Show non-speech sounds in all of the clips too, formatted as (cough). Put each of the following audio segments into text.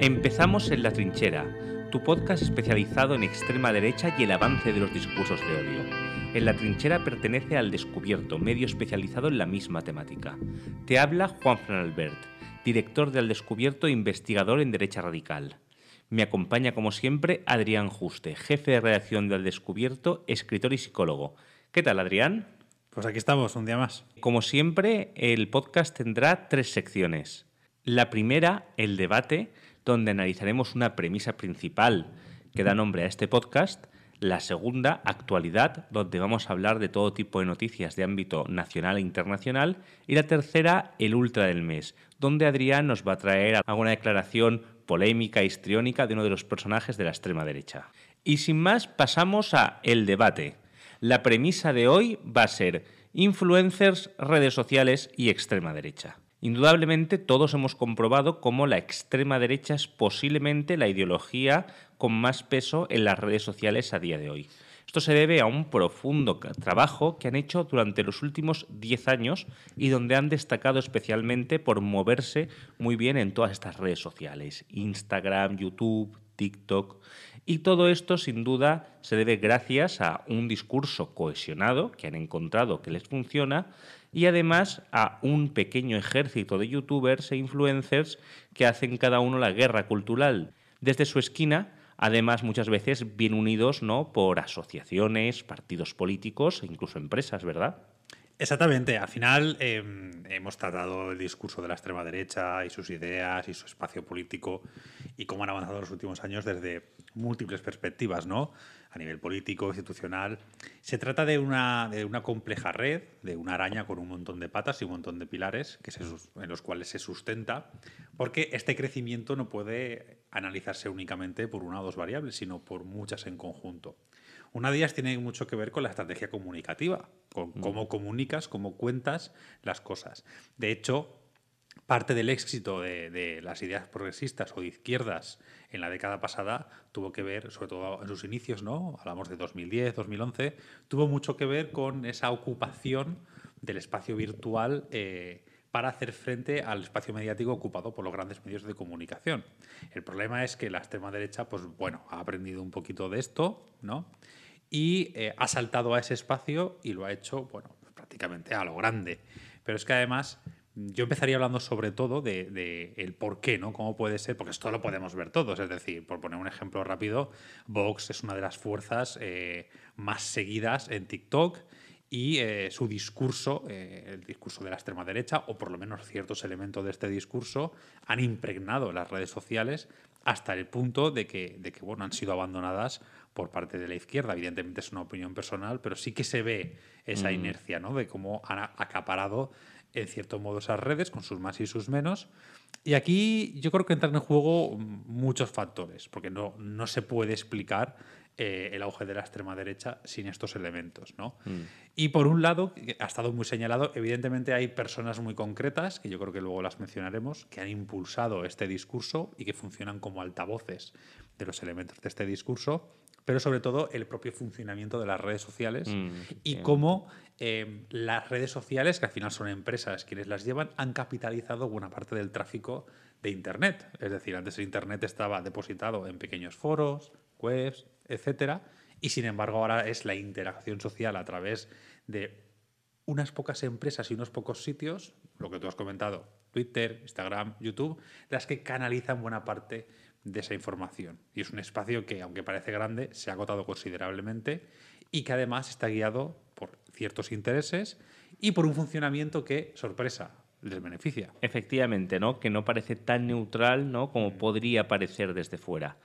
Empezamos en La Trinchera, tu podcast especializado en extrema derecha y el avance de los discursos de odio. En la trinchera pertenece al Descubierto, medio especializado en la misma temática. Te habla Juan Fran Albert, director de Al Descubierto e investigador en Derecha Radical. Me acompaña, como siempre, Adrián Juste, jefe de redacción de Al Descubierto, escritor y psicólogo. ¿Qué tal, Adrián? Pues aquí estamos, un día más. Como siempre, el podcast tendrá tres secciones. La primera, el debate, donde analizaremos una premisa principal que da nombre a este podcast la segunda, actualidad, donde vamos a hablar de todo tipo de noticias de ámbito nacional e internacional. Y la tercera, el ultra del mes, donde Adrián nos va a traer alguna declaración polémica, histriónica de uno de los personajes de la extrema derecha. Y sin más, pasamos a el debate. La premisa de hoy va a ser influencers, redes sociales y extrema derecha. Indudablemente todos hemos comprobado cómo la extrema derecha es posiblemente la ideología con más peso en las redes sociales a día de hoy. Esto se debe a un profundo trabajo que han hecho durante los últimos 10 años y donde han destacado especialmente por moverse muy bien en todas estas redes sociales, Instagram, YouTube, TikTok. Y todo esto sin duda se debe gracias a un discurso cohesionado que han encontrado que les funciona y además a un pequeño ejército de youtubers e influencers que hacen cada uno la guerra cultural desde su esquina, además muchas veces bien unidos ¿no? por asociaciones, partidos políticos e incluso empresas, ¿verdad? Exactamente. Al final em, hemos tratado el discurso de la extrema derecha y sus ideas y su espacio político y cómo han avanzado los últimos años desde múltiples perspectivas, ¿no? A nivel político, institucional. Se trata de una, compleja red, de una araña con un montón de patas y un montón de pilares que en los cuales se sustenta, porque este crecimiento no puede analizarse únicamente por una o dos variables, sino por muchas en conjunto. Una de ellas tiene mucho que ver con la estrategia comunicativa, con mm. cómo comunicas, cómo cuentas las cosas. De hecho, parte del éxito de, las ideas progresistas o de izquierdas en la década pasada tuvo que ver, sobre todo en sus inicios, ¿no? Hablamos de 2010, 2011, tuvo mucho que ver con esa ocupación del espacio virtual eh, para hacer frente al espacio mediático ocupado por los grandes medios de comunicación. El problema es que la extrema derecha, pues bueno, ha aprendido un poquito de esto, ¿no? y eh, ha saltado a ese espacio y lo ha hecho, bueno, prácticamente a lo grande. Pero es que además yo empezaría hablando sobre todo de, el por qué, ¿no? Cómo puede ser, porque esto lo podemos ver todos. Es decir, por poner un ejemplo rápido, Vox es una de las fuerzas eh, más seguidas en TikTok y eh, su discurso, eh, el discurso de la extrema derecha, o por lo menos ciertos elementos de este discurso, han impregnado las redes sociales hasta el punto de que, de que bueno, han sido abandonadas por parte de la izquierda. Evidentemente es una opinión personal, pero sí que se ve esa mm. inercia ¿no? de cómo han acaparado en cierto modo esas redes, con sus más y sus menos. Y aquí yo creo que entran en juego muchos factores, porque no, no se puede explicar eh, el auge de la extrema derecha sin estos elementos. ¿no? Mm. Y por un lado, ha estado muy señalado, evidentemente hay personas muy concretas, que yo creo que luego las mencionaremos, que han impulsado este discurso y que funcionan como altavoces de los elementos de este discurso pero sobre todo el propio funcionamiento de las redes sociales mm, y cómo eh, las redes sociales, que al final son empresas quienes las llevan, han capitalizado buena parte del tráfico de Internet. Es decir, antes el Internet estaba depositado en pequeños foros, webs, etc. y sin embargo ahora es la interacción social a través de unas pocas empresas y unos pocos sitios, lo que tú has comentado, Twitter, Instagram, YouTube, las que canalizan buena parte de esa información. Y es un espacio que, aunque parece grande, se ha agotado considerablemente y que además está guiado por ciertos intereses y por un funcionamiento que, sorpresa, les beneficia. Efectivamente, ¿no? Que no parece tan neutral, ¿no? Como mm. podría parecer desde fuera.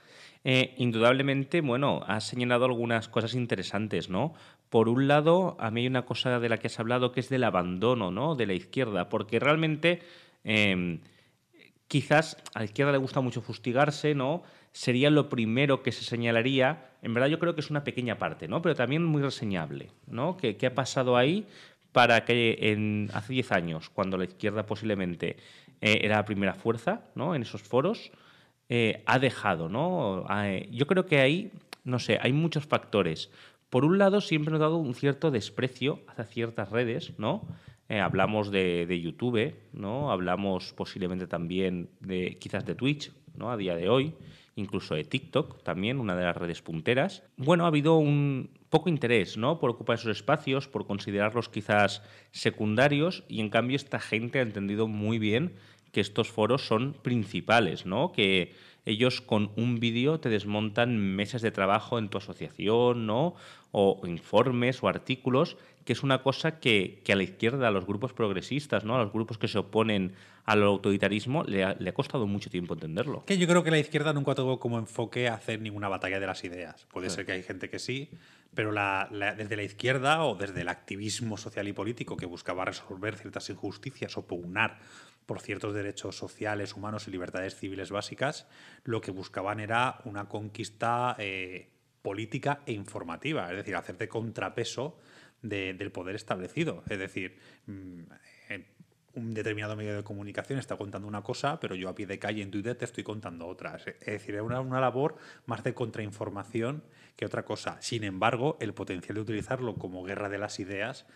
Eh, indudablemente, bueno, has señalado algunas cosas interesantes, ¿no? Por un lado, a mí hay una cosa de la que has hablado que es del abandono, ¿no? De la izquierda, porque realmente em, quizás a la izquierda le gusta mucho fustigarse, ¿no? Sería lo primero que se señalaría. En verdad yo creo que es una pequeña parte, ¿no? Pero también muy reseñable, ¿no? ¿Qué, ha pasado ahí para que en, hace 10 años, cuando la izquierda posiblemente eh, era la primera fuerza, ¿no? En esos foros, eh, ha dejado, ¿no? Eh, yo creo que ahí, no sé, hay muchos factores. Por un lado, siempre ha dado un cierto desprecio hacia ciertas redes, ¿no? Eh, hablamos de, YouTube, ¿no? Hablamos posiblemente también de quizás de Twitch, ¿no? A día de hoy, incluso de TikTok también, una de las redes punteras. Bueno, ha habido un poco interés, ¿no? Por ocupar esos espacios, por considerarlos quizás secundarios y en cambio esta gente ha entendido muy bien que estos foros son principales, ¿no? Que ellos con un vídeo te desmontan meses de trabajo en tu asociación, ¿no? O informes o artículos que es una cosa que, a la izquierda, a los grupos progresistas, ¿no? a los grupos que se oponen al autoritarismo, le ha, costado mucho tiempo entenderlo. Que yo creo que la izquierda nunca tuvo como enfoque hacer ninguna batalla de las ideas. Puede ser que hay gente que sí, pero desde la izquierda o desde el activismo social y político que buscaba resolver ciertas injusticias o pugnar por ciertos derechos sociales, humanos y libertades civiles básicas, lo que buscaban era una conquista eh, política e informativa, es decir, hacerte contrapeso del poder establecido. Es decir, mm, eh, un determinado medio de comunicación está contando una cosa, pero yo a pie de calle en Twitter te estoy contando otra. Es decir, es una, una, labor más de contrainformación que otra cosa. Sin embargo, el potencial de utilizarlo como guerra de las ideas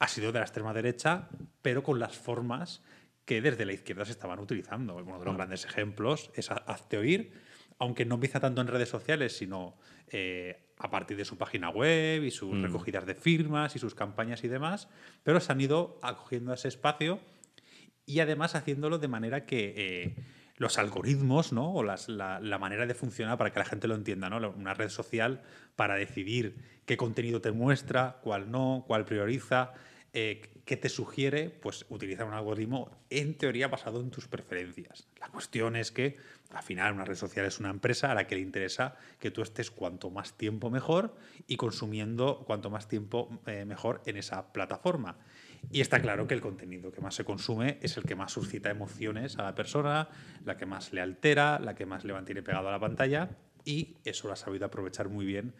ha sido de la extrema derecha, pero con las formas que desde la izquierda se estaban utilizando. Uno de los grandes ejemplos es Hazte Oír, aunque no empieza tanto en redes sociales, sino eh, a partir de su página web y sus mm. recogidas de firmas y sus campañas y demás, pero se han ido acogiendo a ese espacio y además haciéndolo de manera que eh, los algoritmos, ¿no? O la, manera de funcionar para que la gente lo entienda, ¿no? Una red social para decidir qué contenido te muestra, cuál no, cuál prioriza, eh, que te sugiere pues, utilizar un algoritmo en teoría basado en tus preferencias. La cuestión es que al final una red social es una empresa a la que le interesa que tú estés cuanto más tiempo mejor y consumiendo cuanto más tiempo eh, mejor en esa plataforma. Y está claro que el contenido que más se consume es el que más suscita emociones a la persona, la que más le altera, la que más le mantiene pegado a la pantalla y eso lo ha sabido aprovechar muy bien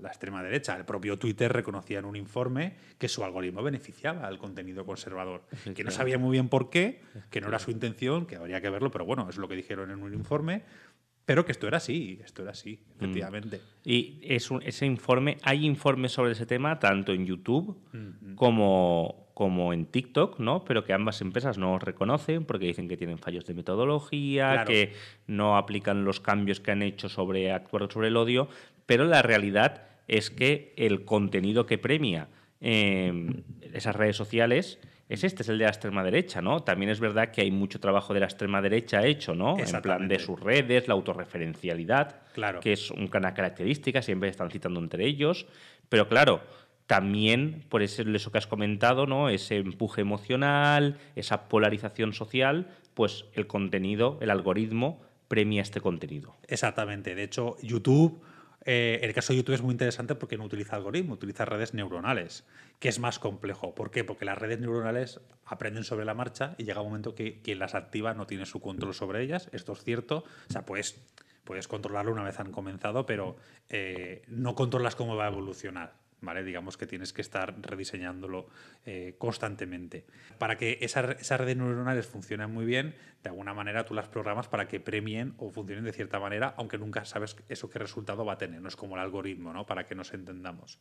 la, extrema derecha. El propio Twitter reconocía en un informe que su algoritmo beneficiaba al contenido conservador, que no sabía muy bien por qué, que no era su intención, que habría que verlo, pero bueno, es lo que dijeron en un informe. Pero que esto era así, esto era así, mm. efectivamente. Y es ese informe, hay informes sobre ese tema tanto en YouTube mm-hmm. como, como en TikTok, ¿no? Pero que ambas empresas no reconocen porque dicen que tienen fallos de metodología, que no aplican los cambios que han hecho sobre actuar sobre el odio, pero la realidad es que el contenido que premia em, esas redes sociales es este, es el de la extrema derecha, ¿no? También es verdad que hay mucho trabajo de la extrema derecha hecho, ¿no? En plan de sus redes, la autorreferencialidad, que es una característica, siempre están citando entre ellos, pero claro, también por eso que has comentado, ¿no? Ese empuje emocional, esa polarización social, pues el contenido, el algoritmo premia este contenido. Exactamente, de hecho YouTube eh, el caso de YouTube es muy interesante porque no utiliza algoritmo, utiliza redes neuronales, que es más complejo. ¿Por qué? Porque las redes neuronales aprenden sobre la marcha y llega un momento que quien las activa no tiene su control sobre ellas. Esto es cierto. O sea, pues puedes controlarlo una vez han comenzado, pero eh, no controlas cómo va a evolucionar. Digamos que tienes que estar rediseñándolo eh, constantemente. Para que esas redes neuronales funcionen muy bien, de alguna manera tú las programas para que premien o funcionen de cierta manera, aunque nunca sabes eso qué resultado va a tener. No es como el algoritmo, ¿no? Para que nos entendamos.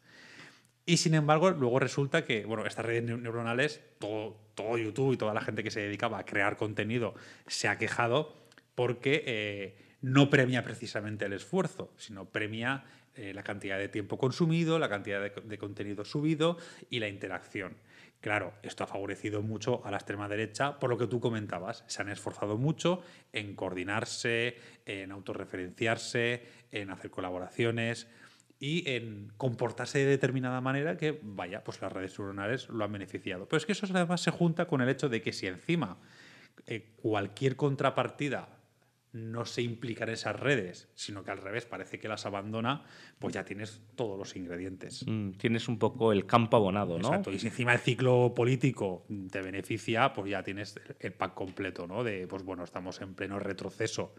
Y sin embargo, luego resulta que, bueno, estas redes neuronales, todo, todo YouTube y toda la gente que se dedicaba a crear contenido se ha quejado porque eh, no premia precisamente el esfuerzo, sino premia eh, la cantidad de tiempo consumido, la cantidad de, contenido subido y la interacción. Claro, esto ha favorecido mucho a la extrema derecha por lo que tú comentabas. Se han esforzado mucho en coordinarse, en autorreferenciarse, en hacer colaboraciones y en comportarse de determinada manera que, vaya, pues las redes neuronales lo han beneficiado. Pero es que eso además se junta con el hecho de que si encima eh, cualquier contrapartida no se implica en esas redes, sino que al revés, parece que las abandona, pues ya tienes todos los ingredientes. Mm, tienes un poco el campo abonado, ¿no? Exacto, y si encima el ciclo político te beneficia, pues ya tienes el pack completo, ¿no? De, pues bueno, estamos en pleno retroceso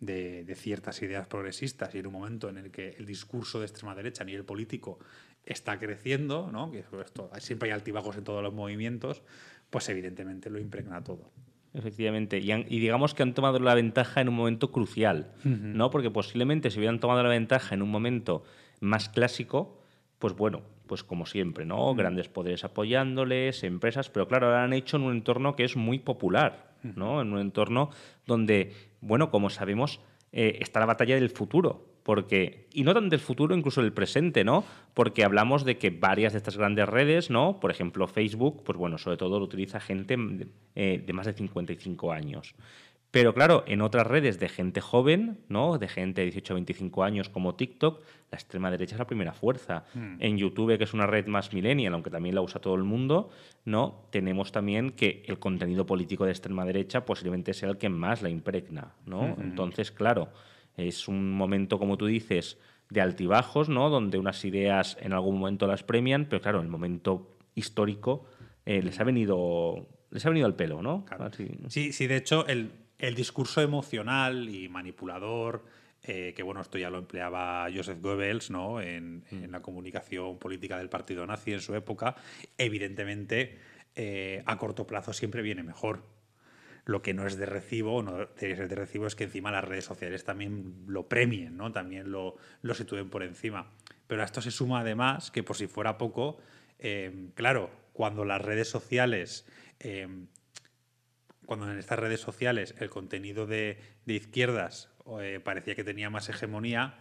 de, ciertas ideas progresistas y en un momento en el que el discurso de extrema derecha ni el político está creciendo, ¿no? siempre hay altibajos en todos los movimientos, pues evidentemente lo impregna todo. Efectivamente, y, y, digamos que han tomado la ventaja en un momento crucial, ¿no? Porque posiblemente si hubieran tomado la ventaja en un momento más clásico, pues bueno, pues como siempre, ¿no? Grandes poderes apoyándoles, empresas, pero claro, ahora han hecho en un entorno que es muy popular, ¿no? En un entorno donde, bueno, como sabemos, eh, está la batalla del futuro, y no tan del futuro, incluso del presente, ¿no? Porque hablamos de que varias de estas grandes redes, ¿no? Por ejemplo, Facebook, pues bueno, sobre todo lo utiliza gente eh, de más de 55 años. Pero claro, en otras redes de gente joven, ¿no? De gente de 18 a 25 años como TikTok, la extrema derecha es la primera fuerza. Hmm. En YouTube, que es una red más millennial, aunque también la usa todo el mundo, ¿no? Tenemos también que el contenido político de extrema derecha posiblemente sea el que más la impregna, ¿no? Hmm. Entonces, claro, es un momento, como tú dices, de altibajos, ¿no? Donde unas ideas en algún momento las premian, pero claro, el momento histórico eh, les ha venido. Les ha venido al pelo, ¿no? Sí, sí, de hecho, el, discurso emocional y manipulador, eh, que bueno, esto ya lo empleaba Joseph Goebbels, ¿no? Mm. En, la comunicación política del partido nazi en su época, evidentemente eh, a corto plazo siempre viene mejor. Lo que no es de recibo, no de recibo es que encima las redes sociales también lo premien, ¿no? También lo, sitúen por encima. Pero a esto se suma además que por si fuera poco, em, claro, cuando las redes sociales, em, cuando en estas redes sociales el contenido de, izquierdas eh, parecía que tenía más hegemonía,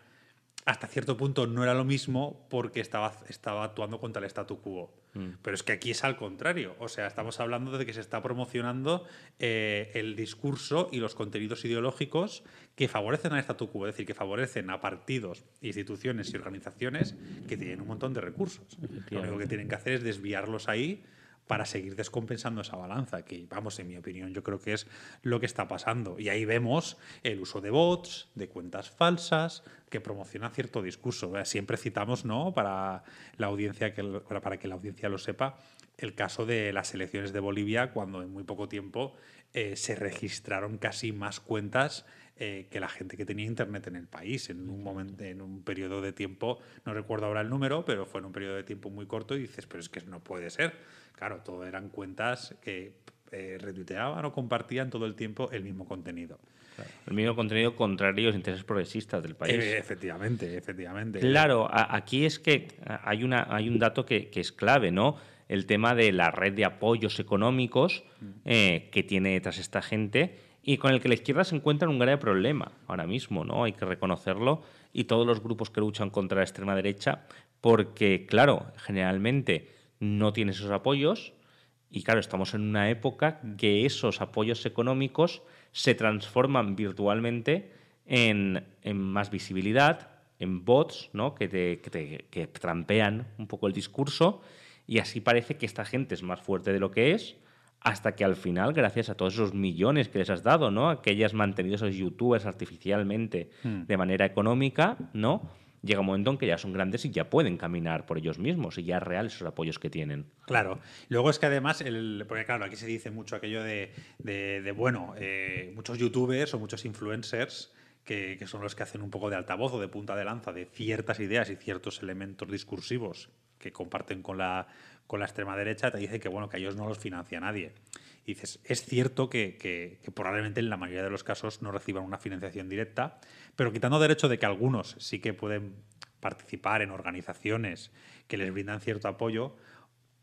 hasta cierto punto no era lo mismo porque estaba, estaba actuando contra el statu quo. Mm. Pero es que aquí es al contrario. O sea, estamos hablando de que se está promocionando eh, el discurso y los contenidos ideológicos que favorecen al statu quo, es decir, que favorecen a partidos, instituciones y organizaciones que tienen un montón de recursos. Lo único que tienen que hacer es desviarlos ahí para seguir descompensando esa balanza, que vamos, en mi opinión, yo creo que es lo que está pasando. Y ahí vemos el uso de bots, de cuentas falsas, que promociona cierto discurso. Eh, siempre citamos, ¿no? Para la audiencia que, para que la audiencia lo sepa, el caso de las elecciones de Bolivia, cuando en muy poco tiempo eh, se registraron casi más cuentas eh, que la gente que tenía internet en el país en un momento, en un periodo de tiempo, no recuerdo ahora el número, pero fue en un periodo de tiempo muy corto y dices, pero es que no puede ser. Claro, todo eran cuentas que eh, retuiteaban o compartían todo el tiempo el mismo contenido. El mismo contenido contrario a los intereses progresistas del país. Eh, efectivamente, efectivamente. Claro, aquí es que hay, una, hay un dato que, es clave, ¿no? El tema de la red de apoyos económicos mm. que tiene detrás esta gente y con el que la izquierda se encuentra en un grave problema ahora mismo, ¿no? Hay que reconocerlo y todos los grupos que luchan contra la extrema derecha, porque, claro, generalmente no tiene esos apoyos y, claro, estamos en una época que esos apoyos económicos se transforman virtualmente en, más visibilidad, en bots, Que te, que trampean un poco el discurso y así parece que esta gente es más fuerte de lo que es hasta que al final, gracias a todos esos millones que les has dado, ¿no? Que hayas mantenido esos youtubers artificialmente hmm. de manera económica, ¿no? Llega un momento en que ya son grandes y ya pueden caminar por ellos mismos y ya es real esos apoyos que tienen. Claro. Luego es que además, el, porque claro, aquí se dice mucho aquello de, de, bueno, eh, muchos youtubers o muchos influencers que, que son los que hacen un poco de altavoz o de punta de lanza de ciertas ideas y ciertos elementos discursivos que comparten con la con la extrema derecha, te dice que bueno, que a ellos no los financia nadie. Y dices, es cierto que, probablemente en la mayoría de los casos no reciban una financiación directa, pero quitando derecho de que algunos sí que pueden participar en organizaciones que les brindan cierto apoyo,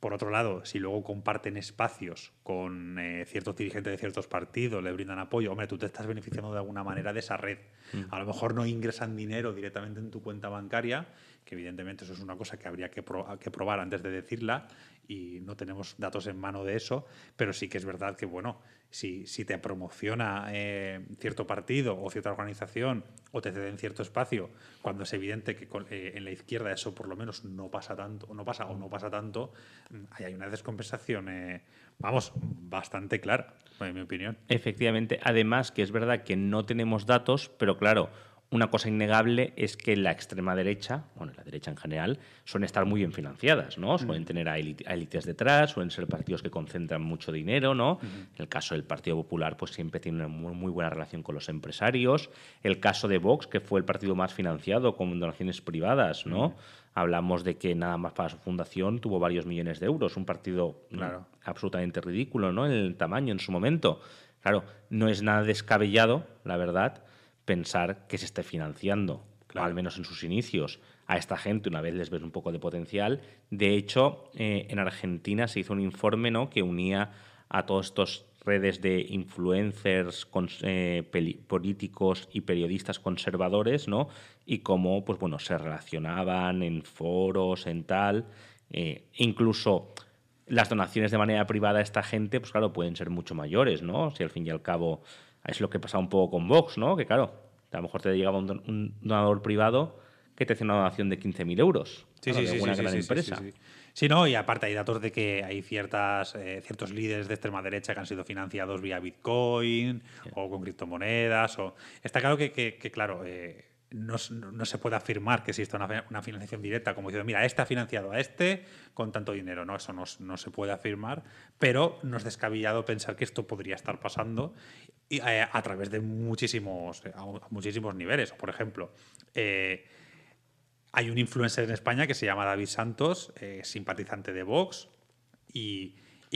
por otro lado, si luego comparten espacios con eh, ciertos dirigentes de ciertos partidos, le brindan apoyo, hombre, tú te estás beneficiando de alguna manera de esa red. Mm. A lo mejor no ingresan dinero directamente en tu cuenta bancaria, que evidentemente eso es una cosa que habría que, probar antes de decirla y no tenemos datos en mano de eso, pero sí que es verdad que, bueno, si, te promociona eh, cierto partido o cierta organización o te ceden cierto espacio, cuando es evidente que eh, en la izquierda eso por lo menos no pasa tanto, no pasa o no pasa tanto, mm, hay una descompensación, eh, vamos, bastante clara, en mi opinión. Efectivamente, además que es verdad que no tenemos datos, pero claro, una cosa innegable es que la extrema derecha, bueno, la derecha en general, suelen estar muy bien financiadas, no Suelen tener a élites detrás, suelen ser partidos que concentran mucho dinero, no el caso del Partido Popular, pues siempre tiene una muy, buena relación con los empresarios. El caso de Vox, que fue el partido más financiado con donaciones privadas, no Hablamos de que nada más para su fundación tuvo varios millones de euros, un partido absolutamente ridículo, ¿no? En el tamaño en su momento. Claro, no es nada descabellado, la verdad, pensar que se esté financiando, al menos en sus inicios, a esta gente una vez les ves un poco de potencial. De hecho, eh, en Argentina se hizo un informe ¿no? que unía a todas estas redes de influencers, eh, políticos y periodistas conservadores, ¿no? Y cómo, pues bueno, se relacionaban en foros, en tal. Eh, incluso las donaciones de manera privada a esta gente, pues claro, pueden ser mucho mayores, ¿no? Si al fin y al cabo es lo que pasa un poco con Vox, ¿no? Que claro, a lo mejor te llegaba un, donador privado que te hacía una donación de 15.000 euros. Sí, sí, sí, sí, sí, sí, sí, no, y aparte hay datos de que hay ciertas, eh, ciertos líderes de extrema derecha que han sido financiados vía Bitcoin o con criptomonedas. Está claro que, claro, eh, no, se puede afirmar que exista una, financiación directa, como diciendo, mira, este ha financiado a este con tanto dinero. No, eso no, no, se puede afirmar, pero nos es descabellado pensar que esto podría estar pasando eh, a, través de muchísimos, eh, muchísimos niveles. Por ejemplo, eh, hay un influencer en España que se llama David Santos, simpatizante de Vox, y,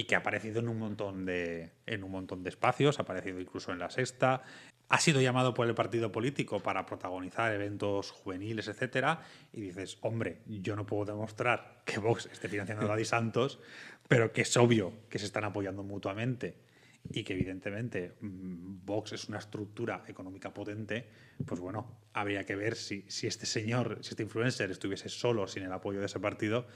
que ha aparecido en un, montón de, en un montón de espacios, ha aparecido incluso en La Sexta, ha sido llamado por el partido político para protagonizar eventos juveniles, etc. Y dices, hombre, yo no puedo demostrar que Vox esté financiando a David Santos, pero que es obvio que se están apoyando mutuamente y que evidentemente mm, Vox es una estructura económica potente, pues bueno, habría que ver si, este señor, si este influencer estuviese solo sin el apoyo de ese partido,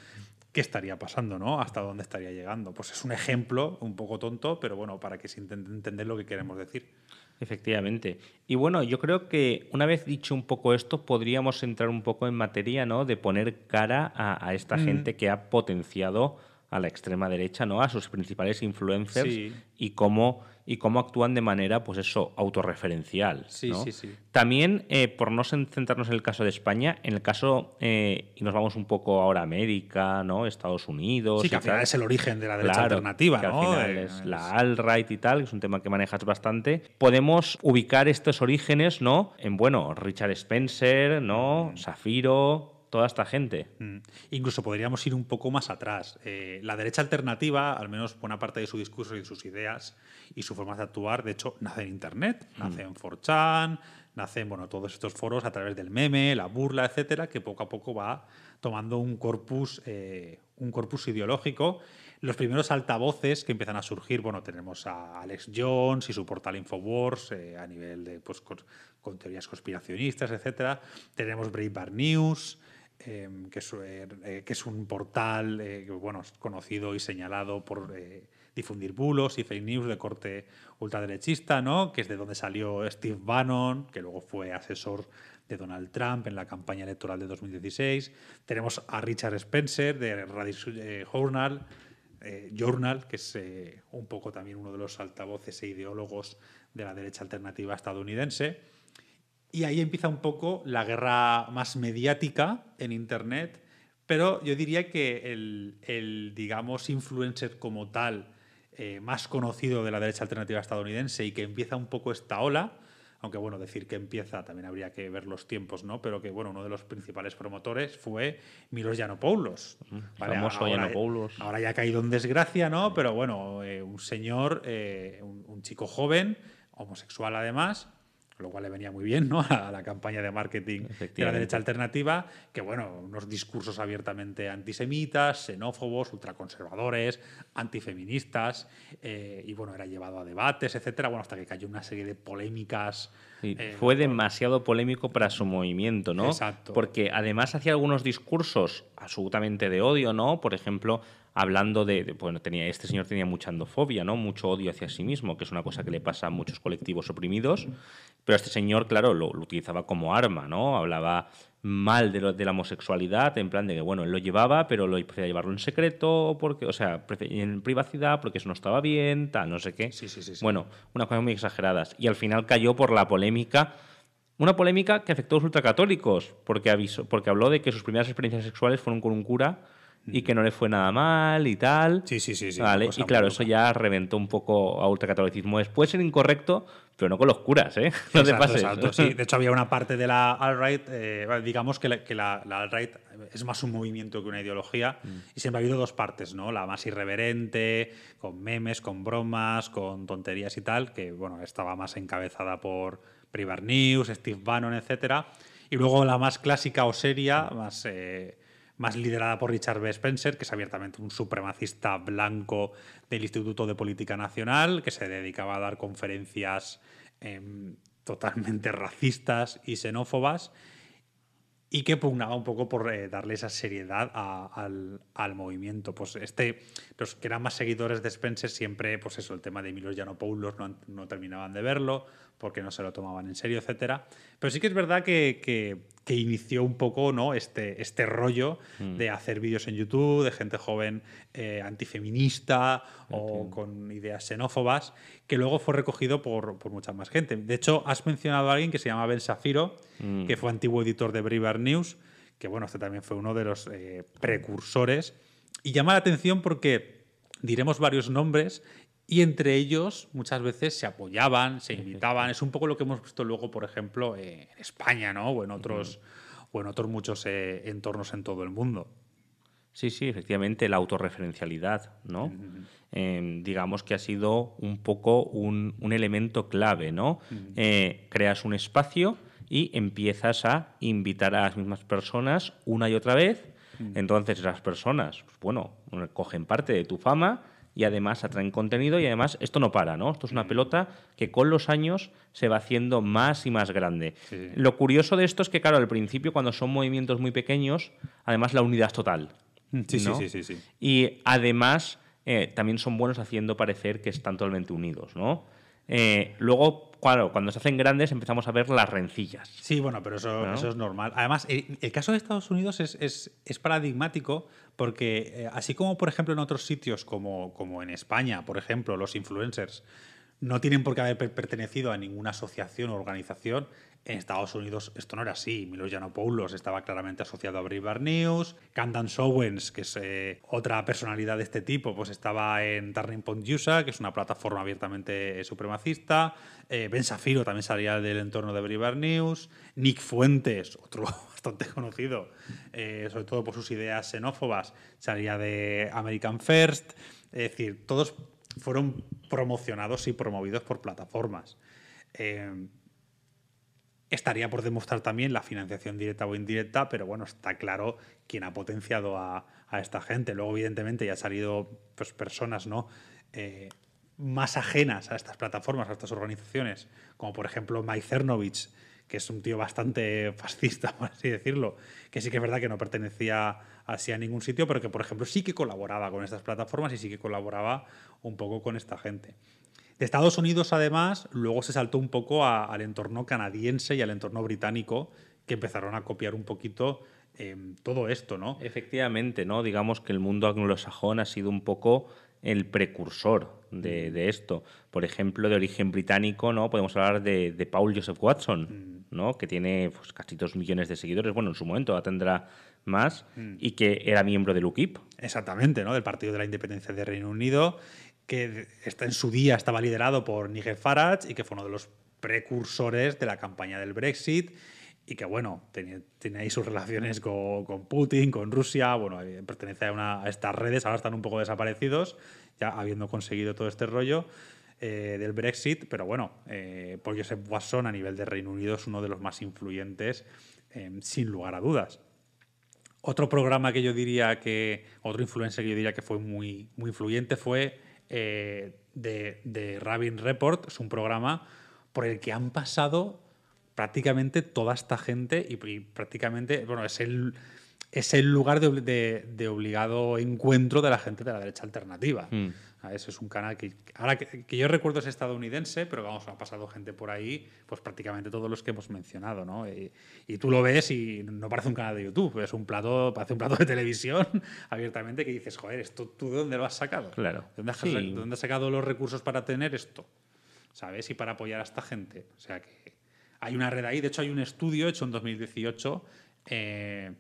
qué estaría pasando, ¿no? Hasta dónde estaría llegando. Pues es un ejemplo un poco tonto, pero bueno, para que se intente entender lo que queremos decir. Efectivamente. Y bueno, yo creo que una vez dicho un poco esto, podríamos entrar un poco en materia, ¿no? De poner cara a, esta mm. gente que ha potenciado a la extrema derecha, ¿no? A sus principales influencers y cómo y cómo actúan de manera, pues eso, autorreferencial. Sí, sí, sí. También, eh, por no centrarnos en el caso de España, en el caso, eh, y nos vamos un poco ahora a América, ¿no? Estados Unidos. Sí, que al final es el origen de la derecha alternativa, ¿no? Al es eh, la alt-right y tal, que es un tema que manejas bastante. Podemos ubicar estos orígenes, ¿no? En, bueno, Richard Spencer, ¿no? Mm toda esta gente. Mm. Incluso podríamos ir un poco más atrás. Eh, la derecha alternativa, al menos buena parte de su discurso y sus ideas y su forma de actuar, de hecho, nace en Internet, mm. nace en 4chan, nacen bueno, todos estos foros a través del meme, la burla, etcétera, que poco a poco va tomando un corpus, eh, un corpus ideológico. Los primeros altavoces que empiezan a surgir, bueno, tenemos a Alex Jones y su portal Infowars eh, a nivel de pues, con, teorías conspiracionistas, etcétera. Tenemos Breitbart News, Em, eh, eh, que, es, un portal eh, bueno, conocido y señalado por difundir bulos y fake news de corte ultraderechista, ¿no? que es de donde salió Steve Bannon, que luego fue asesor de Donald Trump en la campaña electoral de 2016. Tenemos a Richard Spencer de Radio Journal, Journal, que es un poco también uno de los altavoces e ideólogos de la derecha alternativa estadounidense. Y ahí empieza un poco la guerra más mediática en Internet, pero yo diría que el, digamos, influencer como tal eh, más conocido de la derecha alternativa estadounidense y que empieza un poco esta ola, aunque bueno, decir que empieza también habría que ver los tiempos, ¿no? Pero que bueno, uno de los principales promotores fue Milos Yanopoulos. Mm, famoso ahora, Yanopoulos. Ahora ya ha caído en desgracia, ¿no? Pero bueno, eh, un señor, eh, un chico joven, homosexual además, lo cual le venía muy bien ¿no? (laughs) a la campaña de marketing de la derecha alternativa, que bueno, unos discursos abiertamente antisemitas, xenófobos, ultraconservadores, antifeministas, eh, y bueno, era llevado a debates, etcétera, bueno, hasta que cayó una serie de polémicas eh, fue demasiado polémico para su movimiento, ¿no? Porque además hacía algunos discursos absolutamente de odio, ¿no? Por ejemplo, hablando de, bueno, tenía, este señor tenía mucha andofobia, ¿no? Mucho odio hacia sí mismo, que es una cosa que le pasa a muchos colectivos oprimidos, pero este señor, claro, lo, lo utilizaba como arma, ¿no? Hablaba mal de, de la homosexualidad, en plan de que, bueno, él lo llevaba, pero lo a llevarlo en secreto, porque, o sea, en privacidad, porque eso no estaba bien, tal, no sé qué. Sí, sí, sí, bueno, unas cosas muy exageradas. Y al final cayó por la polémica. Una polémica que afectó a los ultracatólicos, porque habló de que sus primeras experiencias sexuales fueron con un cura y que no le fue nada mal y tal. Sí, sí, sí. sí ¿vale? Y claro, eso ya reventó un poco a ultracatolicismo. Puede ser incorrecto, pero no con los curas, ¿eh? (laughs) No te pases. De hecho, había una parte de la alt-right, eh, digamos que la, que la, alt-right es más un movimiento que una ideología, mm. y siempre ha habido dos partes, ¿no? La más irreverente, con memes, con bromas, con tonterías y tal, que, bueno, estaba más encabezada por Privar News, Steve Bannon, etcétera. Y luego la más clásica o seria, mm. más... Eh, más liderada por Richard B. Spencer, que es abiertamente un supremacista blanco del Instituto de Política Nacional, que se dedicaba a dar conferencias em, totalmente racistas y xenófobas y que pugnaba un poco por eh, darle esa seriedad al, movimiento. Pues este, los que eran más seguidores de Spencer siempre, pues eso, el tema de Milos Yanopoulos no, no terminaban de verlo porque no se lo tomaban en serio, etc. Pero sí que es verdad que que inició un poco ¿no? este, este rollo mm. de hacer vídeos en YouTube de gente joven eh, antifeminista o con ideas xenófobas, que luego fue recogido por, mucha más gente. De hecho, has mencionado a alguien que se llama Ben Safiro, mm. que fue antiguo editor de Brever News, que bueno, este también fue uno de los eh, precursores. Y llama la atención porque diremos varios nombres y entre ellos muchas veces se apoyaban, se invitaban. Es un poco lo que hemos visto luego, por ejemplo, eh, en España, ¿no? O en otros, o en otros muchos eh, entornos en todo el mundo. Sí, sí, efectivamente, la autorreferencialidad, ¿no? Em, digamos que ha sido un poco un, elemento clave, ¿no? Eh, creas un espacio y empiezas a invitar a las mismas personas una y otra vez. Entonces, las personas, pues bueno, cogen parte de tu fama y además atraen contenido y además esto no para, ¿no? Esto es una mm. pelota que con los años se va haciendo más y más grande. Lo curioso de esto es que, claro, al principio cuando son movimientos muy pequeños, además la unidad es total. Mm, sí, sí, sí, sí, Y además eh, también son buenos haciendo parecer que están totalmente unidos, ¿no? Eh, luego, claro, cuando se hacen grandes empezamos a ver las rencillas. Sí, bueno, pero eso, es normal. Además, el, caso de Estados Unidos es, es, es paradigmático porque eh, así como, por ejemplo, en otros sitios, como, como en España, por ejemplo, los influencers no tienen por qué haber pertenecido a ninguna asociación o organización, en Estados Unidos esto no era así. Milos Yanopoulos estaba claramente asociado a Breitbart News. Candan Sowens, que es eh, otra personalidad de este tipo, pues estaba en Turning Point USA, que es una plataforma abiertamente eh, supremacista. Eh, ben Safiro también salía del entorno de Breitbart News. Nick Fuentes, otro (laughs) bastante conocido, sobre todo por sus ideas xenófobas, salía de American First. Es decir, todos fueron promocionados y promovidos por plataformas. Eh, Estaría por demostrar también la financiación directa o indirecta, pero bueno, está claro quién ha potenciado a, esta gente. Luego, evidentemente, ya han salido pues, personas ¿no? Eh, más ajenas a estas plataformas, a estas organizaciones, como por ejemplo Mike Cernovich, que es un tío bastante (laughs) fascista, por así decirlo, que sí que es verdad que no pertenecía así a ningún sitio, pero que por ejemplo sí que colaboraba con estas plataformas y sí que colaboraba un poco con esta gente. De Estados Unidos, además, luego se saltó un poco al entorno canadiense y al entorno británico, que empezaron a copiar un poquito em, todo esto, ¿no? Efectivamente, ¿no? Digamos que el mundo anglosajón ha sido un poco el precursor de, mm. esto. Por ejemplo, de origen británico, ¿no? Podemos hablar de, Paul Joseph Watson, mm. ¿no? Que tiene pues, casi dos millones de seguidores. Bueno, en su momento ya tendrá más. Mm. Y que era miembro del UKIP. Exactamente, ¿no? Del Partido de la Independencia del Reino Unido que en su día estaba liderado por Nigel Farage y que fue uno de los precursores de la campaña del Brexit y que bueno, tenía, ahí sus relaciones con, Putin, con Rusia, bueno, eh, pertenece a, estas redes, ahora están un poco desaparecidos, ya habiendo conseguido todo este rollo eh, del Brexit, pero bueno, eh, por Joseph Wasson a nivel de Reino Unido es uno de los más influyentes, sin lugar a dudas. Otro programa que yo diría que, otro influencer que yo diría que fue muy, muy influyente fue eh, de, Rabin Report, es un programa por el que han pasado prácticamente toda esta gente y, prácticamente, bueno, es el, es el lugar de, obligado encuentro de la gente de la derecha alternativa. Mm ese es un canal que, ahora que, yo recuerdo es estadounidense, pero vamos, ha pasado gente por ahí, pues prácticamente todos los que hemos mencionado, ¿no? Y, tú lo ves y no parece un canal de YouTube, es un plato, parece un plato de televisión (laughs) abiertamente que dices, joder, ¿esto tú de dónde lo has sacado? Claro. ¿De dónde has, sacado los recursos para tener esto? ¿Sabes? Y para apoyar a esta gente. O sea que hay una red ahí, de hecho hay un estudio hecho en 2018 eh,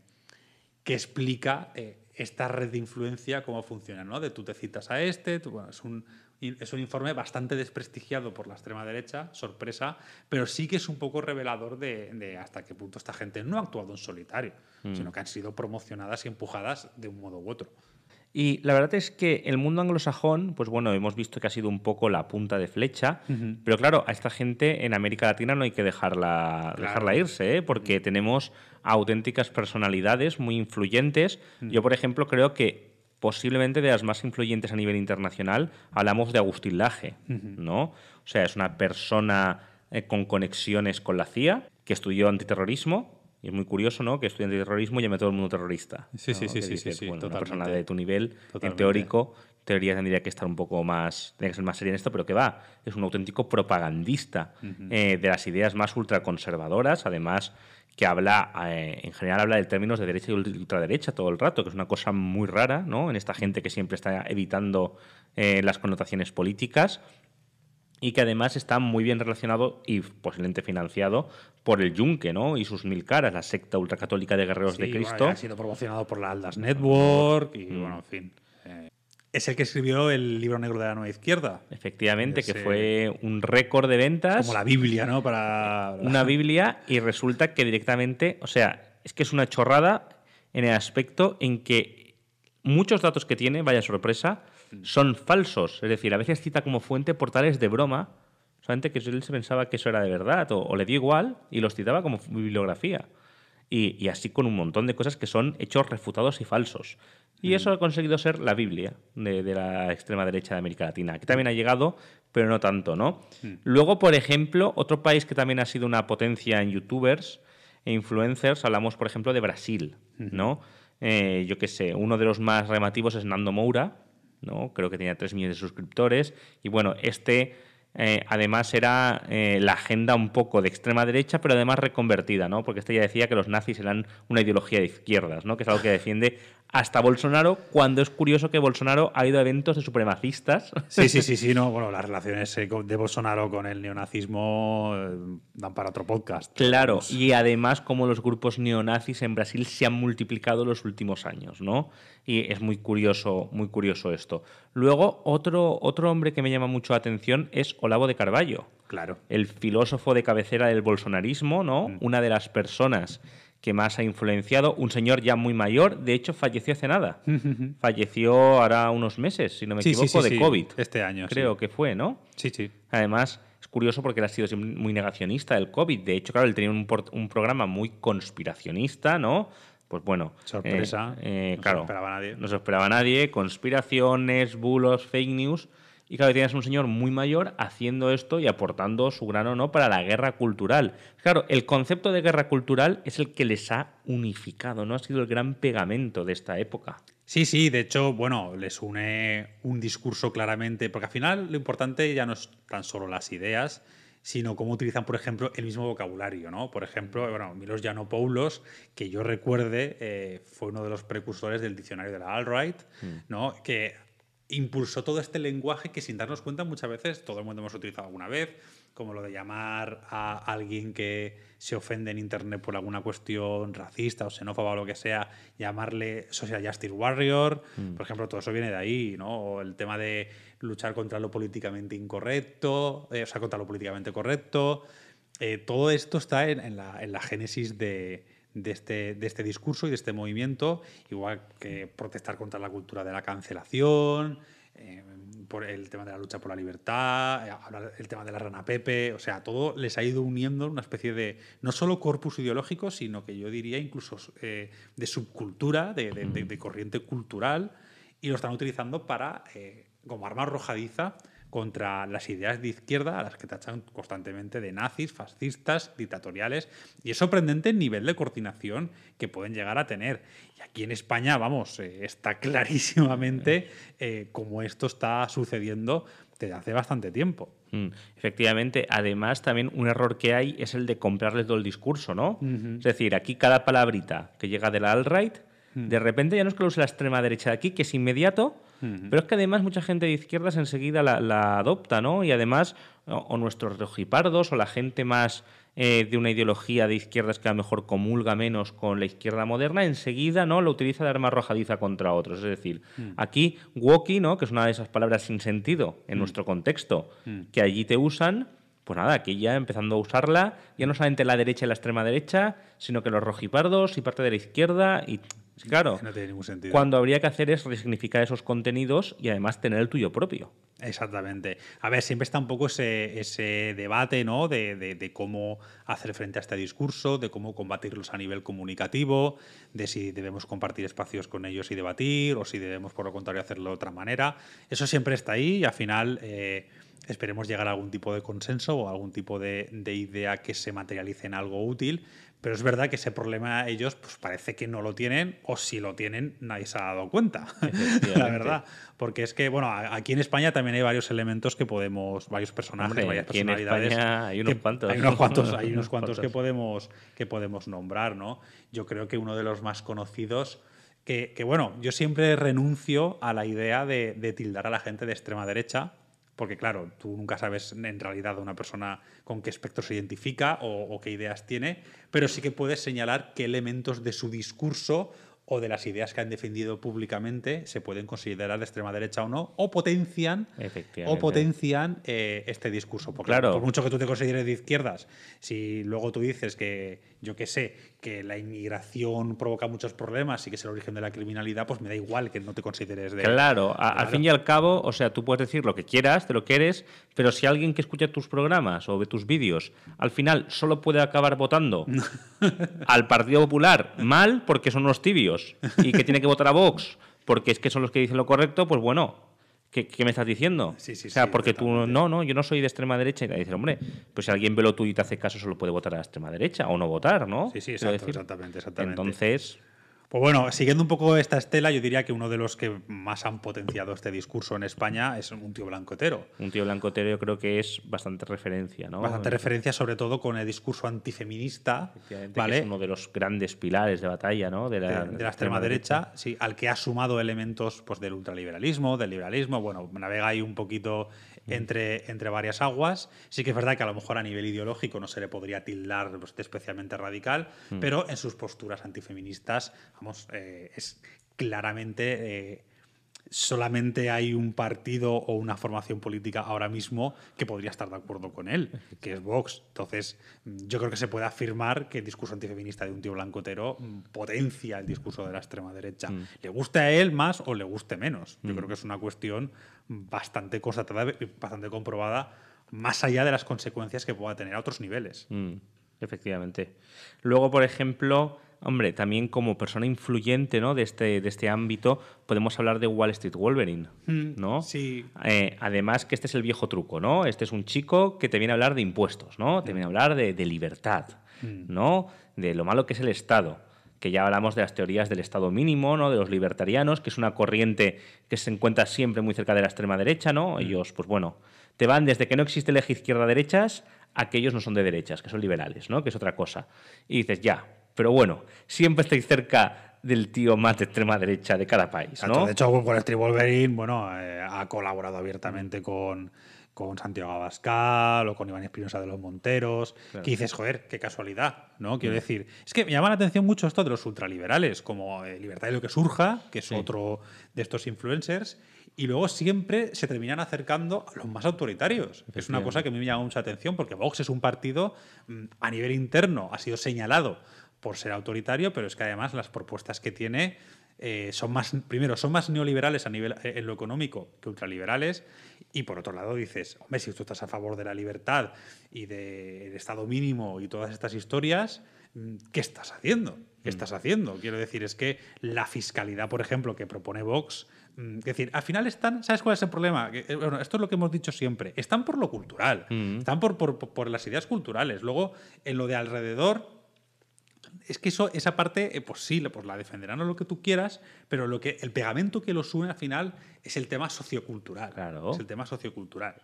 que explica... Eh, esta red de influencia, cómo funciona, ¿no? De tú te citas a este, es un, informe bastante desprestigiado por la extrema derecha, sorpresa, pero sí que es un poco revelador de, hasta qué punto esta gente no ha actuado en solitario, mm. sino que han sido promocionadas y empujadas de un modo u otro. Y la verdad es que el mundo anglosajón, pues bueno, hemos visto que ha sido un poco la punta de flecha, pero claro, a esta gente en América Latina no hay que dejarla, dejarla irse, ¿eh? porque tenemos auténticas personalidades muy influyentes. Yo, por ejemplo, creo que posiblemente de las más influyentes a nivel internacional, hablamos de Agustín Laje, ¿no? O sea, es una persona eh, con conexiones con la CIA, que estudió antiterrorismo, es muy curioso, ¿no? Que estudiante de terrorismo llame a todo el mundo terrorista. Sí, sí, sí, sí, sí, Una persona de tu nivel, en teórico, teoría tendría que estar un poco más, tendría que ser más seria en esto, pero que va, es un auténtico propagandista eh, de las ideas más ultraconservadoras, además que habla, eh, en general habla de términos de derecha y ultraderecha todo el rato, que es una cosa muy rara, ¿no? En esta gente que siempre está evitando eh, las connotaciones políticas y que además está muy bien relacionado y posiblemente financiado por el Yunque, ¿no? Y sus mil caras, la secta ultracatólica de guerreros de Cristo. Bueno, ha sido promocionado por la Aldas Network y, mm. bueno, en fin. Eh. es el que escribió el libro negro de la nueva izquierda. Efectivamente, que fue un récord de ventas. Como la Biblia, ¿no? Para... Una Biblia y resulta que directamente, o sea, es que es una chorrada en el aspecto en que muchos datos que tiene, vaya sorpresa, son falsos. Es decir, a veces cita como fuente portales de broma, solamente que él se pensaba que eso era de verdad, o, le dio igual y los citaba como bibliografía. Y, así con un montón de cosas que son hechos refutados y falsos. Y eso ha conseguido ser la Biblia de, la extrema derecha de América Latina, que también ha llegado, pero no tanto, ¿no? Mm. Luego, por ejemplo, otro país que también ha sido una potencia en youtubers e influencers, hablamos, por ejemplo, de Brasil, ¿no? Eh, yo qué sé, uno de los más remativos es Nando Moura, ¿no? creo que tenía 3 millones de suscriptores. Y bueno, este eh, además era eh, la agenda un poco de extrema derecha, pero además reconvertida, ¿no? porque este ya decía que los nazis eran una ideología de izquierdas, ¿no? que es algo que defiende hasta Bolsonaro, cuando es curioso que Bolsonaro ha ido a eventos de supremacistas. Sí, sí, sí, (laughs) sí, no, bueno, las relaciones eh, de Bolsonaro con el neonazismo eh, dan para otro podcast. Claro, y además como los grupos neonazis en Brasil se han multiplicado los últimos años, ¿no? Y es muy curioso, muy curioso esto. Luego, otro, otro hombre que me llama mucho la atención es Olavo de Carvalho. Claro. El filósofo de cabecera del bolsonarismo, ¿no? Mm. Una de las personas que más ha influenciado, un señor ya muy mayor, de hecho falleció hace nada, (laughs) falleció ahora unos meses, si no me equivoco, de COVID. Este año. Creo que fue, ¿no? Sí, sí. Además, es curioso porque él ha sido muy negacionista del COVID, de hecho, claro, él tenía un, programa muy conspiracionista, ¿no? pues bueno. Eh, Sorpresa. Eh, no se esperaba nadie. No esperaba nadie. Conspiraciones, bulos, fake news. Y claro, tienes un señor muy mayor haciendo esto y aportando su grano no para la guerra cultural. Claro, el concepto de guerra cultural es el que les ha unificado, ¿no? Ha sido el gran pegamento de esta época. Sí, sí, de hecho, bueno, les une un discurso claramente, porque al final lo importante ya no es tan solo las ideas, sino cómo utilizan, por ejemplo, el mismo vocabulario, ¿no? Por ejemplo, bueno, Milos Yanopoulos, que yo recuerde, eh, fue uno de los precursores del diccionario de la Alright, mm. ¿no? Que impulsó todo este lenguaje que sin darnos cuenta muchas veces todo el mundo hemos utilizado alguna vez, como lo de llamar a alguien que se ofende en Internet por alguna cuestión racista o xenófoba o lo que sea, llamarle Social Justice Warrior, mm. por ejemplo, todo eso viene de ahí, ¿no? O el tema de luchar contra lo políticamente incorrecto, eh, o sea, contra lo políticamente correcto. Eh, todo esto está en la génesis de, este, de este, discurso y de este movimiento, igual que protestar contra la cultura de la cancelación, eh, por el tema de la lucha por la libertad, eh, el tema de la rana Pepe, o sea, todo les ha ido uniendo una especie de, no solo corpus ideológico, sino que yo diría incluso eh, de subcultura, de, corriente cultural, y lo están utilizando para, como arma arrojadiza, contra las ideas de izquierda a las que tachan constantemente de nazis, fascistas, dictatoriales, y es sorprendente el nivel de coordinación que pueden llegar a tener. Y aquí en España, vamos, eh, está (laughs) clarísimamente como eh, cómo esto está sucediendo desde hace bastante tiempo. Mm, efectivamente, además también un error que hay es el de comprarles todo el discurso, ¿no? Es decir, aquí cada palabrita que llega de la alt-right, mm. de repente ya no es que lo la extrema derecha de aquí, que es inmediato, pero es que además mucha gente de izquierdas enseguida la, adopta, ¿no? Y además, o, nuestros rojipardos, o la gente más eh, de una ideología de izquierdas que a lo mejor comulga menos con la izquierda moderna, enseguida ¿no? lo utiliza de arma arrojadiza contra otros. Es decir, mm. aquí woki, ¿no? que es una de esas palabras sin sentido en mm. nuestro contexto, mm. que allí te usan, pues nada, aquí ya empezando a usarla, ya no solamente la derecha y la extrema derecha, sino que los rojipardos y parte de la izquierda y Claro. No tiene ningún sentido. Cuando habría que hacer es resignificar esos contenidos y además tener el tuyo propio. Exactamente. A ver, siempre está un poco ese, debate, De, cómo hacer frente a este discurso, de cómo combatirlos a nivel comunicativo, de si debemos compartir espacios con ellos y debatir, o si debemos, por lo contrario, hacerlo de otra manera. Eso siempre está ahí y al final. Eh, esperemos llegar a algún tipo de consenso o algún tipo de idea que se materialice en algo útil, pero es verdad que ese problema ellos pues parece que no lo tienen o si lo tienen nadie se ha dado cuenta, (laughs) la verdad. Porque es que, bueno, aquí en España también hay varios elementos que podemos, varios personajes, varias personalidades. hay unos cuantos. Hay unos cuantos, hay (laughs) unos cuantos que, podemos, que podemos nombrar, ¿no? Yo creo que uno de los más conocidos... Que, bueno, yo siempre renuncio a la idea de tildar a la gente de extrema derecha, porque claro, tú nunca sabes en realidad a una persona con qué espectro se identifica o, qué ideas tiene, pero sí que puedes señalar qué elementos de su discurso o de las ideas que han defendido públicamente se pueden considerar de extrema derecha o no, o potencian, o potencian eh, este discurso. Porque claro. por mucho que tú te consideres de izquierdas, si luego tú dices que yo que sé, que la inmigración provoca muchos problemas y que es el origen de la criminalidad, pues me da igual que no te consideres de... Claro, al fin y al cabo, o sea, tú puedes decir lo que quieras, te lo que eres, pero si alguien que escucha tus programas o ve tus vídeos, al final solo puede acabar votando (laughs) al Partido Popular mal porque son unos tibios y que tiene que votar a Vox porque es que son los que dicen lo correcto, pues bueno, ¿Qué, me estás diciendo? o sea, porque tú, no, no, yo no soy de extrema derecha. Y te dicen, hombre, pues si alguien ve lo tuyo y te hace caso, solo puede votar a la extrema derecha o no votar, ¿no? Sí, sí, exacto, exactamente, exactamente. Entonces, pues bueno, siguiendo un poco esta estela, yo diría que uno de los que más han potenciado este discurso en España es un tío blancotero. Un tío blancotero yo creo que es bastante referencia, ¿no? Bastante referencia sobre todo con el discurso antifeminista, Que es uno de los grandes pilares de batalla, ¿no? De la, extrema, derecha, sí, al que ha sumado elementos pues, del ultraliberalismo, del liberalismo, bueno, navega ahí un poquito entre, entre varias aguas. Sí que es verdad que a lo mejor a nivel ideológico no se le podría tildar pues, especialmente radical, mm. pero en sus posturas antifeministas, vamos, eh, es claramente... Eh, solamente hay un partido o una formación política ahora mismo que podría estar de acuerdo con él, que es Vox. Entonces, yo creo que se puede afirmar que el discurso antifeminista de un tío blancotero mm, potencia el discurso de la extrema derecha. Mm. Le guste a él más o le guste menos. Yo mm. creo que es una cuestión bastante constatada, bastante comprobada, más allá de las consecuencias que pueda tener a otros niveles. Efectivamente. Luego, por ejemplo, hombre, también como persona influyente ¿no? de, este, de este ámbito, podemos hablar de Wall Street Wolverine, mm, ¿no? Sí. Eh, además que este es el viejo truco, ¿no? Este es un chico que te viene a hablar de impuestos, ¿no? Te mm. viene a hablar de, libertad, mm. ¿no? De lo malo que es el Estado que ya hablamos de las teorías del Estado mínimo, ¿no? de los libertarianos, que es una corriente que se encuentra siempre muy cerca de la extrema derecha, ¿no? Ellos, pues bueno, te van desde que no existe eje izquierda derechas a que ellos no son de derechas, que son liberales, ¿no? Que es otra cosa. Y dices, ya, pero bueno, siempre estáis cerca del tío más de extrema derecha de cada país. De hecho, con el Wolverine bueno, eh, ha colaborado abiertamente con, con Santiago Abascal o con Iván Espinosa de los Monteros, claro. que dices, joder, qué casualidad, ¿no? Quiero mm. decir, es que me llama la atención mucho esto de los ultraliberales, como eh, Libertad de lo que surja, que es otro de estos influencers, y luego siempre se terminan acercando a los más autoritarios. Es una cosa que a mí me llama mucha atención porque Vox es un partido mm, a nivel interno, ha sido señalado por ser autoritario, pero es que además las propuestas que tiene eh, son más, primero, son más neoliberales a nivel, eh, en lo económico que ultraliberales, y por otro lado dices, hombre, si tú estás a favor de la libertad y del Estado mínimo y todas estas historias, mm, ¿qué estás haciendo? ¿Qué mm. estás haciendo? Quiero decir, es que la fiscalidad, por ejemplo, que propone Vox, mm, es decir, al final están, ¿sabes cuál es el problema? Eh, bueno, esto es lo que hemos dicho siempre, están por lo cultural, están por las ideas culturales, luego en lo de alrededor es que eso, esa parte, eh, pues sí, pues la defenderán o lo que tú quieras, pero lo que, el pegamento que los une al final es el tema sociocultural. Claro. Es el tema sociocultural.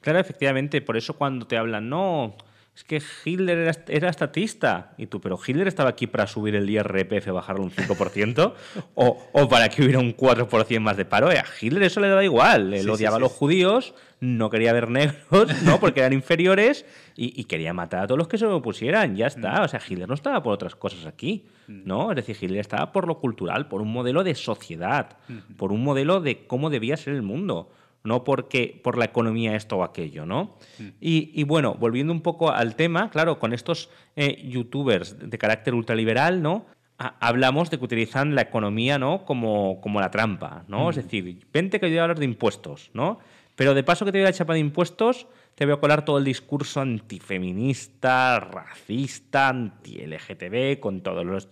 Claro. efectivamente. Por eso cuando te hablan, no, es que Hitler era, estatista. Y tú, pero Hitler estaba aquí para subir el IRPF, bajarlo un 5%, (laughs) o, para que hubiera un 4% más de paro. Eh, a Hitler eso le daba igual. Él odiaba a los judíos, no quería ver negros, ¿no? Porque eran inferiores y, quería matar a todos los que se opusieran, ya está. Mm. O sea, Hitler no estaba por otras cosas aquí, mm. ¿no? Es decir, Hitler estaba por lo cultural, por un modelo de sociedad, mm. por un modelo de cómo debía ser el mundo, no porque por la economía esto o aquello, ¿no? Y, bueno, volviendo un poco al tema, claro, con estos eh, youtubers de carácter ultraliberal, ¿no? hablamos de que utilizan la economía ¿no? como, como la trampa, ¿no? Es decir, vente que yo voy a hablar de impuestos, ¿no? Pero de paso que te voy a chapa de impuestos, te voy a colar todo el discurso antifeminista, racista, anti-LGTB, con todos los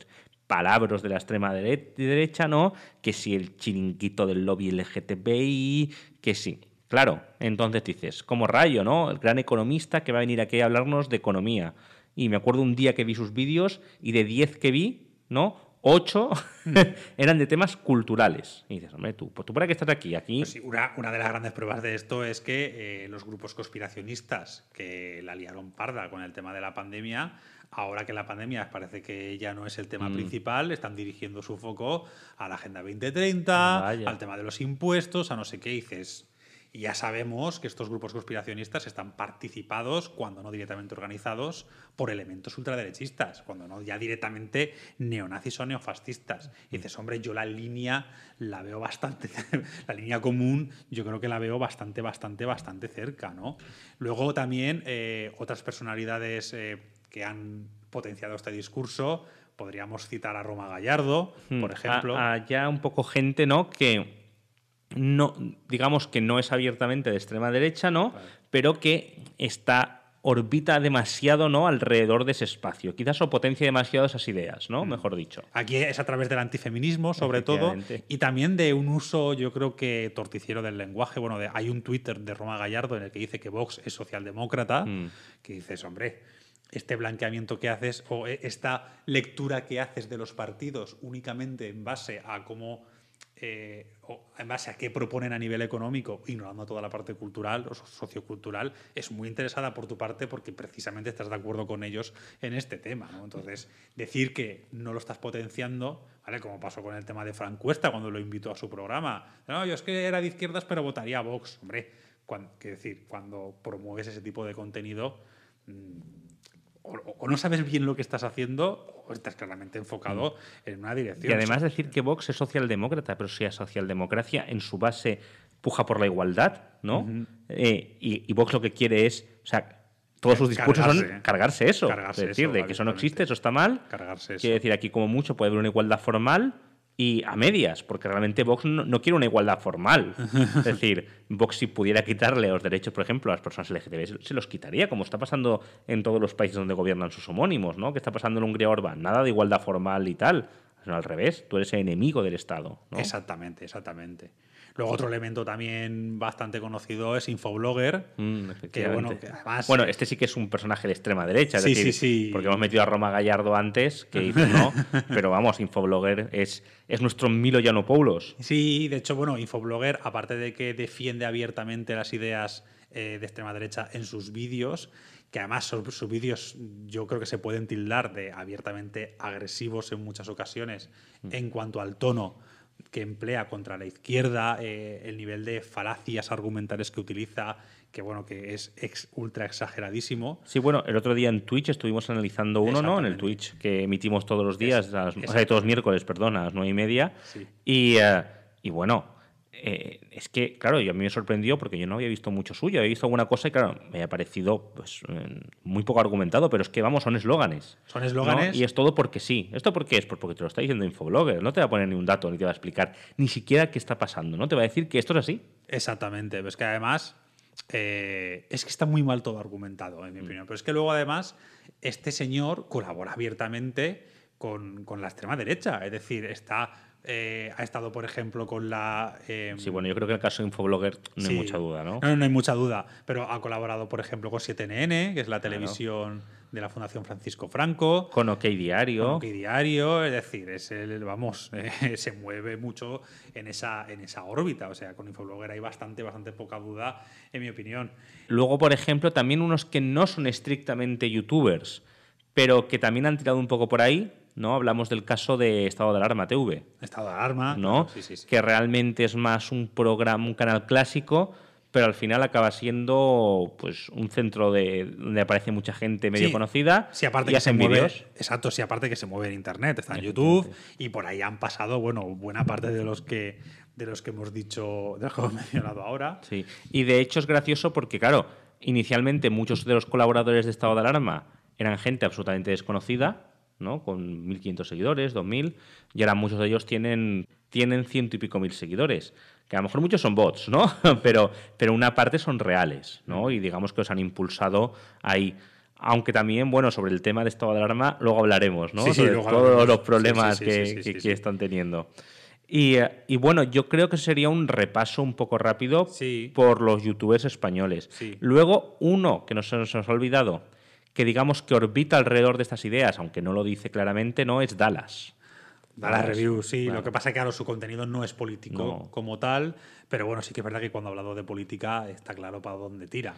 palabras de la extrema derecha, ¿no? Que si el chiringuito del lobby LGTBI, que sí. Claro, entonces dices, como rayo, ¿no? El gran economista que va a venir aquí a hablarnos de economía. Y me acuerdo un día que vi sus vídeos y de 10 que vi, ¿no? ocho hmm. (laughs) eran de temas culturales. Y dices, hombre, tú, pues tú para qué estás aquí. aquí... Pues una, de las grandes pruebas de esto es que eh, los grupos conspiracionistas que la liaron parda con el tema de la pandemia, ahora que la pandemia parece que ya no es el tema hmm. principal, están dirigiendo su foco a la Agenda 2030, al tema de los impuestos, a no sé qué, dices, y ya sabemos que estos grupos conspiracionistas están participados, cuando no directamente organizados, por elementos ultraderechistas, cuando no ya directamente neonazis o neofascistas. Y mm. dices, hombre, yo la línea la veo bastante, (laughs) la línea común yo creo que la veo bastante, bastante, bastante cerca, ¿no? Luego también eh, otras personalidades eh, que han potenciado este discurso, podríamos citar a Roma Gallardo, hmm, por ejemplo. Allá ya un poco gente, ¿no? Que digamos que no es abiertamente de extrema derecha, ¿no? Pero que está orbita demasiado ¿no? alrededor de ese espacio. Quizás o potencia demasiado esas ideas, ¿no? Mm. Mejor dicho. Aquí es a través del antifeminismo, sobre todo, y también de un uso, yo creo que torticiero del lenguaje. Bueno, hay un Twitter de Roma Gallardo en el que dice que Vox es socialdemócrata, mm. que dices, hombre, este blanqueamiento que haces o e, esta lectura que haces de los partidos únicamente en base a cómo eh, o en base a qué proponen a nivel económico, ignorando toda la parte cultural o sociocultural, es muy interesada por tu parte porque precisamente estás de acuerdo con ellos en este tema. Entonces, decir que no lo estás potenciando, ¿vale? Como pasó con el tema de Frank Cuesta cuando lo invitó a su programa. No, yo es que era de izquierdas, pero votaría a Vox. Hombre, cuando, decir, cuando promueves ese tipo de contenido. Mm, o, no sabes bien lo que estás haciendo o estás claramente enfocado mm. en una dirección. Y además decir que Vox es socialdemócrata, pero si es socialdemocracia en su base puja por la igualdad, ¿no? Eh, y, Vox lo que quiere es, o sea, todos sus discursos son cargarse eso, decir, de que eso no existe, eso está mal. Cargarse Quiere decir aquí como mucho puede haber una igualdad formal, y a medias, porque realmente Vox no, quiere una igualdad formal. (laughs) Es decir, Vox si pudiera quitarle los derechos, por ejemplo, a las personas LGTB, se los quitaría, como está pasando en todos los países donde gobiernan sus homónimos, ¿no? ¿Qué está pasando en Hungría Orban, nada de igualdad formal y tal. sino al revés, tú eres el enemigo del Estado. ¿no? Exactamente, exactamente. Luego otro elemento también bastante conocido es Infoblogger, mm, bueno, este sí que es un personaje de extrema derecha, es sí, porque hemos metido a Roma Gallardo antes, que (laughs) no, pero vamos, Infoblogger es, es nuestro Milo Yanopoulos. Sí, de hecho, bueno, Infoblogger, aparte de que defiende abiertamente las ideas eh, de extrema derecha en sus vídeos, que además sus, vídeos yo creo que se pueden tildar de abiertamente agresivos en muchas ocasiones mm. en cuanto al tono que emplea contra la izquierda, eh, el nivel de falacias argumentales que utiliza, que bueno, que es ultra exageradísimo. Sí, bueno, el otro día en Twitch estuvimos analizando uno, ¿no? En el Twitch que emitimos todos los días, o todos los miércoles, perdón, a las nueve y media. Eh, y bueno, eh, es que, claro, yo a mí me sorprendió porque yo no había visto mucho suyo, he visto alguna cosa y, claro, me había parecido pues, mm, muy poco argumentado, pero es que, vamos, son eslóganes. Son eslóganes. Y es todo porque sí. ¿Esto por qué es? Pues porque te lo está diciendo Infoblogger, no te va a poner ni un dato, ni te va a explicar ni siquiera qué está pasando, ¿no? Te va a decir que esto es así. Exactamente, pero es que además eh, es que está muy mal todo argumentado, en mi mm. opinión. Pero es que luego, además, este señor colabora abiertamente con, con la extrema derecha, es decir, está eh, ha estado, por ejemplo, con la. Em, sí, bueno, yo creo que el caso de Infoblogger no hay mucha duda, ¿no? ¿no? No, hay mucha duda, pero ha colaborado, por ejemplo, con 7NN, que es la televisión de la Fundación Francisco Franco. Con OK Diario. Con OK Diario, es decir, es el, vamos, (laughs) se mueve mucho en esa, en esa órbita. O sea, con Infoblogger hay bastante, bastante poca duda, en mi opinión. Luego, por ejemplo, también unos que no son estrictamente youtubers, pero que también han tirado un poco por ahí, ¿no? Hablamos del caso de Estado de Alarma TV. Estado de Alarma. ¿no? Que realmente es más un programa, un canal clásico, pero al final acaba siendo pues un centro de donde aparece mucha gente medio conocida sí, aparte y que se mueve, Exacto, sí, aparte que se mueve en internet, está en YouTube y por ahí han pasado, bueno, buena parte de los que de los que hemos dicho, de los (laughs) mencionado ahora. Sí, y de hecho es gracioso porque claro, inicialmente muchos de los colaboradores de Estado de Alarma eran gente absolutamente desconocida con 1.500 seguidores, 2.000, y ahora muchos de ellos tienen, tienen ciento y pico mil seguidores, que a lo mejor muchos son bots, ¿no? (laughs) pero, pero una parte son reales, ¿no? Y digamos que os han impulsado ahí. Aunque también, bueno, sobre el tema de estado de alarma luego hablaremos, ¿no? Sí, todos los problemas que, que, están teniendo. Y, bueno, yo creo que sería un repaso un poco rápido por los youtubers españoles. Luego, uno que no se nos, ha olvidado, que digamos que orbita alrededor de estas ideas, aunque no lo dice claramente, ¿no? Es Dallas. Dallas, Review, sí. Lo que pasa es que claro, su contenido no es político como tal, pero bueno, sí que es verdad que cuando ha hablado de política está claro para dónde tira.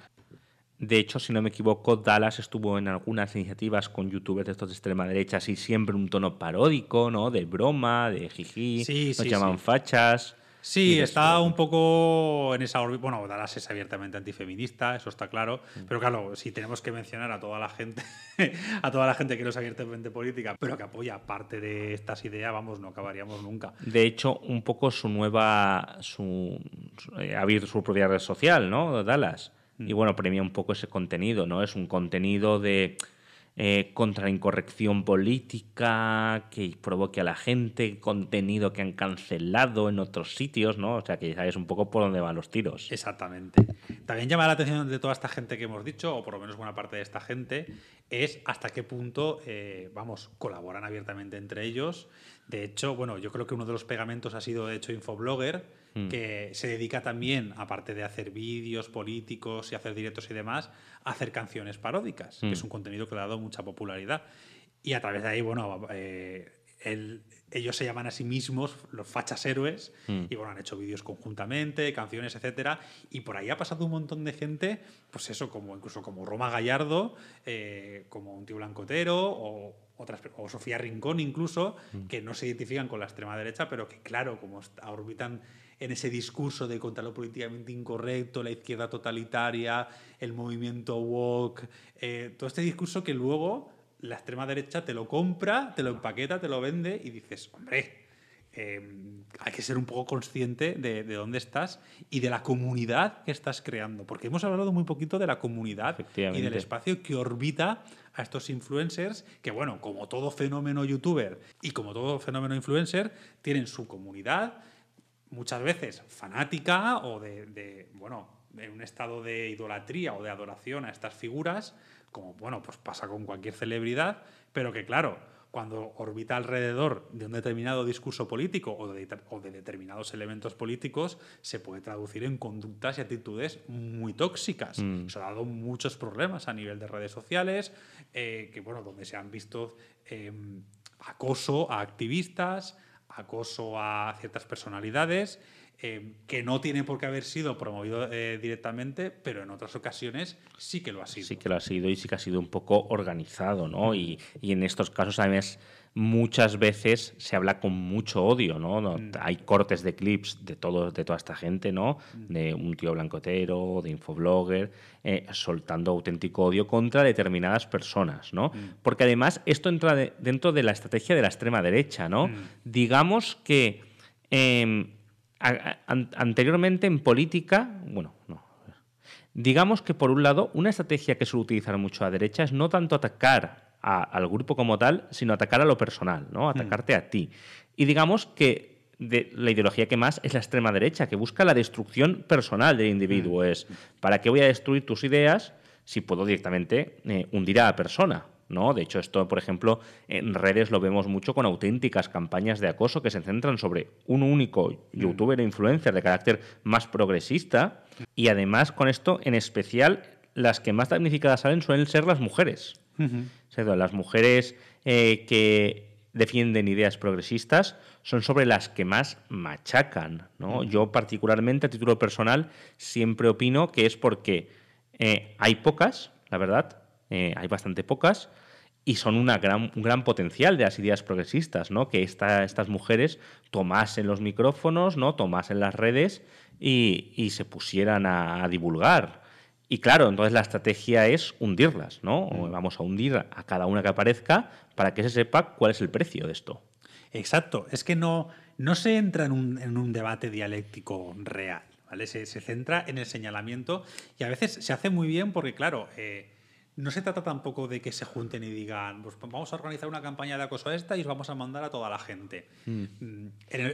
De hecho, si no me equivoco, Dallas estuvo en algunas iniciativas con youtubers de estos de extrema derecha, así siempre un tono paródico, ¿no? De broma, de jiji, sí, nos llaman fachas. Sí, está un poco en esa órbita. Bueno, Dallas es abiertamente antifeminista, eso está claro. Mm. Pero claro, si tenemos que mencionar a toda la gente, (laughs) a toda la gente que no es abiertamente política, pero que apoya parte de estas ideas, vamos, no acabaríamos nunca. De hecho, un poco su nueva. su, eh, abrir su propia red social, ¿no? Dallas. Y mm. bueno, premia un poco ese contenido, ¿no? Es un contenido de eh, contra la incorrección política que provoque a la gente, contenido que han cancelado en otros sitios, ¿no? O sea, que ya sabes un poco por dónde van los tiros. Exactamente. También llama la atención de toda esta gente que hemos dicho, o por lo menos buena parte de esta gente, es hasta qué punto, eh, vamos, colaboran abiertamente entre ellos. De hecho, bueno, yo creo que uno de los pegamentos ha sido, de hecho, Infoblogger Mm. que se dedica también, aparte de hacer vídeos políticos y hacer directos y demás, a hacer canciones paródicas, que mm. es un contenido que le ha dado mucha popularidad. Y a través de ahí, bueno, eh, ellos se llaman a sí mismos los fachas héroes mm. y bueno, han hecho vídeos conjuntamente, canciones, etcétera, y por ahí ha pasado un montón de gente, pues eso, como incluso como Roma Gallardo, eh, como un tío blancotero o otras Sofía Rincón incluso, que no se identifican con la extrema derecha, pero que claro, como orbitan en ese discurso de contra lo políticamente incorrecto, la izquierda totalitaria, el movimiento woke, eh, todo este discurso que luego la extrema derecha te lo compra, te lo empaqueta, te lo vende y dices, hombre, em, hay que ser un poco consciente de, de, dónde estás y de la comunidad que estás creando, porque hemos hablado muy poquito de la comunidad y del espacio que orbita a estos influencers, que bueno, como todo fenómeno youtuber y como todo fenómeno influencer, tienen su comunidad, muchas veces fanática o de, bueno, en un estado de idolatría o de adoración a estas figuras, como bueno, pues pasa con cualquier celebridad, pero que claro, cuando orbita alrededor de un determinado discurso político o de, determinados elementos políticos, se puede traducir en conductas y actitudes muy tóxicas. Se mm. Eso ha dado muchos problemas a nivel de redes sociales, eh, que bueno, donde se han visto em, acoso a activistas, acoso a ciertas personalidades, eh, que no tiene por qué haber sido promovido eh, directamente, pero en otras ocasiones sí que lo ha sido. Sí que lo ha sido y sí que ha sido un poco organizado, ¿no? Y, y en estos casos, además, muchas veces se habla con mucho odio, ¿no? Mm. Hay cortes de clips de, todos de toda esta gente, ¿no? Mm. De un tío blancotero, de infoblogger, eh, soltando auténtico odio contra determinadas personas, ¿no? Mm. Porque además esto entra dentro de la estrategia de la extrema derecha, ¿no? Digamos que em, anteriormente en política, bueno, no, Digamos que, por un lado, una estrategia que suele utilizar mucho a la derecha es no tanto atacar al grupo como tal, sino atacar a lo personal, ¿no? Mm. Atacarte a ti. Y digamos que la ideología que más es la extrema derecha, que busca la destrucción personal del individuo. Mm. Es, ¿para qué voy a destruir tus ideas si puedo directamente eh, hundir a la persona? ¿no? De hecho, esto, por ejemplo, en redes lo vemos mucho con auténticas campañas de acoso que se centran sobre un único mm. youtuber e influencer de carácter más progresista. Y además, con esto, en especial, las que más damnificadas salen suelen ser las mujeres. las mujeres eh, que defienden ideas progresistas son sobre las que más machacan. ¿no? Yo particularmente, a título personal, siempre opino que es porque eh, hay pocas, la verdad, eh, hay bastante pocas, y son gran, un gran potencial de las ideas progresistas, ¿no? que estas mujeres tomasen los micrófonos, ¿no? tomasen las redes y, se pusieran a divulgar. Y claro, entonces la estrategia es hundirlas, ¿no? Mm. Vamos a hundir a cada una que aparezca para que se sepa cuál es el precio de esto. Exacto, es que no, no se entra en un, debate dialéctico real, ¿vale? Se, centra en el señalamiento y a veces se hace muy bien porque, claro, eh, no se trata tampoco de que se junten y digan, pues vamos a organizar una campaña de acoso a esta y os vamos a mandar a toda la gente. Mm. Mm,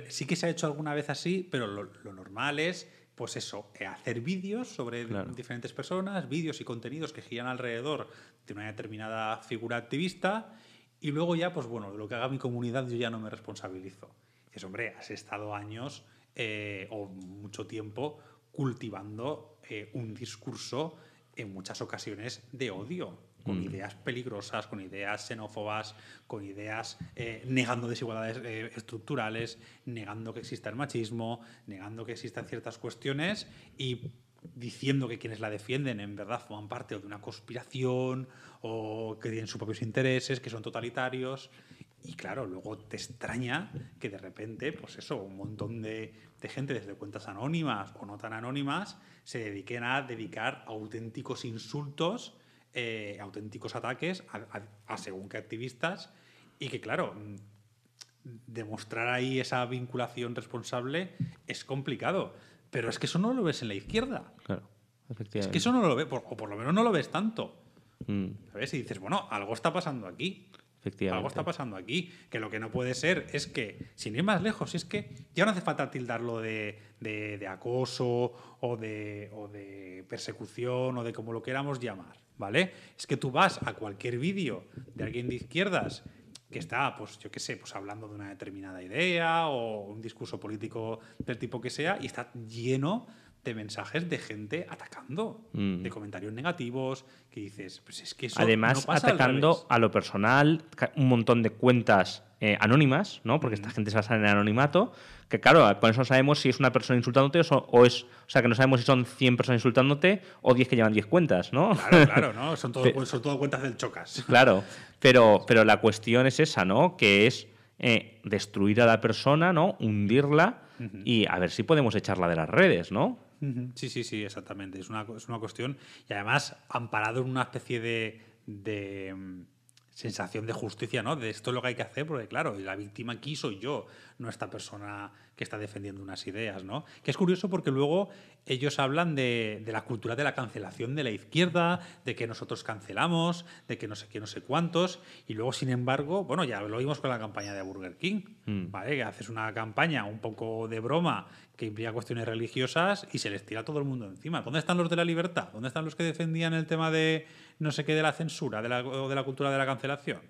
sí que se ha hecho alguna vez así, pero lo normal es pues eso, eh, hacer vídeos sobre diferentes personas, vídeos y contenidos que giran alrededor de una determinada figura activista y luego ya, pues bueno, de lo que haga mi comunidad yo ya no me responsabilizo. Dices, hombre, has estado años eh, o mucho tiempo cultivando eh, un discurso en muchas ocasiones de odio con mm. ideas peligrosas, con ideas xenófobas, con ideas eh, negando desigualdades eh, estructurales, negando que exista el machismo, negando que existan ciertas cuestiones y diciendo que quienes la defienden en verdad forman parte de una conspiración o que tienen sus propios intereses, que son totalitarios. Y claro, luego te extraña que de repente, pues eso, un montón de, de gente desde cuentas anónimas o no tan anónimas se dediquen a dedicar auténticos insultos eh, auténticos ataques a, según qué activistas y que, claro, mm, demostrar ahí esa vinculación responsable es complicado. Pero es que eso no lo ves en la izquierda. Claro, Es que eso no lo ves, o por lo menos no lo ves tanto. Mm. ¿Sabes? Y dices, bueno, algo está pasando aquí. Algo está pasando aquí, que lo que no puede ser es que, sin ir más lejos, es que ya no hace falta tildarlo de, acoso o de, o persecución o de como lo queramos llamar, ¿vale? Es que tú vas a cualquier vídeo de alguien de izquierdas que está, pues yo qué sé, pues hablando de una determinada idea o un discurso político del tipo que sea y está lleno de mensajes de gente atacando, de mm. comentarios negativos, que dices, pues es que eso Además, no pasa atacando a lo personal, un montón de cuentas eh, anónimas, ¿no? Porque esta mm. gente se basa en el anonimato, que claro, con eso no sabemos si es una persona insultándote o, es, o sea, que no sabemos si son 100 personas insultándote o 10 que llevan 10 cuentas, ¿no? Claro, claro, ¿no? (laughs) Son todas cuentas del chocas. (laughs) Claro, pero, pero la cuestión es esa, ¿no? Que es eh, destruir a la persona, ¿no? Hundirla y a ver si podemos echarla de las redes, ¿no? Sí, sí, sí, exactamente. Es una, es una cuestión. Y además, amparado en una especie de mm, sensación de justicia, ¿no? De esto es lo que hay que hacer, porque claro, la víctima aquí soy yo, no esta persona que está defendiendo unas ideas, ¿no? Que es curioso porque luego ellos hablan de, la cultura de la cancelación de la izquierda, de que nosotros cancelamos, de que no sé qué, no sé cuántos, y luego, sin embargo, bueno, ya lo vimos con la campaña de Burger King, mm. ¿vale? Que haces una campaña un poco de broma que implica cuestiones religiosas y se les tira todo el mundo encima. ¿Dónde están los de la libertad? ¿Dónde están los que defendían el tema de no sé qué de la censura de la, de la cultura de la cancelación.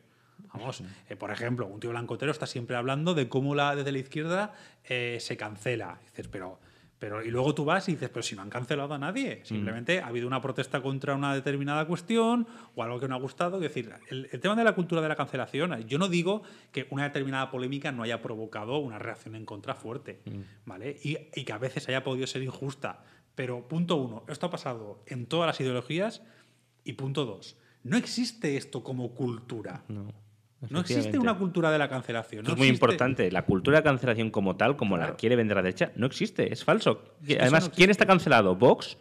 Vamos, eh, por ejemplo, un tío blancotero está siempre hablando de cómo la, desde la izquierda eh, se cancela. Y dices, pero, pero, y luego tú vas y dices, pero si no han cancelado a nadie, mm. simplemente ha habido una protesta contra una determinada cuestión o algo que no ha gustado. Es decir, el, tema de la cultura de la cancelación, yo no digo que una determinada polémica no haya provocado una reacción en contra fuerte, mm. ¿vale? Y, y que a veces haya podido ser injusta. Pero punto uno, esto ha pasado en todas las ideologías y punto dos, no existe esto como cultura. No. existe una cultura de la cancelación. es muy importante. La cultura de cancelación como tal, como la quiere vender la derecha, no existe. Es falso. Además, ¿quién está cancelado? ¿Vox?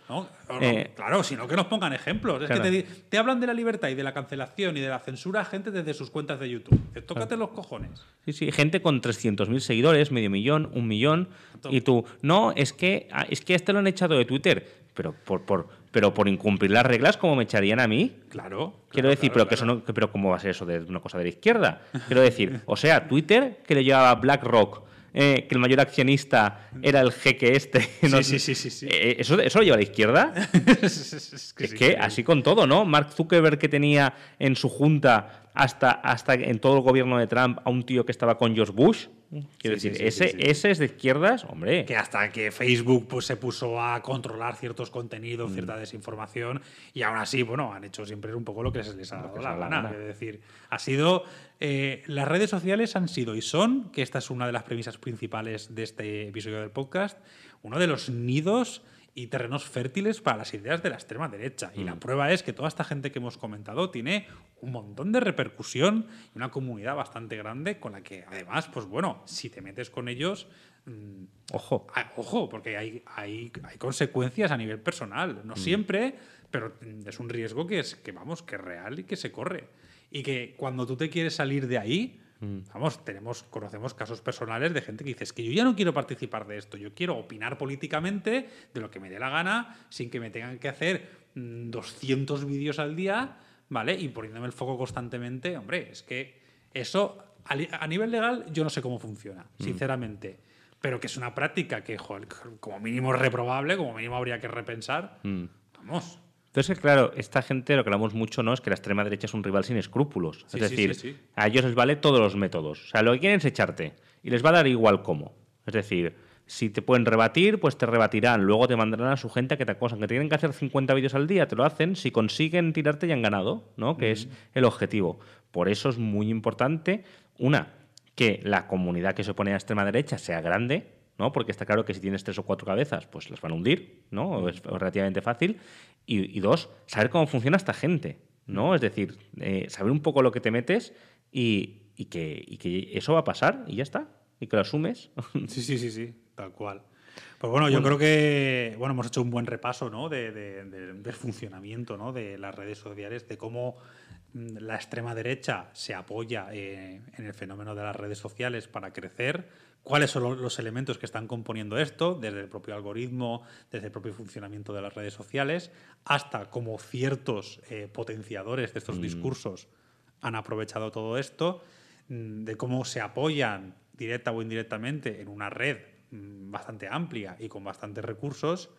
Eh, claro, sino que nos pongan ejemplos. Es que te, hablan de la libertad y de la cancelación y de la censura a gente desde sus cuentas de YouTube. tócate los cojones. Sí, sí. Gente con 300.000 seguidores, medio millón, un millón. y tú, no, es que, ah, es que a este lo han echado de Twitter pero por, por, pero por incumplir las reglas, como me echarían a mí. Claro. quiero decir, pero que eso no, pero cómo va a ser eso de una cosa de la izquierda. Quiero decir, o sea, Twitter que le llevaba BlackRock eh, que el mayor accionista era el jeque este. (laughs) Sí, sí, sí, eh, ¿Eso, ¿Eso, lo lleva a la izquierda? (laughs) es, que, así con todo, ¿no? Mark Zuckerberg que tenía en su junta hasta, hasta en todo el gobierno de Trump a un tío que estaba con George Bush. Quiero decir, ese, ese, es de izquierdas, hombre. Que hasta que Facebook pues, se puso a controlar ciertos contenidos, cierta mm. desinformación, y aún así, bueno, han hecho siempre un poco lo que se les ha dado la, gana. Es decir, ha sido eh, las redes sociales han sido y son, que esta es una de las premisas principales de este episodio del podcast, uno de los nidos y terrenos fértiles para las ideas de la extrema derecha. Y la mm. prueba es que toda esta gente que hemos comentado tiene un montón de repercusión y una comunidad bastante grande con la que además, pues bueno, si te metes con ellos, mm, ojo, ah, ojo, porque hay, consecuencias a nivel personal. No mm. siempre, pero es un riesgo que es que vamos, que es real y que se corre y que cuando tú te quieres salir de ahí, mm. Vamos, tenemos, conocemos casos personales de gente que dice, es que yo ya no quiero participar de esto, yo quiero opinar políticamente de lo que me dé la gana sin que me tengan que hacer 200 mm, vídeos al día, ¿vale? Y poniéndome el foco constantemente, hombre, es que eso a nivel legal yo no sé cómo funciona, mm. sinceramente. Pero que es una práctica que, como mínimo es reprobable, como mínimo habría que repensar. Vamos. Entonces, claro, esta gente lo que hablamos mucho no es que la extrema derecha es un rival sin escrúpulos. es decir, a ellos les vale todos los métodos. O sea, lo que quieren es echarte y les va a dar igual cómo. Es decir, si te pueden rebatir, pues te rebatirán. Luego te mandarán a su gente a que te acosan. Que tienen que hacer 50 vídeos al día, te lo hacen. Si consiguen tirarte, ya han ganado, ¿no? Que es el objetivo. Por eso es muy importante, una, que la comunidad que se opone a la extrema derecha sea grande, ¿no? Porque está claro que si tienes tres o cuatro cabezas, pues las van a hundir, ¿no? Mm. Es relativamente fácil. Y, dos, saber cómo funciona esta gente, ¿no? Mm. Es decir, eh, saber un poco lo que te metes y, que, eso va a pasar y ya está. Y que lo asumes. (laughs) Sí, sí, sí, sí, tal cual. Pues bueno, yo creo que bueno, hemos hecho un buen repaso del funcionamiento ¿no? de las redes sociales, de cómo mm, la extrema derecha se apoya eh, en el fenómeno de las redes sociales para crecer cuáles son los elementos que están componiendo esto, desde el propio algoritmo, desde el propio funcionamiento de las redes sociales, hasta cómo ciertos eh, potenciadores de estos mm. discursos han aprovechado todo esto, mm, de cómo se apoyan directa o indirectamente en una red mm, bastante amplia y con bastantes recursos,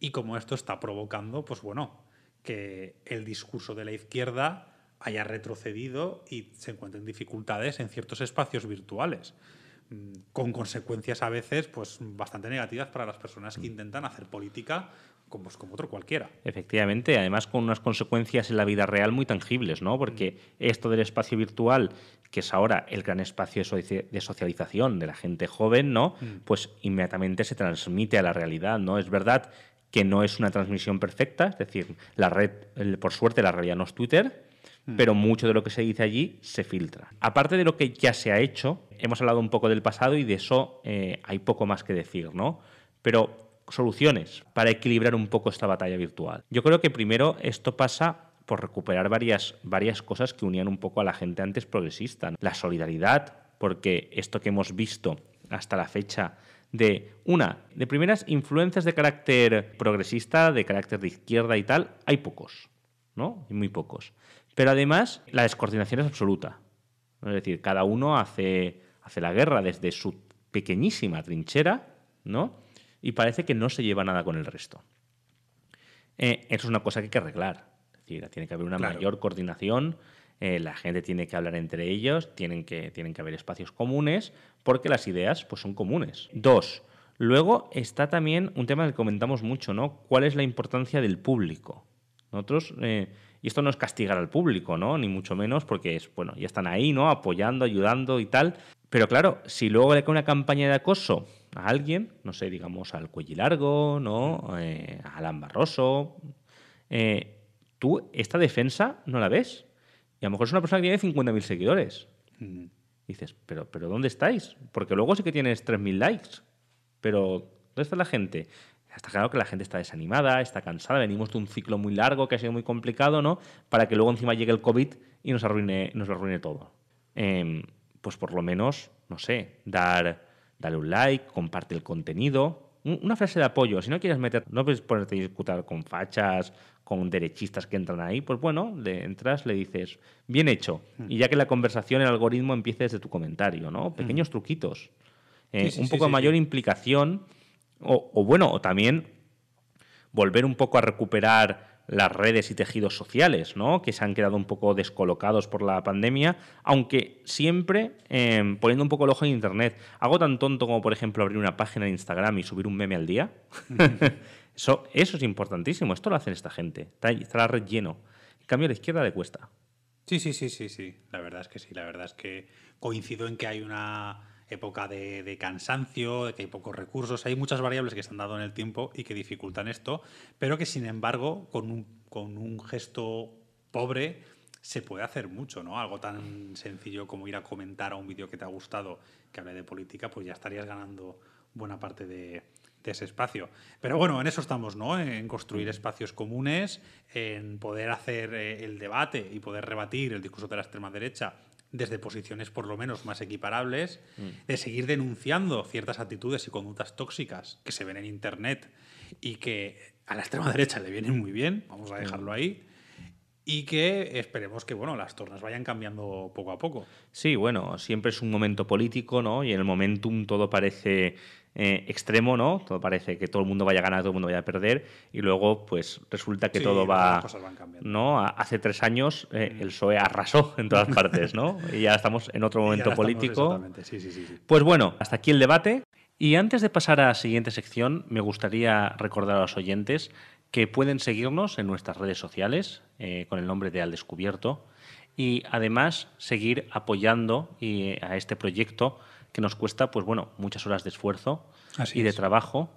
y cómo esto está provocando, pues bueno, que el discurso de la izquierda haya retrocedido y se encuentren dificultades en ciertos espacios virtuales. Mm, con consecuencias a veces pues bastante negativas para las personas que mm. intentan hacer política como, pues, como otro cualquiera. Efectivamente, además con unas consecuencias en la vida real muy tangibles, ¿no? Porque mm. esto del espacio virtual, que es ahora el gran espacio de socialización de la gente joven, ¿no? Pues inmediatamente se transmite a la realidad, ¿no? Es verdad que no es una transmisión perfecta, es decir, la red, por suerte la realidad no es Twitter, Mm. pero mucho de lo que se dice allí se filtra. Aparte de lo que ya se ha hecho, hemos hablado un poco del pasado y de eso eh, hay poco más que decir, ¿no? Pero soluciones para equilibrar un poco esta batalla virtual. Yo creo que primero esto pasa por recuperar varias, varias cosas que unían un poco a la gente antes progresista. La solidaridad, porque esto que hemos visto hasta la fecha de una, de primeras influencias de carácter progresista, de carácter de izquierda y tal, hay pocos, ¿no? Muy pocos. Pero además, la descoordinación es absoluta. Es decir, cada uno hace, hace la guerra desde su pequeñísima trinchera, ¿no? Y parece que no se lleva nada con el resto. Eh, eso es una cosa que hay que arreglar. Es decir, tiene que haber una mayor coordinación, eh, la gente tiene que hablar entre ellos, tienen que, tienen que haber espacios comunes, porque las ideas pues, son comunes. Dos, luego está también un tema que comentamos mucho, ¿no? ¿Cuál es la importancia del público? Nosotros eh, y esto no es castigar al público, ¿no? Ni mucho menos, porque es, bueno, ya están ahí, ¿no? Apoyando, ayudando y tal. Pero claro, si luego le cae una campaña de acoso a alguien, no sé, digamos al Largo, ¿no? a eh, Alan Barroso. Eh, tú esta defensa no la ves. Y a lo mejor es una persona que tiene 50.000 seguidores. Mm. dices, pero, pero ¿dónde estáis? Porque luego sí que tienes 3.000 likes. Pero ¿dónde está la gente? Está claro que la gente está desanimada, está cansada, venimos de un ciclo muy largo que ha sido muy complicado, ¿no? Para que luego encima llegue el COVID y nos arruine, nos arruine todo. Em, pues por lo menos, no sé, dar, dale un like, comparte el contenido, una frase de apoyo. Si no quieres meter, no puedes ponerte a discutir con fachas, con derechistas que entran ahí, pues bueno, entras, le dices, bien hecho. Mm. Y ya que la conversación, el algoritmo empiece desde tu comentario, ¿no? Mm. Pequeños truquitos. Eh, un poco mayor implicación o, bueno, o también volver un poco a recuperar las redes y tejidos sociales, ¿no? Que se han quedado un poco descolocados por la pandemia, aunque siempre em, poniendo un poco el ojo en Internet. ¿Hago tan tonto como, por ejemplo, abrir una página de Instagram y subir un meme al día. (laughs) eso, eso es importantísimo. Esto lo hacen esta gente. Está, la red lleno. cambio, a la izquierda le cuesta. Sí, sí, sí, sí, sí. La verdad es que sí. La verdad es que coincido en que hay una época de, cansancio, de que hay pocos recursos, hay muchas variables que se han dado en el tiempo y que dificultan esto, pero que sin embargo con un, gesto pobre se puede hacer mucho, ¿no? Algo tan sencillo como ir a comentar a un vídeo que te ha gustado que hable de política, pues ya estarías ganando buena parte de, de ese espacio. Pero bueno, en eso estamos, ¿no? En construir espacios comunes, en poder hacer eh, el debate y poder rebatir el discurso de la extrema derecha desde posiciones por lo menos más equiparables, mm. de seguir denunciando ciertas actitudes y conductas tóxicas que se ven en Internet y que a la extrema derecha le vienen muy bien, vamos a mm. dejarlo ahí, y que esperemos que bueno, las tornas vayan cambiando poco a poco. Sí, bueno, siempre es un momento político, ¿no? Y en el momentum todo parece eh, extremo, ¿no? Todo parece que todo el mundo vaya a ganar, todo el mundo vaya a perder, y luego, pues resulta que todo va. Las cosas van cambiando. ¿no? Hace tres años eh, mm. el PSOE arrasó (laughs) en todas partes, ¿no? y ya estamos en otro (laughs) momento político. pues bueno, hasta aquí el debate. Y antes de pasar a la siguiente sección, me gustaría recordar a los oyentes que pueden seguirnos en nuestras redes sociales eh, con el nombre de Al Descubierto y además seguir apoyando a este proyecto que nos cuesta, pues bueno, muchas horas de esfuerzo y de trabajo,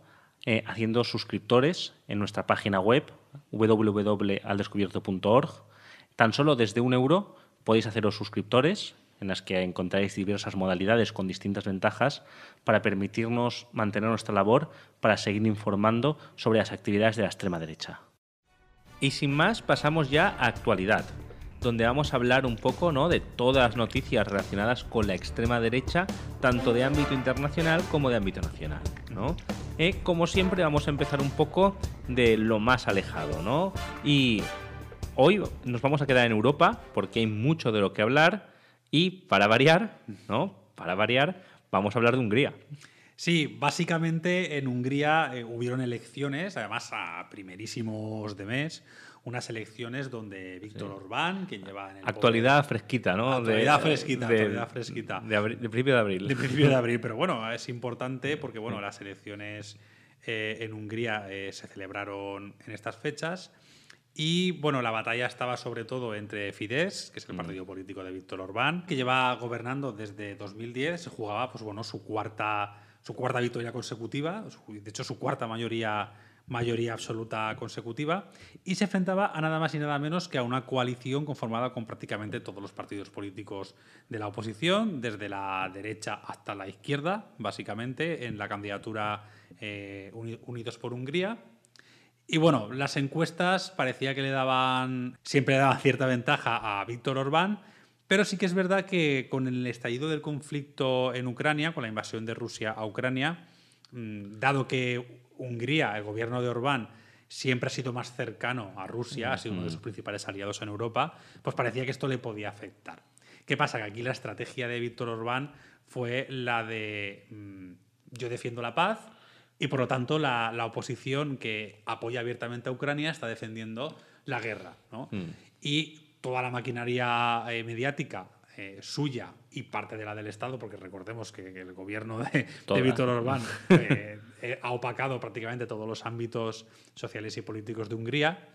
eh, haciendo suscriptores en nuestra página web, www.aldescubierto.org. Tan solo desde un euro podéis haceros suscriptores, en las que encontraréis diversas modalidades con distintas ventajas para permitirnos mantener nuestra labor para seguir informando sobre las actividades de la extrema derecha. Y sin más, pasamos ya a actualidad donde vamos a hablar un poco de todas las noticias relacionadas con la extrema derecha, tanto de ámbito internacional como de ámbito nacional. ¿no? Eh, como siempre, vamos a empezar un poco de lo más alejado, ¿no? Y hoy nos vamos a quedar en Europa, porque hay mucho de lo que hablar, y para variar, ¿no? Para variar, vamos a hablar de Hungría. Sí, básicamente en Hungría eh, hubieron elecciones, además a primerísimos de mes unas elecciones donde Víctor Orbán, quien lleva en el Actualidad fresquita, ¿no? Actualidad fresquita, de, actualidad fresquita. De, de, principio de abril. De principio de abril, (laughs) pero bueno, es importante porque, bueno, las elecciones eh, en Hungría eh, se celebraron en estas fechas y, bueno, la batalla estaba sobre todo entre Fidesz, que es el mm. partido político de Víctor Orbán, que lleva gobernando desde 2010, se jugaba, pues bueno, su cuarta, su cuarta victoria consecutiva, de hecho su cuarta mayoría mayoría absoluta consecutiva y se enfrentaba a nada más y nada menos que a una coalición conformada con prácticamente todos los partidos políticos de la oposición, desde la derecha hasta la izquierda, básicamente, en la candidatura eh, Unidos por Hungría. Y bueno, las encuestas parecía que le daban, siempre le daban cierta ventaja a Víctor Orbán, pero sí que es verdad que con el estallido del conflicto en Ucrania, con la invasión de Rusia a Ucrania, mm, dado que Hungría, el gobierno de Orbán, siempre ha sido más cercano a Rusia, ha sido uno de sus principales aliados en Europa, pues parecía que esto le podía afectar. ¿Qué pasa? Que aquí la estrategia de Víctor Orbán fue la de mm, yo defiendo la paz y por lo tanto la, oposición que apoya abiertamente a Ucrania está defendiendo la guerra. Mm. Y toda la maquinaria eh, mediática eh, suya y parte de la del Estado, porque recordemos que, el gobierno de, Víctor Orbán (laughs) eh, eh, ha opacado prácticamente todos los ámbitos sociales y políticos de Hungría,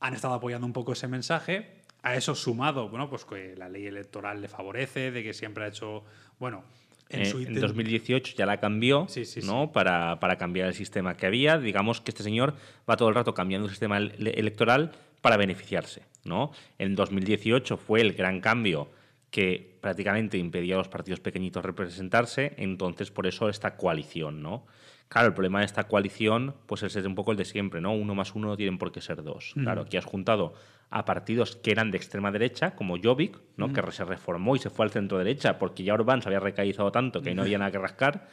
han estado apoyando un poco ese mensaje. A eso sumado, bueno, pues que la ley electoral le favorece, de que siempre ha hecho, bueno, en, 2018 ya la cambió, ¿no? Para, para cambiar el sistema que había. Digamos que este señor va todo el rato cambiando el sistema electoral para beneficiarse. ¿no? En 2018 fue el gran cambio que prácticamente impedía a los partidos pequeñitos representarse, entonces por eso esta coalición, ¿no? Claro, el problema de esta coalición pues es un poco el de siempre, ¿no? Uno más uno no tienen por qué ser dos. Mm. Claro, aquí has juntado a partidos que eran de extrema derecha, como Jobbik, ¿no? Mm. que se reformó y se fue al centro derecha porque ya Orbán se había recaizado tanto que no había nada que rascar,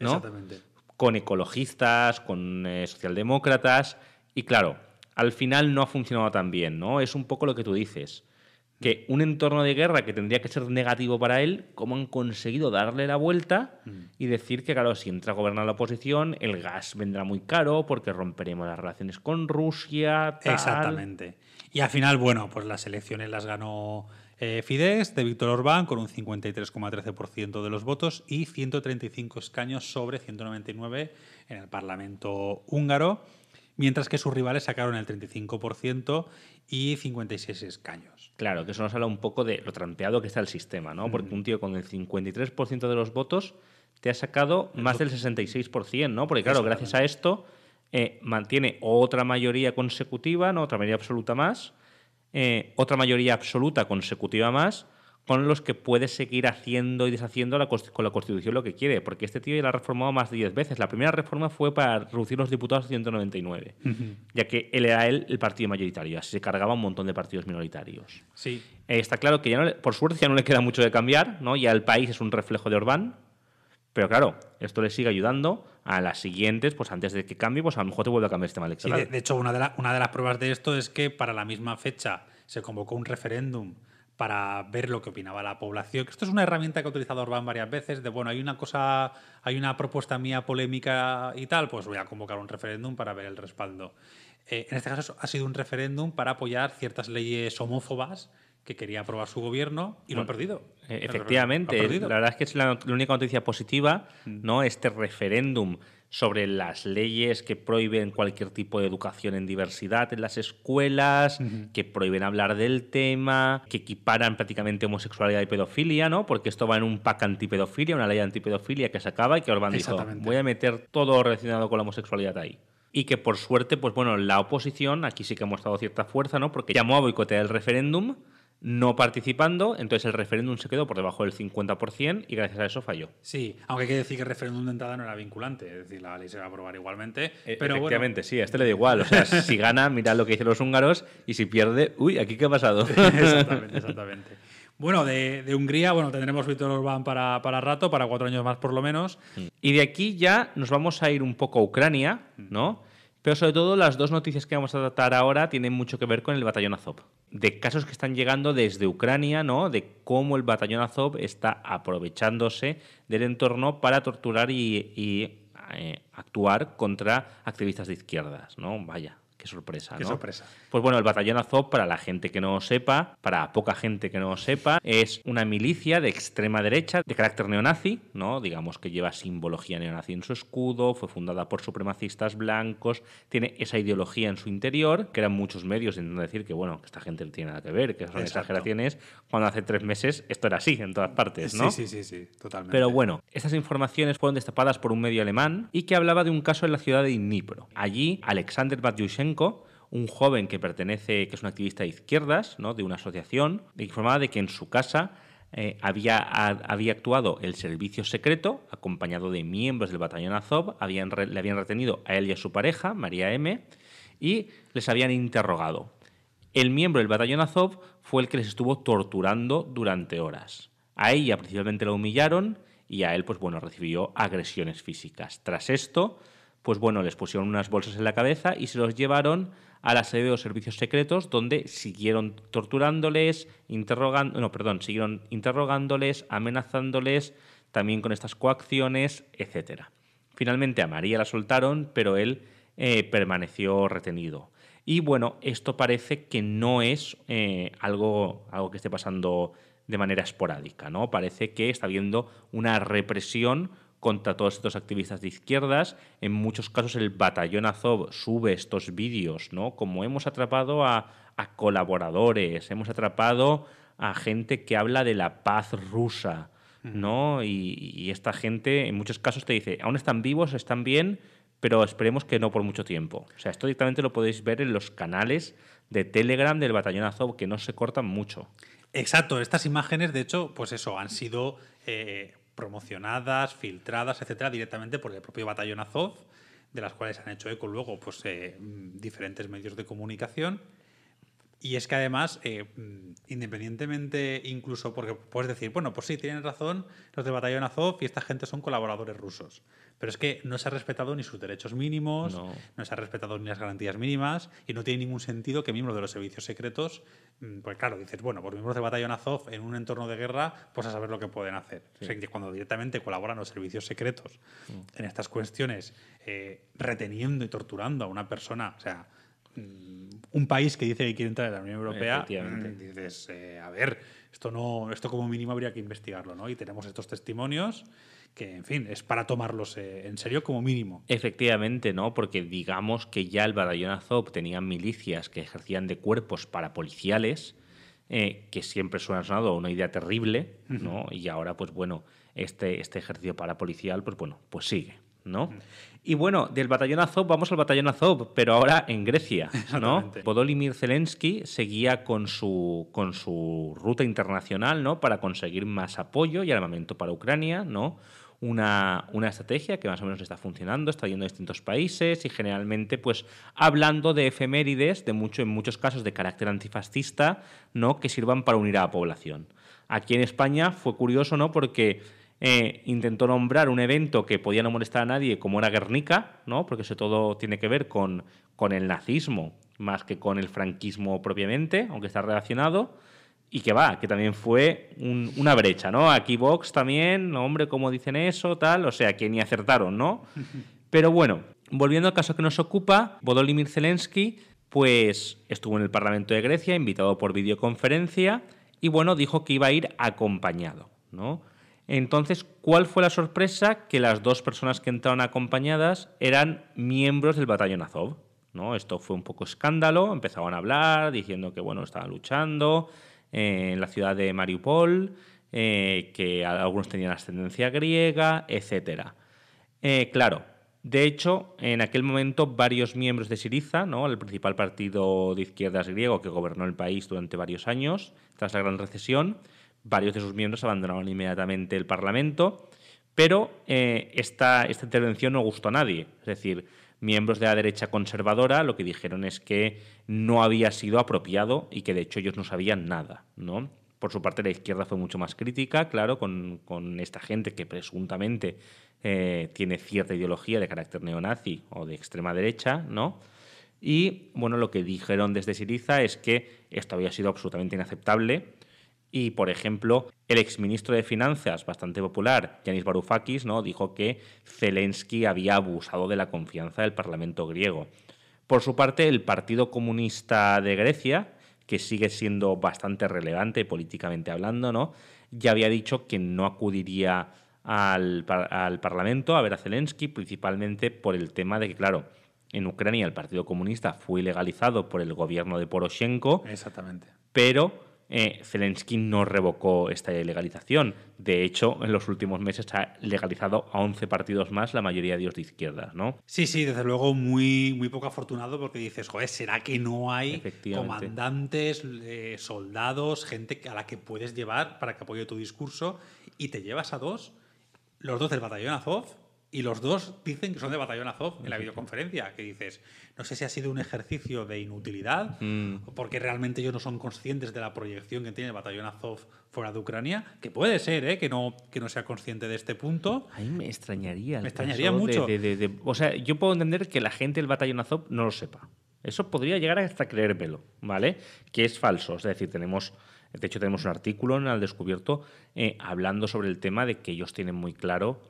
¿no? Con ecologistas, con eh, socialdemócratas, y claro, al final no ha funcionado tan bien, ¿no? Es un poco lo que tú dices. Que un entorno de guerra que tendría que ser negativo para él, ¿cómo han conseguido darle la vuelta mm. y decir que, claro, si entra a gobernar la oposición, el gas vendrá muy caro porque romperemos las relaciones con Rusia? Tal. Exactamente. Y al final, bueno, pues las elecciones las ganó eh, Fidesz de Víctor Orbán con un 53,13% de los votos y 135 escaños sobre 199 en el Parlamento húngaro mientras que sus rivales sacaron el 35% y 56 escaños. Claro, que eso nos habla un poco de lo trampeado que está el sistema, ¿no? Porque un tío con el 53% de los votos te ha sacado más del 66%, ¿no? Porque claro, gracias a esto eh, mantiene otra mayoría consecutiva, ¿no? Otra mayoría absoluta más, eh, otra mayoría absoluta consecutiva más con los que puede seguir haciendo y deshaciendo con la Constitución lo que quiere, porque este tío ya la ha reformado más de 10 veces. La primera reforma fue para reducir los diputados a 199, ya que él era él el partido mayoritario, así se cargaba un montón de partidos minoritarios. Sí. Eh, está claro que ya por suerte ya no le queda mucho de cambiar, ¿no? ya el país es un reflejo de Orbán, pero claro, esto le sigue ayudando a las siguientes, pues antes de que cambie, pues a lo mejor te vuelve a cambiar este mal electoral. de, hecho, una de, una de las pruebas de esto es que para la misma fecha se convocó un referéndum para ver lo que opinaba la población. Esto es una herramienta que ha utilizado Orbán varias veces, de bueno, hay una cosa, hay una propuesta mía polémica y tal, pues voy a convocar un referéndum para ver el respaldo. Eh, en este caso ha sido un referéndum para apoyar ciertas leyes homófobas que quería aprobar su gobierno y lo ha perdido. Eh, efectivamente, la verdad es que es la, la única noticia positiva, mm. ¿no? Este referéndum sobre las leyes que prohíben cualquier tipo de educación en diversidad en las escuelas, que prohíben hablar del tema, que equiparan prácticamente homosexualidad y pedofilia, ¿no? Porque esto va en un pack antipedofilia, una ley antipedofilia que se acaba y que Orbán dijo, voy a meter todo relacionado con la homosexualidad ahí y que por suerte, pues bueno, la oposición, aquí sí que ha mostrado cierta fuerza, ¿no? Porque llamó a boicotear el referéndum, no participando, entonces el referéndum se quedó por debajo del 50% y gracias a eso falló. Sí, aunque hay que decir que el referéndum de entrada no era vinculante, es decir, la ley se va a aprobar igualmente. Eh, pero efectivamente, sí, a este le da igual. O sea, (laughs) si gana, mirad lo que dicen los húngaros y si pierde, uy, aquí qué ha pasado. (laughs) exactamente, exactamente. Bueno, de, Hungría, bueno, tendremos Víctor Orbán para, para, rato, para cuatro años más por lo menos. Mm. Y de aquí ya nos vamos a ir un poco a Ucrania, ¿no? Mm. Pero sobre todo las dos noticias que vamos a tratar ahora tienen mucho que ver con el batallón Azov. De casos que están llegando desde Ucrania, ¿no? De cómo el batallón Azov está aprovechándose del entorno para torturar y, eh, actuar contra activistas de izquierdas, ¿no? Vaya, qué sorpresa, ¿no? Qué sorpresa. Pues bueno, el Batallón Azov, para la gente que no sepa, para poca gente que no sepa, es una milicia de extrema derecha de carácter neonazi, ¿no? Digamos que lleva simbología neonazi en su escudo, fue fundada por supremacistas blancos, tiene esa ideología en su interior, que eran muchos medios intentando decir que, bueno, que esta gente no tiene nada que ver, que son exageraciones, cuando hace tres meses esto era así en todas partes, ¿no? Sí, sí, sí, sí, totalmente. Pero bueno, estas informaciones fueron destapadas por un medio alemán y que hablaba de un caso en la ciudad de Dnipro. Allí, Alexander Batyushenko un joven que pertenece, que es un activista de izquierdas, ¿no? de una asociación, informaba de que en su casa eh, había, había, actuado el servicio secreto, acompañado de miembros del batallón Azov, habían le habían retenido a él y a su pareja, María M., y les habían interrogado. El miembro del batallón Azov fue el que les estuvo torturando durante horas. A ella principalmente la humillaron y a él, pues bueno, recibió agresiones físicas. Tras esto, pues bueno, les pusieron unas bolsas en la cabeza y se los llevaron a la sede de los servicios secretos, donde siguieron torturándoles, interrogando, perdón, siguieron interrogándoles, amenazándoles, también con estas coacciones, etc. Finalmente a María la soltaron, pero él eh, permaneció retenido. Y bueno, esto parece que no es eh, algo, algo que esté pasando de manera esporádica, ¿no? Parece que está habiendo una represión contra todos estos activistas de izquierdas. En muchos casos el batallón Azov sube estos vídeos, ¿no? Como hemos atrapado a, colaboradores, hemos atrapado a gente que habla de la paz rusa, ¿no? Y, esta gente en muchos casos te dice, aún están vivos, están bien, pero esperemos que no por mucho tiempo. O sea, esto directamente lo podéis ver en los canales de Telegram del Batallón Azov, que no se cortan mucho. Exacto, estas imágenes, de hecho, pues eso, han sido eh, promocionadas, filtradas, etcétera, directamente por el propio batallón Azov, de las cuales han hecho eco luego pues, eh, diferentes medios de comunicación y es que además, eh, mm, independientemente, incluso porque puedes decir, bueno, pues sí, tienen razón los de Batallón Azov y esta gente son colaboradores rusos. Pero es que no se ha respetado ni sus derechos mínimos, no, se ha respetado ni las garantías mínimas y no tiene ningún sentido que miembros de los servicios secretos, mm, pues claro, dices, bueno, por pues miembros de Batallón Azov en un entorno de guerra, pues a saber lo que pueden hacer. O sea, que cuando directamente colaboran los servicios secretos mm. en estas cuestiones, eh, reteniendo y torturando a una persona, o sea, Mm, un país que dice que quiere entrar en la Unión Europea, mm, dices, eh, a ver, esto no, esto como mínimo habría que investigarlo, ¿no? Y tenemos estos testimonios que, en fin, es para tomarlos eh, en serio como mínimo. Efectivamente, ¿no? Porque digamos que ya el batallón Azov tenía milicias que ejercían de cuerpos parapoliciales, eh, que siempre suena sonado una idea terrible, ¿no? Y ahora, pues bueno, este, este ejercicio parapolicial, pues bueno, pues sigue. ¿no? Mm. Y bueno, del batallón Azov vamos al batallón Azov, pero ahora en Grecia, ¿no? Zelensky seguía con su, con su ruta internacional, ¿no? Para conseguir más apoyo y armamento para Ucrania, ¿no? Una, estrategia que más o menos está funcionando, está yendo a distintos países y generalmente pues hablando de efemérides, de mucho, en muchos casos de carácter antifascista, ¿no? que sirvan para unir a la población. Aquí en España fue curioso, ¿no? porque eh, intentó nombrar un evento que podía no molestar a nadie, como era Guernica, ¿no? porque eso todo tiene que ver con, con el nazismo, más que con el franquismo propiamente, aunque está relacionado. Y que va, que también fue una brecha, ¿no? Aquí Vox también, hombre, ¿cómo dicen eso? Tal, o sea, que ni acertaron, ¿no? (laughs) Pero bueno, volviendo al caso que nos ocupa, Vodolimir Zelensky pues estuvo en el Parlamento de Grecia, invitado por videoconferencia, y bueno, dijo que iba a ir acompañado, ¿no? Entonces, ¿cuál fue la sorpresa? Que las dos personas que entraron acompañadas eran miembros del batallón Azov. ¿no? Esto fue un poco escándalo, empezaban a hablar diciendo que bueno, estaban luchando eh, en la ciudad de Mariupol, eh, que algunos tenían ascendencia griega, etc. Eh, claro, de hecho, en aquel momento varios miembros de Siriza, el principal partido de izquierdas griego que gobernó el país durante varios años tras la Gran Recesión, Varios de sus miembros abandonaron inmediatamente el Parlamento, pero eh, esta, intervención no gustó a nadie. Es decir, miembros de la derecha conservadora lo que dijeron es que no había sido apropiado y que de hecho ellos no sabían nada, Por su parte, la izquierda fue mucho más crítica, claro, con, esta gente que presuntamente eh, tiene cierta ideología de carácter neonazi o de extrema derecha, Y bueno, lo que dijeron desde Siriza es que esto había sido absolutamente inaceptable y, por ejemplo, el exministro de Finanzas, bastante popular, Yanis Varoufakis, ¿no? dijo que Zelensky había abusado de la confianza del Parlamento griego. Por su parte, el Partido Comunista de Grecia, que sigue siendo bastante relevante políticamente hablando, ¿no? ya había dicho que no acudiría al, al Parlamento a ver a Zelensky, principalmente por el tema de que, claro, en Ucrania el Partido Comunista fue ilegalizado por el gobierno de Poroshenko. Exactamente. Pero eh, Zelensky no revocó esta legalización. De hecho, en los últimos meses ha legalizado a 11 partidos más, la mayoría de ellos de izquierdas, ¿no? Sí, sí, desde luego muy, muy poco afortunado porque dices, joder, ¿será que no hay comandantes, eh, soldados, gente a la que puedes llevar para que apoye tu discurso y te llevas a dos, los dos del batallón Azov, y los dos dicen que son de Batallón Azov en la videoconferencia, que dices, no sé si ha sido un ejercicio de inutilidad, mm. porque realmente ellos no son conscientes de la proyección que tiene el batallón Azov fuera de Ucrania, que puede ser, ¿eh? que, no, que no sea consciente de este punto. A mí me extrañaría. Me extrañaría mucho. o sea, yo puedo entender que la gente del batallón Azov no lo sepa. Eso podría llegar hasta creérmelo, ¿vale? Que es falso. Es decir, tenemos, de hecho, tenemos un artículo en El Descubierto eh, hablando sobre el tema de que ellos tienen muy claro,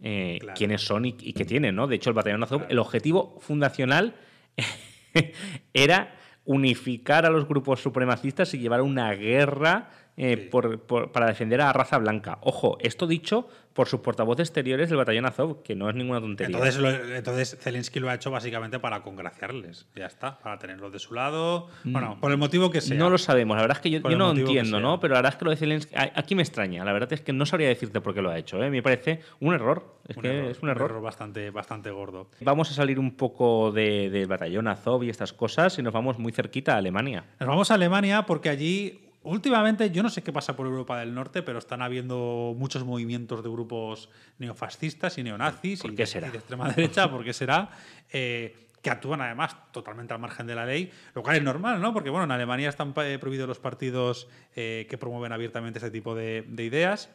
eh, quiénes son y, qué tienen, ¿no? De hecho, el Batallón Azov, el objetivo fundacional (laughs) era unificar a los grupos supremacistas y llevar una guerra eh, por, para defender a la raza blanca. Ojo, esto dicho por sus portavoces exteriores del batallón Azov, que no es ninguna tontería. Entonces, entonces Zelensky lo ha hecho básicamente para congraciarles, ya está, para tenerlos de su lado, mm. bueno, por el motivo que sea. No lo sabemos, la verdad es que yo, no entiendo, ¿no? Pero la verdad es que lo de Zelensky, aquí me extraña, la verdad es que no sabría decirte por qué lo ha hecho, ¿eh? me parece un error, es un que error, es un error. bastante, bastante gordo. Vamos a salir un poco del batallón Azov y estas cosas y nos vamos muy cerquita a Alemania. Nos vamos a Alemania porque allí últimamente, yo no sé qué pasa por Europa del Norte, pero están habiendo muchos movimientos de grupos neofascistas y neonazis y, de extrema (laughs) derecha, ¿por será? Eh, que actúan además totalmente al margen de la ley, lo cual es normal, ¿no? Porque bueno, en Alemania están eh, prohibidos los partidos eh, que promueven abiertamente este tipo de, ideas.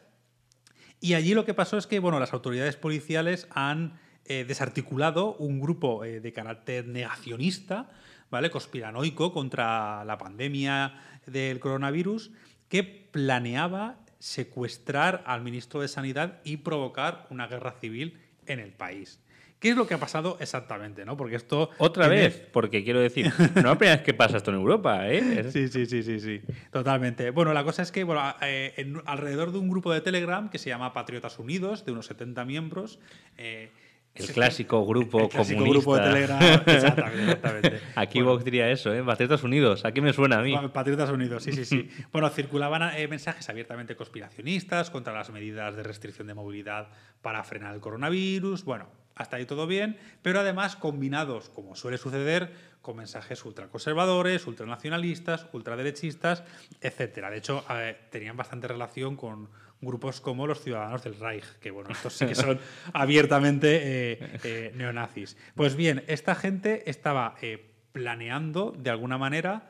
Y allí lo que pasó es que bueno, las autoridades policiales han desarticulado un grupo de carácter negacionista, ¿vale? Conspiranoico contra la pandemia, del coronavirus que planeaba secuestrar al ministro de Sanidad y provocar una guerra civil en el país. ¿Qué es lo que ha pasado exactamente? ¿no? Porque esto. Otra vez, porque quiero decir, no es la primera vez que pasa esto en Europa, ¿eh? Sí, sí, sí, sí, sí. Totalmente. Bueno, la cosa es que bueno, eh, alrededor de un grupo de Telegram que se llama Patriotas Unidos, de unos 70 miembros, eh, el clásico grupo el grupo de Telegram. (laughs) Exactamente, Aquí vos dirías eso, ¿eh? Patriotas Unidos. Aquí me suena a mí. Patriotas Unidos, sí, sí, sí. (laughs) bueno, circulaban eh, mensajes abiertamente conspiracionistas contra las medidas de restricción de movilidad para frenar el coronavirus. Bueno, hasta ahí todo bien, pero además combinados, como suele suceder, con mensajes ultraconservadores, ultranacionalistas, ultraderechistas, etc. De hecho, eh, tenían bastante relación con grupos como los Ciudadanos del Reich, que bueno, estos sí que (laughs) son abiertamente eh, eh, neonazis. Pues bien, esta gente estaba eh, planeando de alguna manera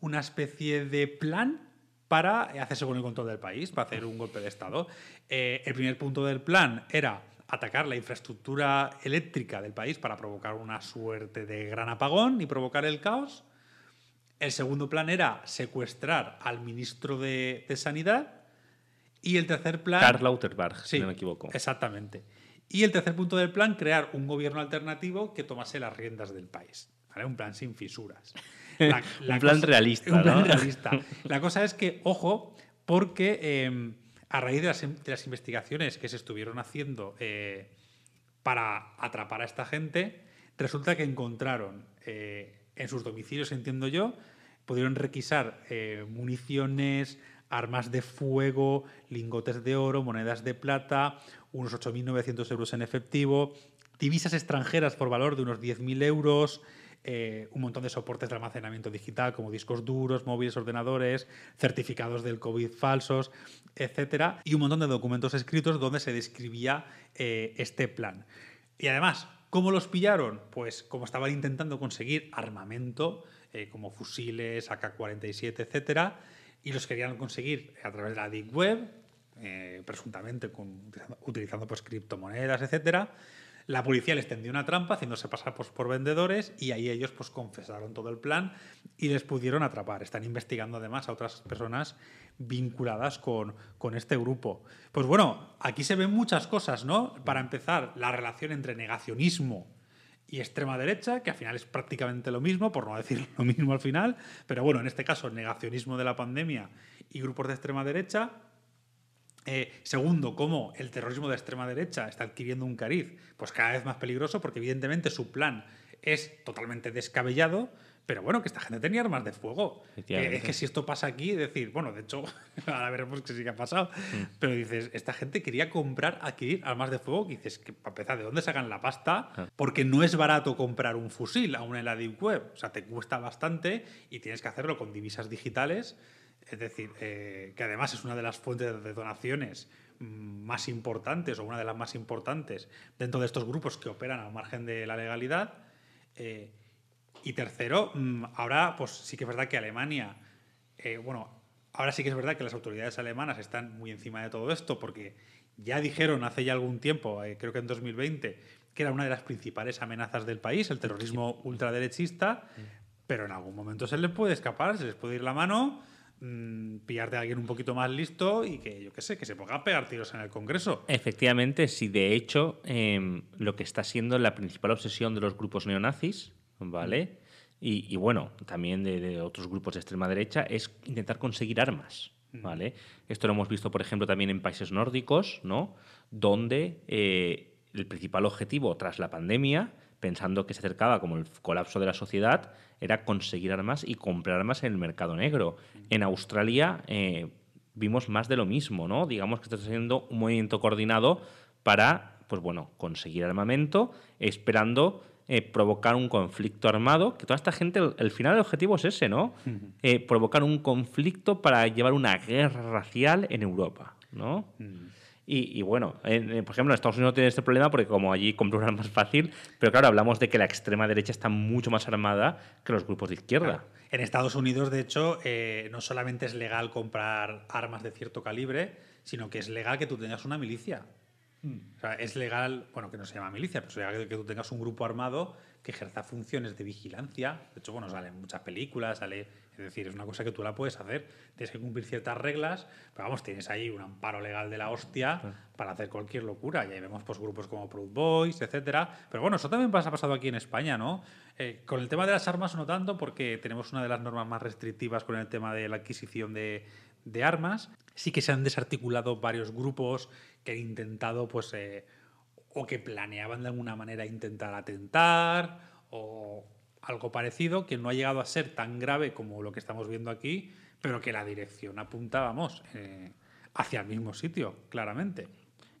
una especie de plan para hacerse con el control del país, para hacer un golpe de Estado. el primer punto del plan era atacar la infraestructura eléctrica del país para provocar una suerte de gran apagón y provocar el caos. El segundo plan era secuestrar al ministro de Sanidad y el tercer plan. Karl Lauterbach, si no me equivoco. Exactamente. Y el tercer punto del plan, crear un gobierno alternativo que tomase las riendas del país. ¿vale? Un plan sin fisuras. (laughs) un plan realista. ¿no? realista. (laughs) La cosa es que, ojo, porque em, a raíz de las, investigaciones que se estuvieron haciendo eh, para atrapar a esta gente, resulta que encontraron eh, en sus domicilios, entiendo yo, pudieron requisar eh, municiones, armas de fuego, lingotes de oro, monedas de plata, unos 8.900 euros en efectivo, divisas extranjeras por valor de unos 10.000 euros, eh, un montón de soportes de almacenamiento digital como discos duros, móviles, ordenadores, certificados del COVID falsos, etc. Y un montón de documentos escritos donde se describía eh, este plan. Y además, ¿cómo los pillaron? Pues como estaban intentando conseguir armamento, eh, como fusiles, AK-47, etcétera, y los querían conseguir a través de la Deep Web, eh, presuntamente utilizando pues, criptomonedas, etc. La policía les tendió una trampa haciéndose pasar pues, por vendedores y ahí ellos pues, confesaron todo el plan y les pudieron atrapar. Están investigando además a otras personas vinculadas con, con este grupo. Pues bueno, aquí se ven muchas cosas, ¿no? Para empezar, la relación entre negacionismo y extrema derecha, que al final es prácticamente lo mismo, por no decir (laughs) lo mismo al final, pero bueno, en este caso, negacionismo de la pandemia y grupos de extrema derecha. Eh, segundo, cómo el terrorismo de extrema derecha está adquiriendo un cariz, pues cada vez más peligroso, porque evidentemente su plan es totalmente descabellado, pero bueno, que esta gente tenía armas de fuego. Eh, es que si esto pasa aquí, decir, bueno, de hecho, (laughs) ahora veremos qué sí que ha pasado. Mm. Pero dices, esta gente quería comprar, adquirir armas de fuego. Y dices, que a pesar ¿de dónde sacan la pasta? Ah. Porque no es barato comprar un fusil a en la Deep Web. O sea, te cuesta bastante y tienes que hacerlo con divisas digitales. Es decir, eh, que además es una de las fuentes de donaciones mm, más importantes o una de las más importantes dentro de estos grupos que operan al margen de la legalidad. Eh, y tercero, mm, ahora pues sí que es verdad que Alemania, eh, bueno, ahora sí que es verdad que las autoridades alemanas están muy encima de todo esto porque ya dijeron hace ya algún tiempo, eh, creo que en 2020, que era una de las principales amenazas del país, el terrorismo ultraderechista, mm. pero en algún momento se les puede escapar, se les puede ir la mano, pillar mm, pillarte a alguien un poquito más listo y que, yo qué sé, que se ponga a pegar tiros en el Congreso. Efectivamente, sí, de hecho em, lo que está siendo la principal obsesión de los grupos neonazis ¿vale? Y, bueno, también de, otros grupos de extrema derecha, es intentar conseguir armas. ¿Vale? Esto lo hemos visto, por ejemplo, también en países nórdicos, ¿no? Donde eh, el principal objetivo tras la pandemia pensando que se acercaba como el colapso de la sociedad, era conseguir armas y comprar armas en el mercado negro. En Australia eh, vimos más de lo mismo, ¿no? Digamos que está siendo un movimiento coordinado para, pues bueno, conseguir armamento, esperando eh, provocar un conflicto armado, que toda esta gente, el, final del objetivo es ese, ¿no? Eh, provocar un conflicto para llevar una guerra racial en Europa, ¿no? y, bueno, por ejemplo, en Estados Unidos no tiene este problema porque como allí compra un arma fácil, pero claro, hablamos de que la extrema derecha está mucho más armada que los grupos de izquierda. En Estados Unidos, de hecho, eh, no solamente es legal comprar armas de cierto calibre, sino que es legal que tú tengas una milicia. Mm. es legal, bueno, que no se llama milicia, pero es legal que tú tengas un grupo armado que ejerza funciones de vigilancia. De hecho, bueno, salen muchas películas, sale. Es decir, es una cosa que tú la puedes hacer. Tienes que cumplir ciertas reglas, pero vamos, tienes ahí un amparo legal de la hostia para hacer cualquier locura. Y ahí vemos pues, grupos como Proud Boys, etcétera. Pero bueno, eso también pasa, ha pasado aquí en España, ¿no? Eh, con el tema de las armas no tanto, porque tenemos una de las normas más restrictivas con el tema de la adquisición de armas. Sí que se han desarticulado varios grupos que intentado, pues, eh, o que planeaban de alguna manera intentar atentar, o algo parecido, que no ha llegado a ser tan grave como lo que estamos viendo aquí, pero que la dirección apuntábamos eh, hacia el mismo sitio, claramente.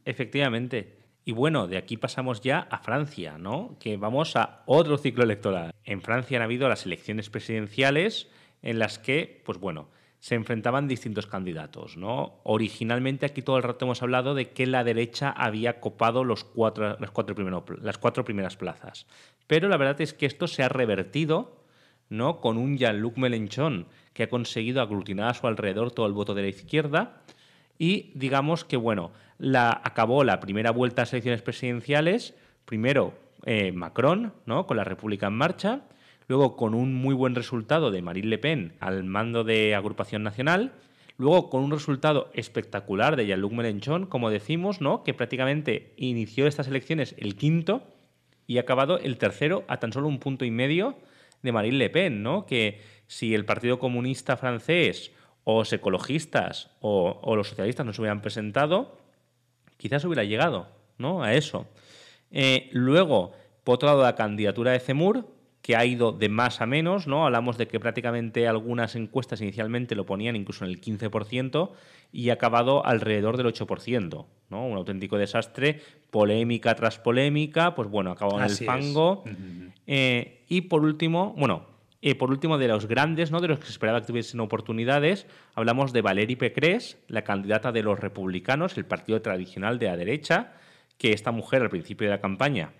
Efectivamente. Y bueno, de aquí pasamos ya a Francia, ¿no? Que vamos a otro ciclo electoral. En Francia han habido las elecciones presidenciales en las que, pues bueno, se enfrentaban distintos candidatos. ¿no? Originalmente aquí todo el rato hemos hablado de que la derecha había copado los cuatro, cuatro las cuatro primeras plazas. Pero la verdad es que esto se ha revertido ¿no? con un Jean-Luc Mélenchon que ha conseguido aglutinar a su alrededor todo el voto de la izquierda. Y digamos que, bueno, la, acabó la primera vuelta a las elecciones presidenciales, primero eh, Macron, ¿no? con la República en Marcha, luego con un muy buen resultado de Marine Le Pen al mando de Agrupación Nacional, luego con un resultado espectacular de Jean-Luc Mélenchon, como decimos, ¿no? que prácticamente inició estas elecciones el quinto y ha acabado el tercero a tan solo un punto y medio de Marine Le Pen, ¿no? que si el Partido Comunista francés o los ecologistas o, los socialistas no se hubieran presentado, quizás hubiera llegado ¿no? a eso. Eh, luego, por otro lado, la candidatura de Cemur, que ha ido de más a menos, ¿no? Hablamos de que prácticamente algunas encuestas inicialmente lo ponían incluso en el 15% y ha acabado alrededor del 8%, ¿no? Un auténtico desastre, polémica tras polémica, pues bueno, acabado en el fango. Eh, y por último, bueno, eh, por último, de los grandes, ¿no? de los que se esperaba que tuviesen oportunidades, hablamos de Valerie Pecres, la candidata de los republicanos, el partido tradicional de la derecha, que esta mujer al principio de la campaña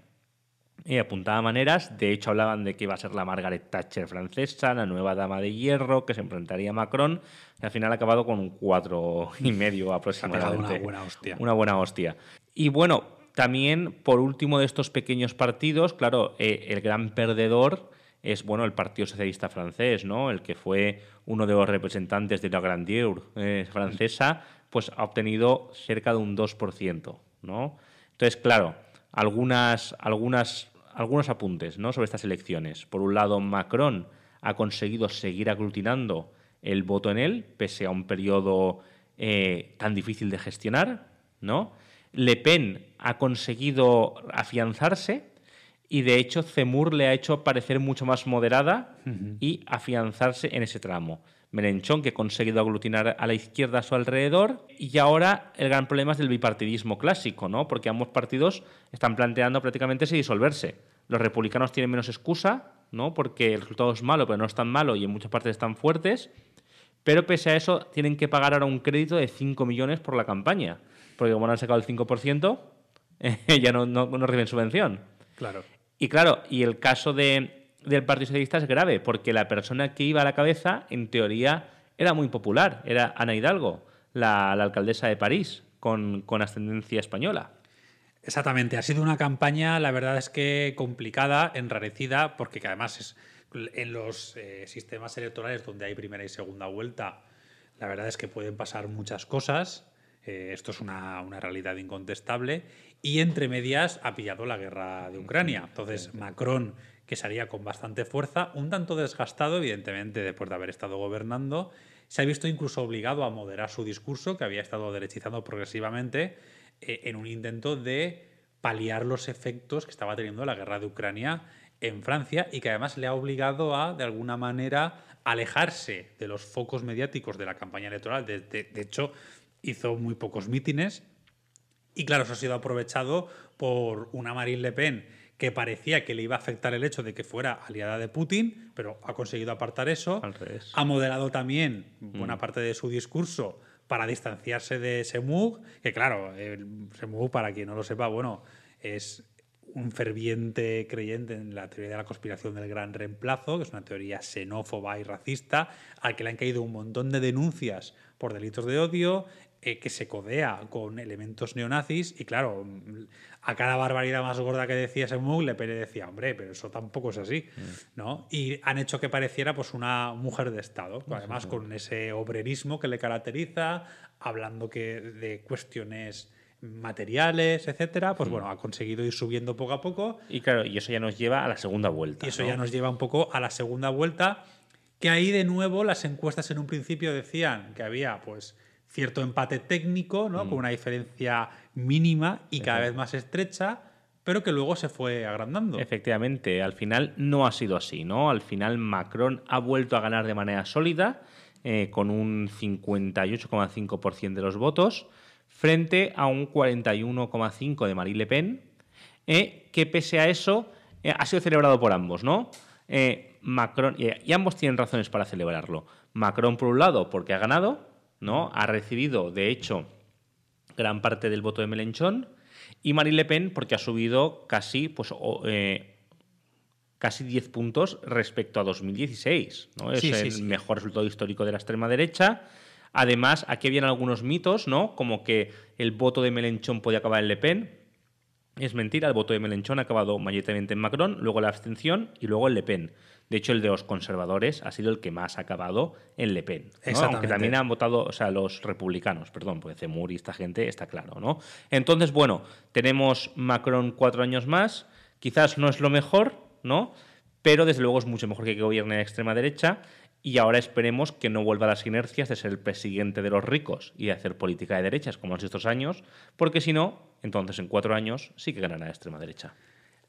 y apuntaba maneras, de hecho hablaban de que iba a ser la Margaret Thatcher francesa, la nueva dama de hierro que se enfrentaría a Macron, y al final ha acabado con un cuatro y medio aproximadamente. una buena hostia. Y bueno, también por último de estos pequeños partidos, claro, eh, el gran perdedor es bueno el Partido Socialista francés, ¿no? El que fue uno de los representantes de la Grandeur eh, francesa, pues ha obtenido cerca de un 2%, ¿no? Entonces, claro, algunas, algunos apuntes sobre estas elecciones. Por un lado, Macron ha conseguido seguir aglutinando el voto en él, pese a un periodo eh, tan difícil de gestionar. Le Pen ha conseguido afianzarse y de hecho Zemur le ha hecho parecer mucho más moderada y afianzarse en ese tramo merenchón que ha conseguido aglutinar a la izquierda a su alrededor. Y ahora el gran problema es del bipartidismo clásico, ¿no? Porque ambos partidos están planteando prácticamente si disolverse. Los republicanos tienen menos excusa, ¿no? Porque el resultado es malo, pero no es tan malo y en muchas partes están fuertes. Pero pese a eso, tienen que pagar ahora un crédito de 5 millones por la campaña. Porque como no han sacado el 5%, (laughs) ya no, no reciben subvención. Claro. Y claro, y el caso de del Partido Socialista es grave, porque la persona que iba a la cabeza, en teoría, era muy popular, era Ana Hidalgo, la, alcaldesa de París, con, con ascendencia española. Exactamente, ha sido una campaña, la verdad es que complicada, enrarecida, porque que además es en los eh, sistemas electorales donde hay primera y segunda vuelta, la verdad es que pueden pasar muchas cosas. Eh, esto es una, una, realidad incontestable. Y entre medias ha pillado la guerra de Ucrania. Entonces, Macron que salía con bastante fuerza, un tanto desgastado, evidentemente, después de haber estado gobernando. Se ha visto incluso obligado a moderar su discurso, que había estado derechizando progresivamente, eh, en un intento de paliar los efectos que estaba teniendo la guerra de Ucrania en Francia y que además le ha obligado a, de alguna manera, alejarse de los focos mediáticos de la campaña electoral. De, de hecho, hizo muy pocos mítines. Y claro, eso ha sido aprovechado por una Marine Le Pen que parecía que le iba a afectar el hecho de que fuera aliada de Putin, pero ha conseguido apartar eso. Al Ha moderado también mm. buena parte de su discurso para distanciarse de Semug, que claro, eh, Semug, para quien no lo sepa, bueno, es un ferviente creyente en la teoría de la conspiración del gran reemplazo, que es una teoría xenófoba y racista, al que le han caído un montón de denuncias por delitos de odio, eh, que se codea con elementos neonazis y claro, a cada barbaridad más gorda que decía mug, le decía, hombre, pero eso tampoco es así, mm. ¿no? Y han hecho que pareciera pues una mujer de Estado, además con ese obrerismo que le caracteriza, hablando que de cuestiones materiales, etcétera, pues bueno, ha conseguido ir subiendo poco a poco. Y claro, y eso ya nos lleva a la segunda vuelta. Y eso ya nos lleva un poco a la segunda vuelta, que ahí de nuevo las encuestas en un principio decían que había pues cierto empate técnico, ¿no? Mm. Con una diferencia mínima y cada vez más estrecha, pero que luego se fue agrandando. Efectivamente, al final no ha sido así, ¿no? Al final Macron ha vuelto a ganar de manera sólida, eh, con un 58,5% de los votos, frente a un 41,5% de Marine Le Pen, eh, que pese a eso eh, ha sido celebrado por ambos, ¿no? Macron, y ambos tienen razones para celebrarlo. Macron, por un lado, porque ha ganado, ¿no? Ha recibido, de hecho, gran parte del voto de Melenchón y Marine Le Pen porque ha subido casi, pues, eh, casi 10 puntos respecto a 2016. ¿no? Es el mejor resultado histórico de la extrema derecha. Además, aquí habían algunos mitos, ¿no? Como que el voto de Melenchón podía acabar en Le Pen. Es mentira, el voto de Melenchón ha acabado mayoritariamente en Macron, luego la abstención y luego en Le Pen. De hecho, el de los conservadores ha sido el que más ha acabado en Le Pen. ¿no? Aunque también han votado, o sea, los republicanos, perdón, porque Zemmour y esta gente, está claro, ¿no? Entonces, bueno, tenemos Macron cuatro años más, quizás no es lo mejor, ¿no? Pero desde luego es mucho mejor que, gobierne la extrema derecha y ahora esperemos que no vuelva a las inercias de ser el presidente de los ricos y de hacer política de derechas como han estos años, porque si no, entonces en cuatro años sí que ganará la extrema derecha.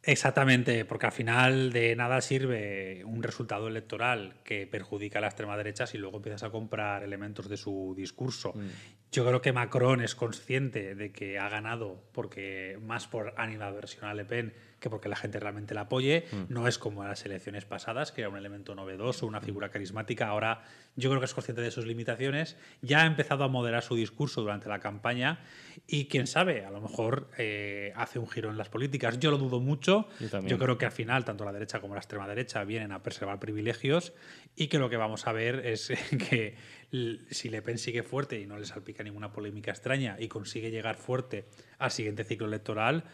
Exactamente, porque al final de nada sirve un resultado electoral que perjudica a la extrema derecha si luego empiezas a comprar elementos de su discurso. Mm. Yo creo que Macron es consciente de que ha ganado porque más por animadversión a Le Pen que porque la gente realmente la apoye. Mm. No es como en las elecciones pasadas, que era un elemento novedoso, una figura carismática. Ahora yo creo que es consciente de sus limitaciones. Ya ha empezado a moderar su discurso durante la campaña y quién sabe, a lo mejor eh, hace un giro en las políticas. Yo lo dudo mucho. Yo, creo que al final tanto la derecha como la extrema derecha vienen a preservar privilegios y que lo que vamos a ver es (laughs) que si Le Pen sigue fuerte y no le salpica ninguna polémica extraña y consigue llegar fuerte al siguiente ciclo electoral,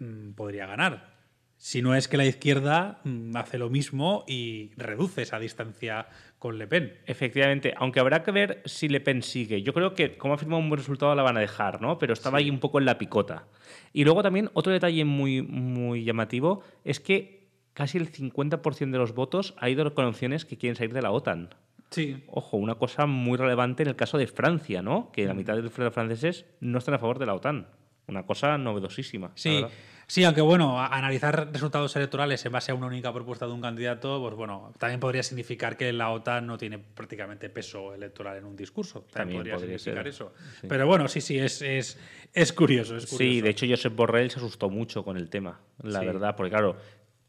mm, podría ganar. Si no es que la izquierda mm, hace lo mismo y reduce esa distancia con Le Pen. Efectivamente, aunque habrá que ver si Le Pen sigue. Yo creo que, como ha firmado un buen resultado, la van a dejar, ¿no? Pero estaba ahí un poco en la picota. Y luego también otro detalle muy, muy llamativo es que casi el 50% de los votos ha ido con opciones que quieren salir de la OTAN. Sí. Ojo, una cosa muy relevante en el caso de Francia, ¿no? Que la mm. mitad de los franceses no están a favor de la OTAN. Una cosa novedosísima. Sí, Sí, aunque bueno, analizar resultados electorales en base a una única propuesta de un candidato, pues bueno, también podría significar que la OTAN no tiene prácticamente peso electoral en un discurso. También, podría, significar eso. Pero bueno, sí, sí, es, es, curioso, Sí, de hecho Josep Borrell se asustó mucho con el tema, la verdad, porque claro,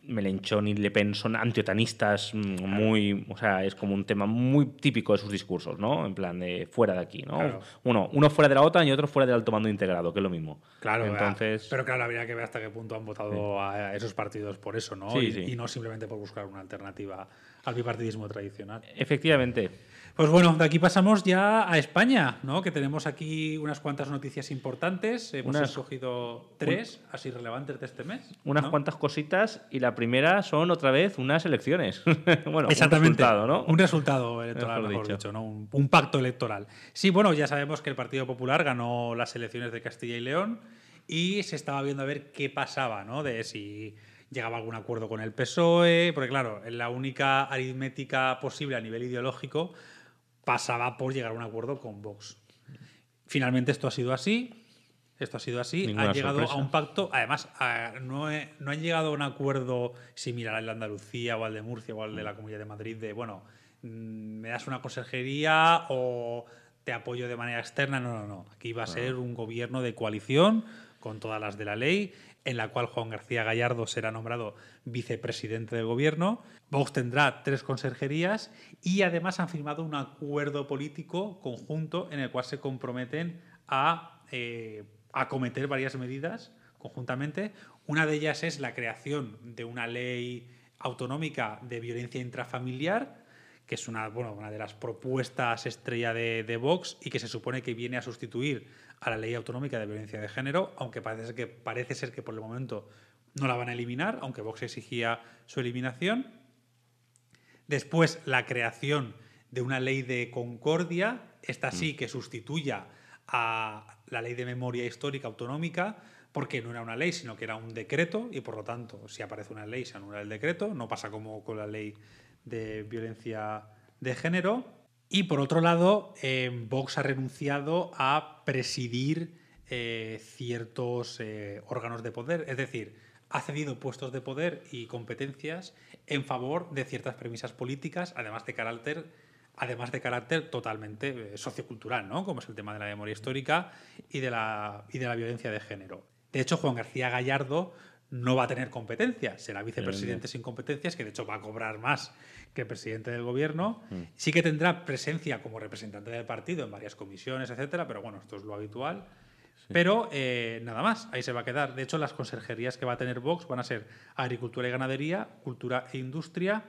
Melenchón y Le Pen son antiotanistas mm, muy, o sea, es como un tema muy típico de sus discursos, ¿no? En plan de fuera de aquí, ¿no? Uno, uno fuera de la OTAN y otro fuera del alto mando integrado, que es lo mismo. Claro, entonces. Pero claro, habría que ver hasta qué punto han votado a esos partidos por eso, ¿no? y, no simplemente por buscar una alternativa al bipartidismo tradicional. Efectivamente. Pues bueno, de aquí pasamos ya a España, ¿no? Que tenemos aquí unas cuantas noticias importantes. Hemos escogido tres, así relevantes de este mes. Unas cuantas cositas y la primera son otra vez unas elecciones. (laughs) bueno, Exactamente. un resultado, ¿no? Un resultado electoral, mejor, dicho, Un, pacto electoral. Sí, bueno, ya sabemos que el Partido Popular ganó las elecciones de Castilla y León y se estaba viendo a ver qué pasaba, ¿no? De si llegaba algún acuerdo con el PSOE, porque claro, en la única aritmética posible a nivel ideológico pasaba por llegar a un acuerdo con Vox. Finalmente esto ha sido así esto ha sido así, han llegado a un pacto, además no, han llegado a un acuerdo similar al de Andalucía o al de Murcia o al de la mm. Comunidad de Madrid de, bueno, mm, me das una consejería o te apoyo de manera externa, no, no, no, aquí va a ser un gobierno de coalición con todas las de la ley, en la cual Juan García Gallardo será nombrado vicepresidente del gobierno, Vox tendrá tres consejerías y además han firmado un acuerdo político conjunto en el cual se comprometen a... Eh, acometer varias medidas conjuntamente. Una de ellas es la creación de una ley autonómica de violencia intrafamiliar, que es una, una de las propuestas estrella de, Vox y que se supone que viene a sustituir a la ley autonómica de violencia de género, aunque parece que, parece ser que por el momento no la van a eliminar, aunque Vox exigía su eliminación. Después, la creación de una ley de concordia, esta sí mm. que sustituya a la ley de memoria histórica autonómica, porque no era una ley, sino que era un decreto, y por lo tanto, si aparece una ley, se anula el decreto, no pasa como con la ley de violencia de género. Y por otro lado, eh, Vox ha renunciado a presidir eh, ciertos eh, órganos de poder, es decir, ha cedido puestos de poder y competencias en favor de ciertas premisas políticas, además de carácter además de carácter totalmente eh, sociocultural, ¿no? como es el tema de la memoria mm. histórica y de la, y de la violencia de género. De hecho, Juan García Gallardo no va a tener competencias. será vicepresidente sin competencias, que de hecho va a cobrar más que presidente del gobierno. Mm. Sí que tendrá presencia como representante del partido en varias comisiones, etcétera, pero bueno, esto es lo habitual. Pero eh, nada más, ahí se va a quedar. De hecho, las conserjerías que va a tener Vox van a ser agricultura y ganadería, cultura e industria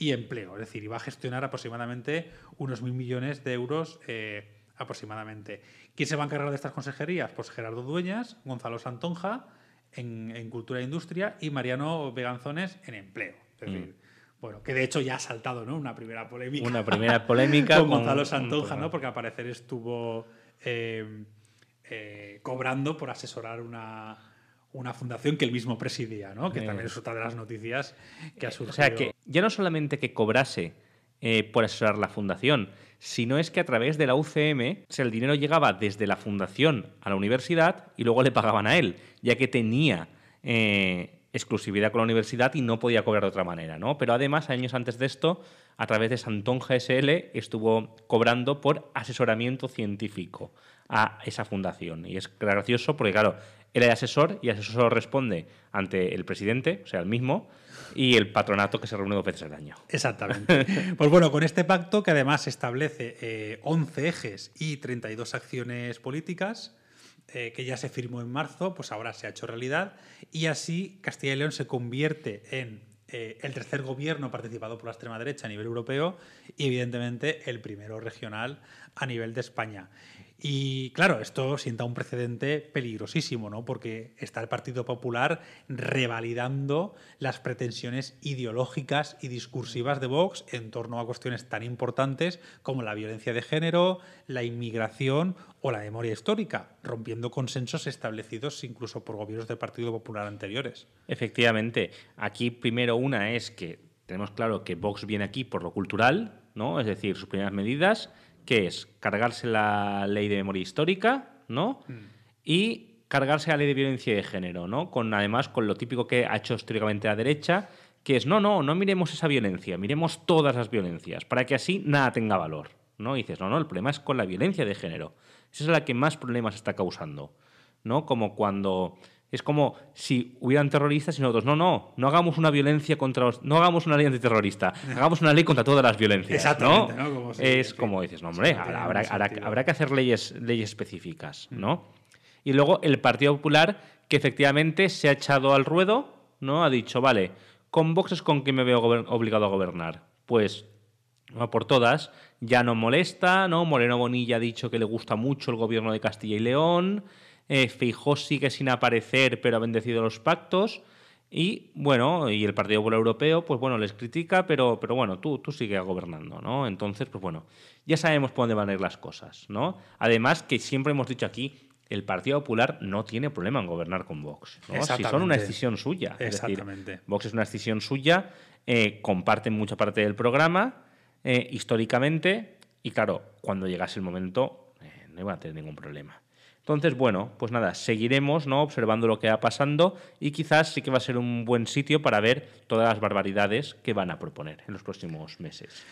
y empleo. Es decir, iba a gestionar aproximadamente unos mil millones de euros eh, aproximadamente. ¿Quién se va a encargar de estas consejerías? Pues Gerardo Dueñas, Gonzalo Santonja en, Cultura e Industria y Mariano Veganzones en Empleo. Es mm. decir, bueno, que de hecho ya ha saltado ¿no? una primera polémica. Una primera polémica (laughs) con, Gonzalo Santonja, ¿no? porque al parecer estuvo eh, eh, cobrando por asesorar una, una fundación que él mismo presidía, ¿no? Que también es eh. otra de las noticias que ha surgido. Eh, o sea, que ya no solamente que cobrase eh, por asesorar la fundación, sino es que a través de la UCM, el dinero llegaba desde la fundación a la universidad y luego le pagaban a él, ya que tenía... exclusividad con la universidad y no podía cobrar de otra manera, ¿no? Pero además, años antes de esto, a través de Santón GSL estuvo cobrando por asesoramiento científico a esa fundación. Y es gracioso porque, claro, era asesor y el asesor responde ante el presidente, o sea, el mismo, y el patronato que se reúne dos veces al año. Exactamente. (laughs) pues bueno, con este pacto que además establece 11 eh, ejes y 32 acciones políticas, eh, que ya se firmó en marzo, pues ahora se ha hecho realidad, y así Castilla y León se convierte en eh, el tercer gobierno participado por la extrema derecha a nivel europeo y evidentemente el primero regional a nivel de España. Y claro, esto sienta un precedente peligrosísimo, ¿no? Porque está el Partido Popular revalidando las pretensiones ideológicas y discursivas de Vox en torno a cuestiones tan importantes como la violencia de género, la inmigración o la memoria histórica, rompiendo consensos establecidos incluso por gobiernos del Partido Popular anteriores. Efectivamente, aquí primero una es que tenemos claro que Vox viene aquí por lo cultural, ¿no? Es decir, sus primeras medidas que es cargarse la ley de memoria histórica, ¿no? Mm. Y cargarse la ley de violencia de género, ¿no? Con además con lo típico que ha hecho históricamente la derecha, que es no, no, no miremos esa violencia, miremos todas las violencias, para que así nada tenga valor. ¿no? Y dices, no, no, el problema es con la violencia de género. Esa es la que más problemas está causando. ¿no? Como cuando es como si hubieran terroristas y nosotros, no, no, no hagamos una violencia contra no hagamos una ley antiterrorista, (laughs) hagamos una ley contra todas las violencias. Exactamente, ¿no? es como dices, no, hombre, habrá, que hacer leyes, leyes específicas, mm. ¿no? Y luego el Partido Popular, que efectivamente se ha echado al ruedo, ¿no? Ha dicho, vale, con Vox es con quien me veo obligado a gobernar. Pues no por todas, ya no molesta, ¿no? Moreno Bonilla ha dicho que le gusta mucho el gobierno de Castilla y León, eh, sigue sin aparecer, pero ha bendecido los pactos. Y bueno, y el Partido Popular Europeo, pues bueno, les critica, pero, pero bueno, tú, tú sigues gobernando, ¿no? Entonces, pues bueno, ya sabemos por dónde van a ir las cosas, ¿no? Además, que siempre hemos dicho aquí, el Partido Popular no tiene problema en gobernar con Vox, ¿no? Si son una decisión suya. Es decir, Vox es una decisión suya, eh, comparten mucha parte del programa, eh, históricamente, y claro, cuando llegase el momento, eh, no iban a tener ningún problema. Entonces, bueno, pues nada, seguiremos ¿no? observando lo que va pasando y quizás sí que va a ser un buen sitio para ver todas las barbaridades que van a proponer en los próximos meses.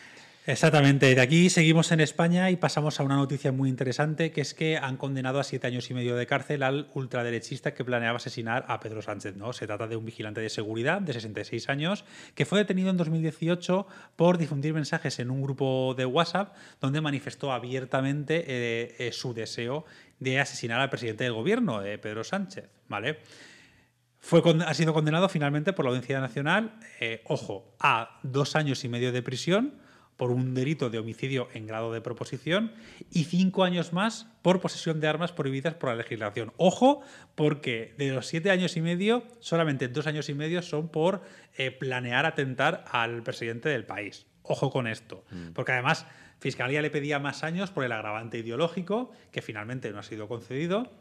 Exactamente. De aquí seguimos en España y pasamos a una noticia muy interesante, que es que han condenado a siete años y medio de cárcel al ultraderechista que planeaba asesinar a Pedro Sánchez. ¿no? Se trata de un vigilante de seguridad de 66 años que fue detenido en 2018 por difundir mensajes en un grupo de WhatsApp donde manifestó abiertamente eh, eh, su deseo de asesinar al presidente del gobierno, de eh, Pedro Sánchez, ¿vale? Fue ha sido condenado finalmente por la Audiencia Nacional, eh, ojo, a dos años y medio de prisión por un delito de homicidio en grado de proposición y cinco años más por posesión de armas prohibidas por la legislación. Ojo, porque de los siete años y medio, solamente dos años y medio son por eh, planear atentar al presidente del país ojo con esto. Mm. Porque además, Fiscalía le pedía más años por el agravante ideológico, que finalmente no ha sido concedido.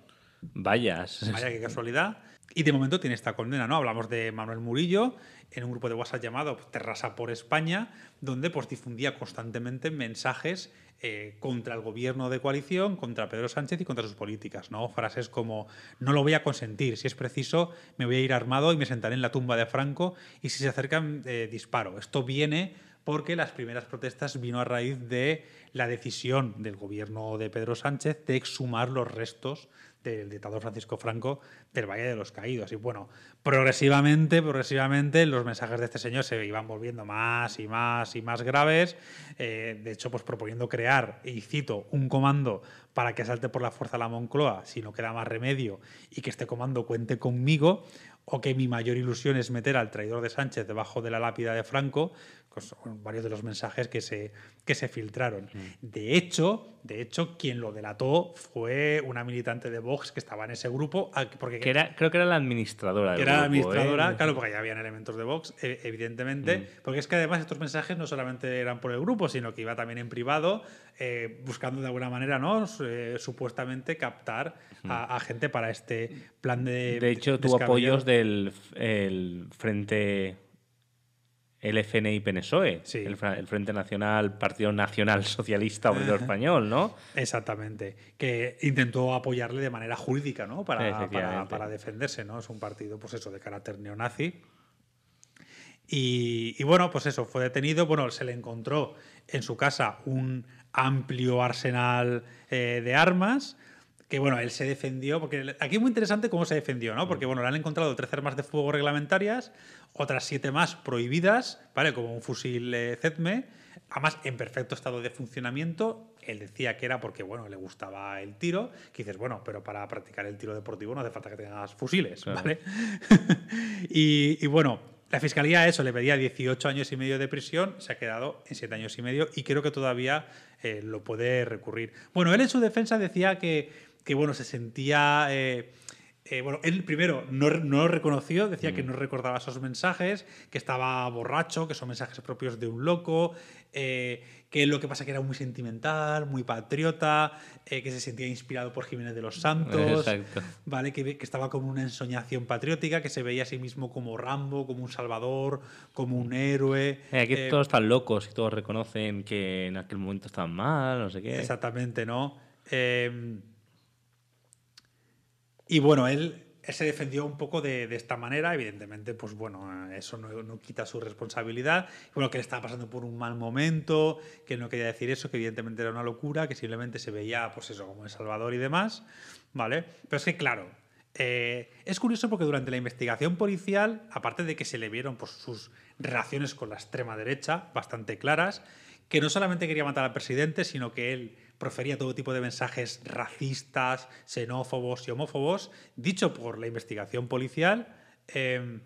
Vayas. Vaya, qué casualidad. Y de momento tiene esta condena, ¿no? Hablamos de Manuel Murillo en un grupo de WhatsApp llamado pues, Terrasa por España, donde pues, difundía constantemente mensajes eh, contra el gobierno de coalición, contra Pedro Sánchez y contra sus políticas, ¿no? Frases como no lo voy a consentir, si es preciso me voy a ir armado y me sentaré en la tumba de Franco y si se acercan eh, disparo. Esto viene porque las primeras protestas vino a raíz de la decisión del gobierno de Pedro Sánchez de exhumar los restos del dictador Francisco Franco del Valle de los Caídos. Y bueno, progresivamente, progresivamente, los mensajes de este señor se iban volviendo más y más y más graves. Eh, de hecho, pues proponiendo crear, y cito, un comando para que salte por la fuerza la Moncloa, si no queda más remedio, y que este comando cuente conmigo, o que mi mayor ilusión es meter al traidor de Sánchez debajo de la lápida de Franco, pues, varios de los mensajes que se, que se filtraron. Mm. De hecho, de hecho, quien lo delató fue una militante de Vox que estaba en ese grupo. Porque creo que era la administradora. Del era la ¿eh? administradora, claro, porque ya habían elementos de Vox, e, evidentemente. Mm. Porque es que además estos mensajes no solamente eran por el grupo, sino que iba también en privado, eh, buscando de alguna manera, ¿no? Eh, supuestamente captar mm. a, gente para este plan de. De hecho, tuvo apoyos del Frente el FNI PNSOE, el, Frente Nacional, Partido Nacional Socialista Obrero (laughs) Español, ¿no? Exactamente. Que intentó apoyarle de manera jurídica, ¿no? Para, defenderse, ¿no? Es un partido, pues eso, de carácter neonazi. Y, bueno, pues eso, fue detenido. Bueno, se le encontró en su casa un amplio arsenal eh, de armas que bueno, él se defendió, porque aquí es muy interesante cómo se defendió, ¿no? Porque mm. bueno, le han encontrado 13 armas de fuego reglamentarias, otras 7 más prohibidas, ¿vale? Como un fusil eh, además en perfecto estado de funcionamiento. Él decía que era porque, bueno, le gustaba el tiro, que dices, bueno, pero para practicar el tiro deportivo no hace falta que tengas fusiles, ¿vale? (laughs) y, bueno, la fiscalía eso le pedía 18 años y medio de prisión, se ha quedado en 7 años y medio y creo que todavía eh, lo puede recurrir. Bueno, él en su defensa decía que que bueno, se sentía... Eh, eh, bueno, él primero no, lo reconoció, decía que mm. no recordaba esos mensajes, que estaba borracho, que son mensajes propios de un loco, eh, que lo que pasa que era muy sentimental, muy patriota, que se sentía inspirado por Jiménez de los Santos, ¿vale? Que, estaba como una ensoñación patriótica, que se veía a sí mismo como Rambo, como un salvador, como un héroe. aquí todos están locos y todos reconocen que en aquel momento están mal, no sé qué. Exactamente, ¿no? Em, y bueno, él se defendió un poco de, esta manera, evidentemente, pues bueno, eso no, quita su responsabilidad. Bueno, que él estaba pasando por un mal momento, que no quería decir eso, que evidentemente era una locura, que simplemente se veía, pues eso, como en Salvador y demás, ¿vale? Pero es que, claro, eh, es curioso porque durante la investigación policial, aparte de que se le vieron pues, sus relaciones con la extrema derecha bastante claras, que no solamente quería matar al presidente, sino que él profería todo tipo de mensajes racistas, xenófobos y homófobos, dicho por la investigación policial, em,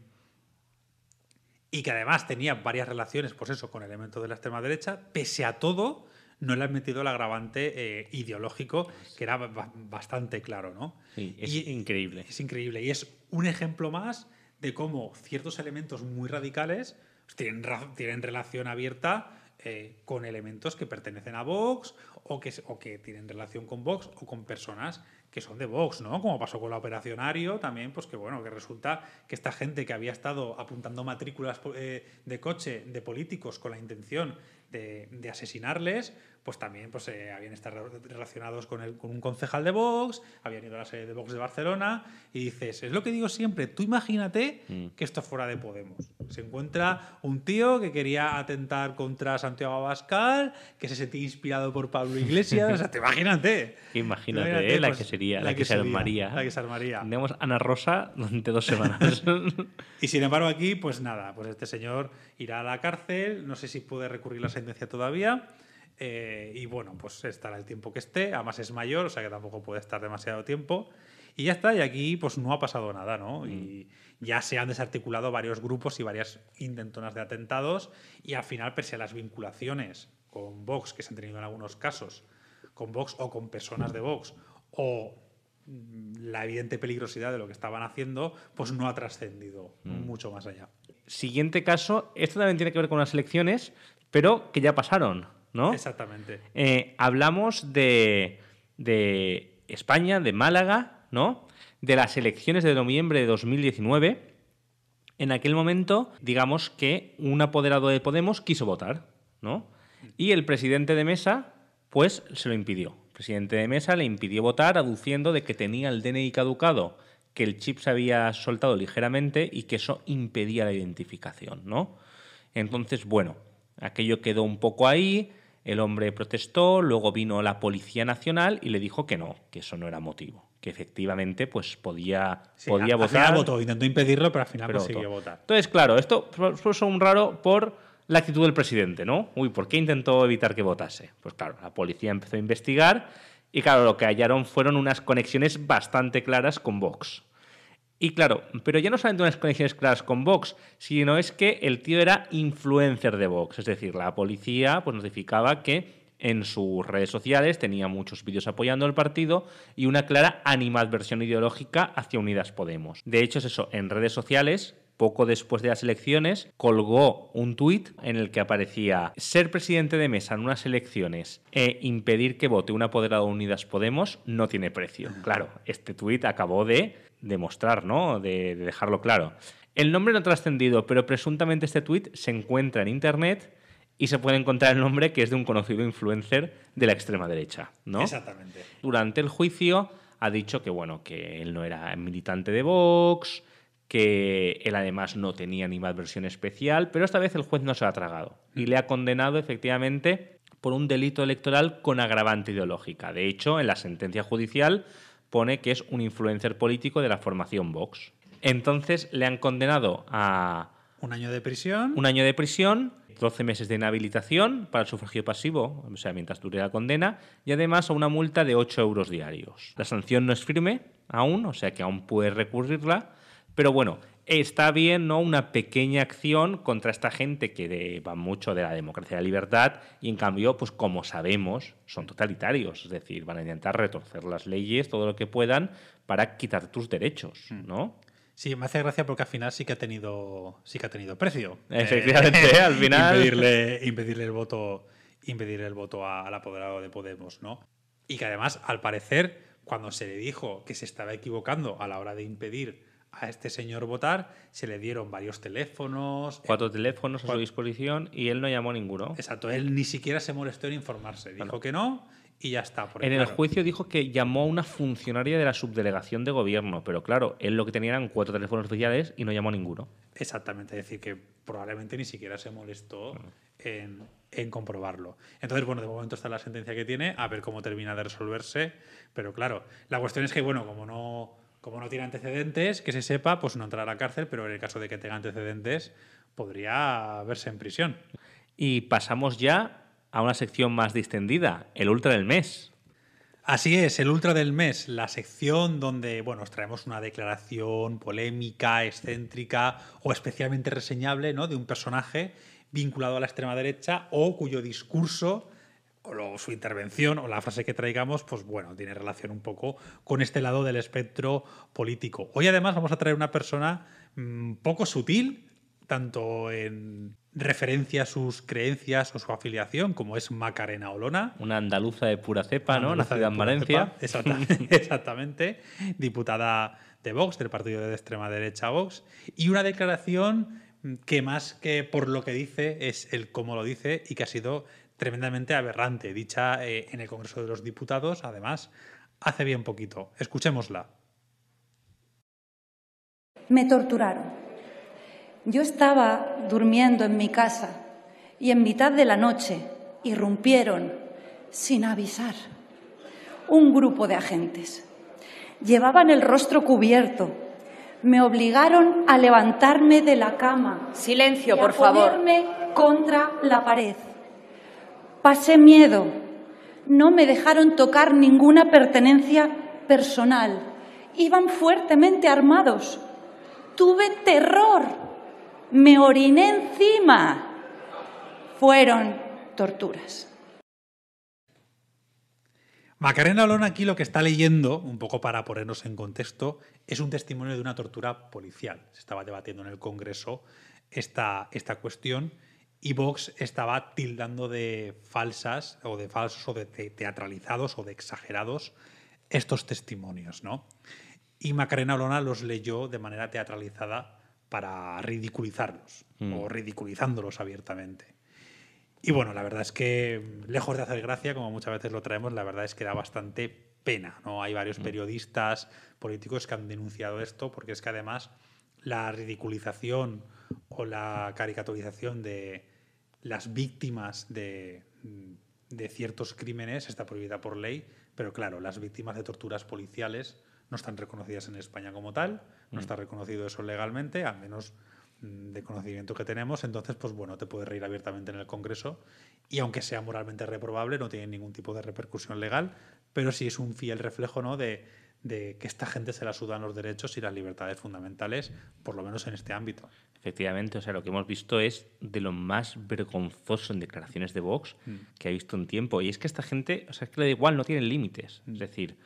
y que además tenía varias relaciones, pues eso, con elementos de la extrema derecha, pese a todo, no le han metido el agravante eh, ideológico, que era bastante claro, ¿no? es increíble. Es increíble. Y es un ejemplo más de cómo ciertos elementos muy radicales pues, tienen relación abierta eh, con elementos que pertenecen a Vox o que, tienen relación con Vox o con personas que son de Vox, ¿no? Como pasó con la operacionario también, pues que bueno, que resulta que esta gente que había estado apuntando matrículas eh, de coche de políticos con la intención de asesinarles, pues también pues, eh, habían estado relacionados con, con un concejal de Vox, habían ido a la sede de Vox de Barcelona, y dices, es lo que digo siempre, tú imagínate mm. que esto fuera de Podemos. Se encuentra un tío que quería atentar contra Santiago Abascal, que se sentía inspirado por Pablo Iglesias, o sea, te imagínate. (laughs) Imagínate, eh, la pues, que sería, la, que, se armaría. La que se armaría. Ana Rosa durante dos semanas. (laughs) y sin embargo aquí, pues nada, pues este señor irá a la cárcel, no sé si puede recurrir la sentencia todavía, eh, y bueno, pues estará el tiempo que esté. Además es mayor, o sea que tampoco puede estar demasiado tiempo. Y ya está, y aquí pues no ha pasado nada, ¿no? Mm. Y ya se han desarticulado varios grupos y varias intentonas de atentados. Y al final, pese a las vinculaciones con Vox, que se han tenido en algunos casos, con Vox o con personas de Vox, o mm, la evidente peligrosidad de lo que estaban haciendo, pues no ha trascendido mm. mucho más allá. Siguiente caso, esto también tiene que ver con las elecciones, pero que ya pasaron. Exactamente. Eh, hablamos de, España, de Málaga, ¿no? De las elecciones de noviembre de 2019. En aquel momento, digamos que un apoderado de Podemos quiso votar, ¿no? Y el presidente de Mesa, pues, se lo impidió. El presidente de Mesa le impidió votar aduciendo de que tenía el DNI caducado, que el chip se había soltado ligeramente y que eso impedía la identificación, ¿no? Entonces, bueno, aquello quedó un poco ahí, el hombre protestó, luego vino la Policía Nacional y le dijo que no, que eso no era motivo, que efectivamente pues podía, podía votar. votó, intentó impedirlo, pero al final consiguió votar. Entonces, claro, esto fue un raro por la actitud del presidente, ¿no? Uy, ¿por qué intentó evitar que votase? Pues claro, la policía empezó a investigar y claro, lo que hallaron fueron unas conexiones bastante claras con Vox. Y claro, pero ya no solamente unas conexiones claras con Vox, sino es que el tío era influencer de Vox. Es decir, la policía pues, notificaba que en sus redes sociales tenía muchos vídeos apoyando el partido y una clara animadversión ideológica hacia Unidas Podemos. De hecho, es eso, en redes sociales, poco después de las elecciones, colgó un tuit en el que aparecía ser presidente de mesa en unas elecciones e impedir que vote un apoderado de Unidas Podemos no tiene precio. Claro, este tuit acabó de demostrar, ¿no? De, dejarlo claro. El nombre no ha trascendido, pero presuntamente este tweet se encuentra en internet y se puede encontrar el nombre que es de un conocido influencer de la extrema derecha, ¿no? Exactamente. Durante el juicio ha dicho que bueno, que él no era militante de Vox, que él además no tenía ni más versión especial, pero esta vez el juez no se lo ha tragado y le ha condenado efectivamente por un delito electoral con agravante ideológica. De hecho, en la sentencia judicial pone que es un influencer político de la formación Vox. Entonces le han condenado a... Un año de prisión. Un año de prisión, 12 meses de inhabilitación para el sufragio pasivo, o sea, mientras dure la condena, y además a una multa de 8 euros diarios. La sanción no es firme aún, o sea que aún puede recurrirla, pero bueno, está bien ¿no? una pequeña acción contra esta gente que va mucho de la democracia y la libertad y en cambio, pues como sabemos, son totalitarios, es decir, van a intentar retorcer las leyes todo lo que puedan para quitar tus derechos, mm. ¿no? Sí, me hace gracia porque al final sí que ha tenido, sí que ha tenido precio. Efectivamente, eh, al final. Impedirle, impedirle, el voto, impedirle el voto al apoderado de Podemos, ¿no? Y que además, al parecer, cuando se le dijo que se estaba equivocando a la hora de impedir a este señor votar, se le dieron varios teléfonos. Cuatro teléfonos a su disposición y él no llamó ninguno. Exacto, él ni siquiera se molestó en informarse. Ah, dijo que no y ya está. en el juicio dijo que llamó a una funcionaria de la subdelegación de gobierno, pero claro, él lo que tenía eran cuatro teléfonos oficiales y no llamó a ninguno. Exactamente, es decir, que probablemente ni siquiera se molestó ah. en, en comprobarlo. Entonces, bueno, de momento está la sentencia que tiene, a ver cómo termina de resolverse, pero claro, la cuestión es que, bueno, como no como no tiene antecedentes, que se sepa, pues no entrará a la cárcel, pero en el caso de que tenga antecedentes, podría verse en prisión. Y pasamos ya a una sección más distendida, el ultra del mes. Así es, el ultra del mes, la sección donde, bueno, traemos una declaración polémica, excéntrica o especialmente reseñable, ¿no? De un personaje vinculado a la extrema derecha o cuyo discurso o su intervención o la frase que traigamos, pues bueno, tiene relación un poco con este lado del espectro político. Hoy además vamos a traer una persona mm, poco sutil, tanto en referencia a sus creencias o su afiliación, como es Macarena Olona. Una andaluza de pura cepa, ¿no? Nacida en Valencia. Exactamente, (laughs) (laughs) exactamente. Diputada de Vox, del partido de extrema derecha Vox. Y una declaración mm, que más que por lo que dice es el cómo lo dice y que ha sido tremendamente aberrante, dicha eh, en el Congreso de los Diputados, además, hace bien poquito. Escuchémosla. Me torturaron. Yo estaba durmiendo en mi casa y en mitad de la noche irrumpieron, sin avisar, un grupo de agentes. Llevaban el rostro cubierto. Me obligaron a levantarme de la cama. Silencio, y a por ponerme contra la pared. Pasé miedo. No me dejaron tocar ninguna pertenencia personal. Iban fuertemente armados. Tuve terror. Me oriné encima. Fueron torturas. Macarena Olón aquí lo que está leyendo, un poco para ponernos en contexto, es un testimonio de una tortura policial. Se estaba debatiendo en el Congreso esta cuestión y Vox estaba tildando de falsas o de falsos o de teatralizados o de exagerados estos testimonios, ¿no? Y Macarena Olona los leyó de manera teatralizada para ridiculizarlos mm. o ridiculizándolos abiertamente. Y bueno, la verdad es que mm, lejos de hacer gracia, como muchas veces lo traemos, la verdad es que da bastante pena, ¿no? Hay varios mm. periodistas, políticos que han denunciado esto porque es que además la ridiculización o la caricaturización de, las víctimas de, ciertos crímenes está prohibida por ley, pero claro, las víctimas de torturas policiales no están reconocidas en España como tal, no mm. está reconocido eso legalmente, al menos mm, de conocimiento que tenemos, entonces pues bueno, te puedes reír abiertamente en el Congreso y aunque sea moralmente reprobable, no tiene ningún tipo de repercusión legal, pero sí es un fiel reflejo ¿no? de, de que esta gente se la sudan los derechos y las libertades fundamentales, por lo menos en este ámbito. Efectivamente, o sea, lo que hemos visto es de lo más vergonzoso en declaraciones de Vox mm. que ha visto en tiempo. Y es que esta gente, o sea, es que le da igual, no tienen límites. Es mm. decir,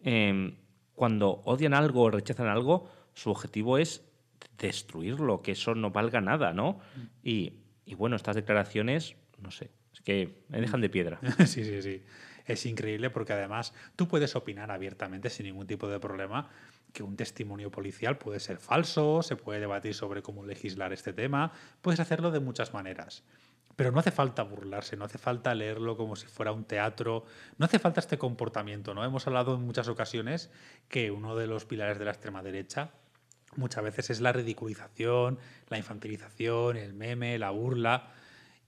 em, cuando odian algo o rechazan algo, su objetivo es destruirlo, que eso no valga nada, ¿no? Mm. Y, y bueno, estas declaraciones, no sé, es que me dejan de piedra. (laughs) sí, sí, sí es increíble porque además tú puedes opinar abiertamente sin ningún tipo de problema que un testimonio policial puede ser falso, se puede debatir sobre cómo legislar este tema, puedes hacerlo de muchas maneras. Pero no hace falta burlarse, no hace falta leerlo como si fuera un teatro, no hace falta este comportamiento, ¿no? Hemos hablado en muchas ocasiones que uno de los pilares de la extrema derecha muchas veces es la ridiculización, la infantilización, el meme, la burla.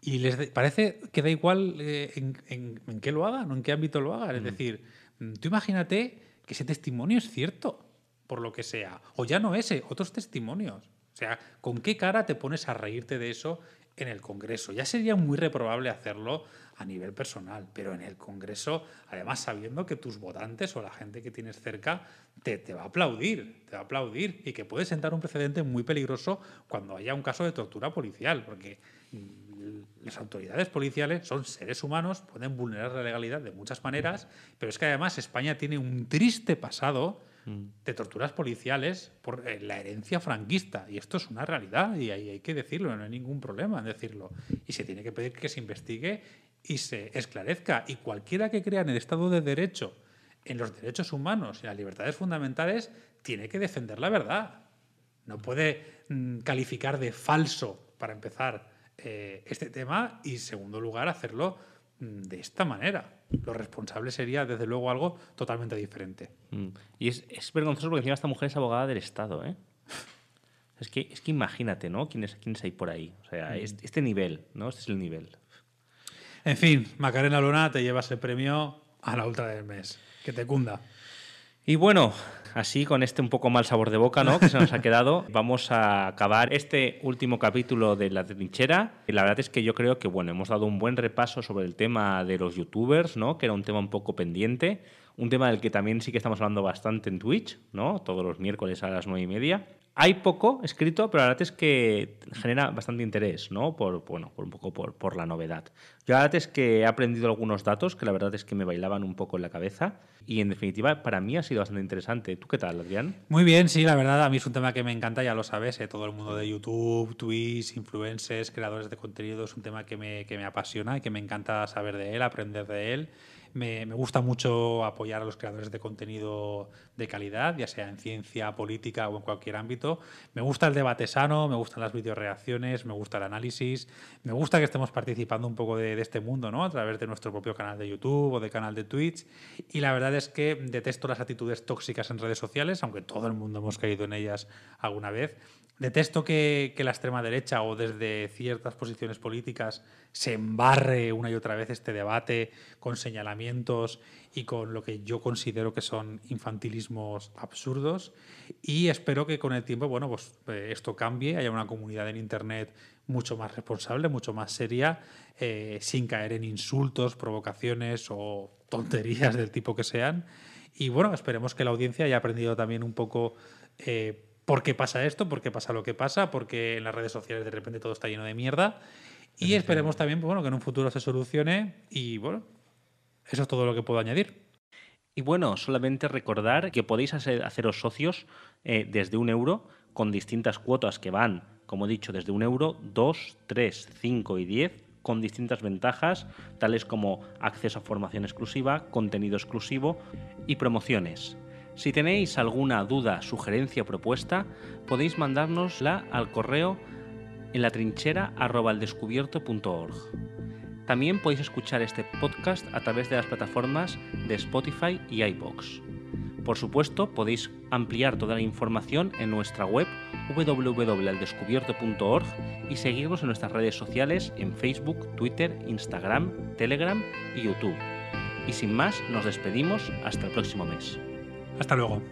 Y les parece que da igual eh, en, qué lo hagan o en qué ámbito lo hagan. Es mm. decir, mm, tú imagínate que ese testimonio es cierto, por lo que sea, o ya no ese, eh, otros testimonios. O sea, ¿con qué cara te pones a reírte de eso en el Congreso? Ya sería muy reprobable hacerlo a nivel personal, pero en el Congreso, además sabiendo que tus votantes o la gente que tienes cerca te, va a aplaudir, te va a aplaudir y que puedes sentar un precedente muy peligroso cuando haya un caso de tortura policial, porque mm, las autoridades policiales son seres humanos, pueden vulnerar la legalidad de muchas maneras, pero es que además España tiene un triste pasado mm. de torturas policiales por eh, la herencia franquista. Y esto es una realidad y hay, hay que decirlo, no hay ningún problema en decirlo. Y se tiene que pedir que se investigue y se esclarezca. Y cualquiera que crea en el Estado de Derecho, en los derechos humanos y las libertades fundamentales, tiene que defender la verdad. No puede mm, calificar de falso, para empezar, eh, este tema y, en segundo lugar, hacerlo mm, de esta manera. Lo responsable sería, desde luego, algo totalmente diferente. Mm. Y es, es, vergonzoso porque encima esta mujer es abogada del Estado, ¿eh? es, que, es que imagínate, ¿no? ¿Quiénes, quiénes hay por ahí? O sea, mm. este, este nivel, ¿no? Este es el nivel. En fin, Macarena Luna, te llevas el premio a la ultra del mes. Que te cunda. Y bueno, así con este un poco mal sabor de boca, ¿no? Que se nos ha quedado. (laughs) Vamos a acabar este último capítulo de La Trinchera. la verdad es que yo creo que, bueno, hemos dado un buen repaso sobre el tema de los youtubers, ¿no? Que era un tema un poco pendiente. Un tema del que también sí que estamos hablando bastante en Twitch, ¿no? Todos los miércoles a las nueve y media hay poco escrito, pero la verdad es que genera bastante interés, ¿no? Por, bueno, por un poco por, por, la novedad. Yo la verdad es que he aprendido algunos datos que la verdad es que me bailaban un poco en la cabeza y en definitiva para mí ha sido bastante interesante. ¿Tú qué tal, Adrián? Muy bien, sí, la verdad a mí es un tema que me encanta, ya lo sabes, eh, todo el mundo de YouTube, Twitch, influencers, creadores de contenido, es un tema que me, que me apasiona y que me encanta saber de él, aprender de él. Me, me, gusta mucho apoyar a los creadores de contenido de calidad, ya sea en ciencia, política o en cualquier ámbito. Me gusta el debate sano, me gustan las videoreacciones, me gusta el análisis, me gusta que estemos participando un poco de, este mundo, ¿no? A través de nuestro propio canal de YouTube o de canal de Twitch. Y la verdad es que detesto las actitudes tóxicas en redes sociales, aunque todo el mundo hemos caído en ellas alguna vez. Detesto que, que, la extrema derecha o desde ciertas posiciones políticas se embarre una y otra vez este debate con señalamientos y con lo que yo considero que son infantilismos absurdos. Y espero que con el tiempo, bueno, pues eh, esto cambie, haya una comunidad en Internet mucho más responsable, mucho más seria, eh, sin caer en insultos, provocaciones o tonterías del tipo que sean. Y bueno, esperemos que la audiencia haya aprendido también un poco eh, por qué pasa esto, por qué pasa lo que pasa, porque en las redes sociales de repente todo está lleno de mierda. Y esperemos también pues, bueno, que en un futuro se solucione y bueno, eso es todo lo que puedo añadir. Y bueno, solamente recordar que podéis haceros socios eh, desde un euro con distintas cuotas que van, como he dicho, desde un euro, dos, tres, cinco y diez, con distintas ventajas, tales como acceso a formación exclusiva, contenido exclusivo y promociones. Si tenéis alguna duda, sugerencia o propuesta, podéis mandárnosla al correo en la trinchera también podéis escuchar este podcast a través de las plataformas de Spotify y iBox. Por supuesto, podéis ampliar toda la información en nuestra web www.aldescubierto.org y seguirnos en nuestras redes sociales en Facebook, Twitter, Instagram, Telegram y YouTube. Y sin más, nos despedimos hasta el próximo mes. Hasta luego.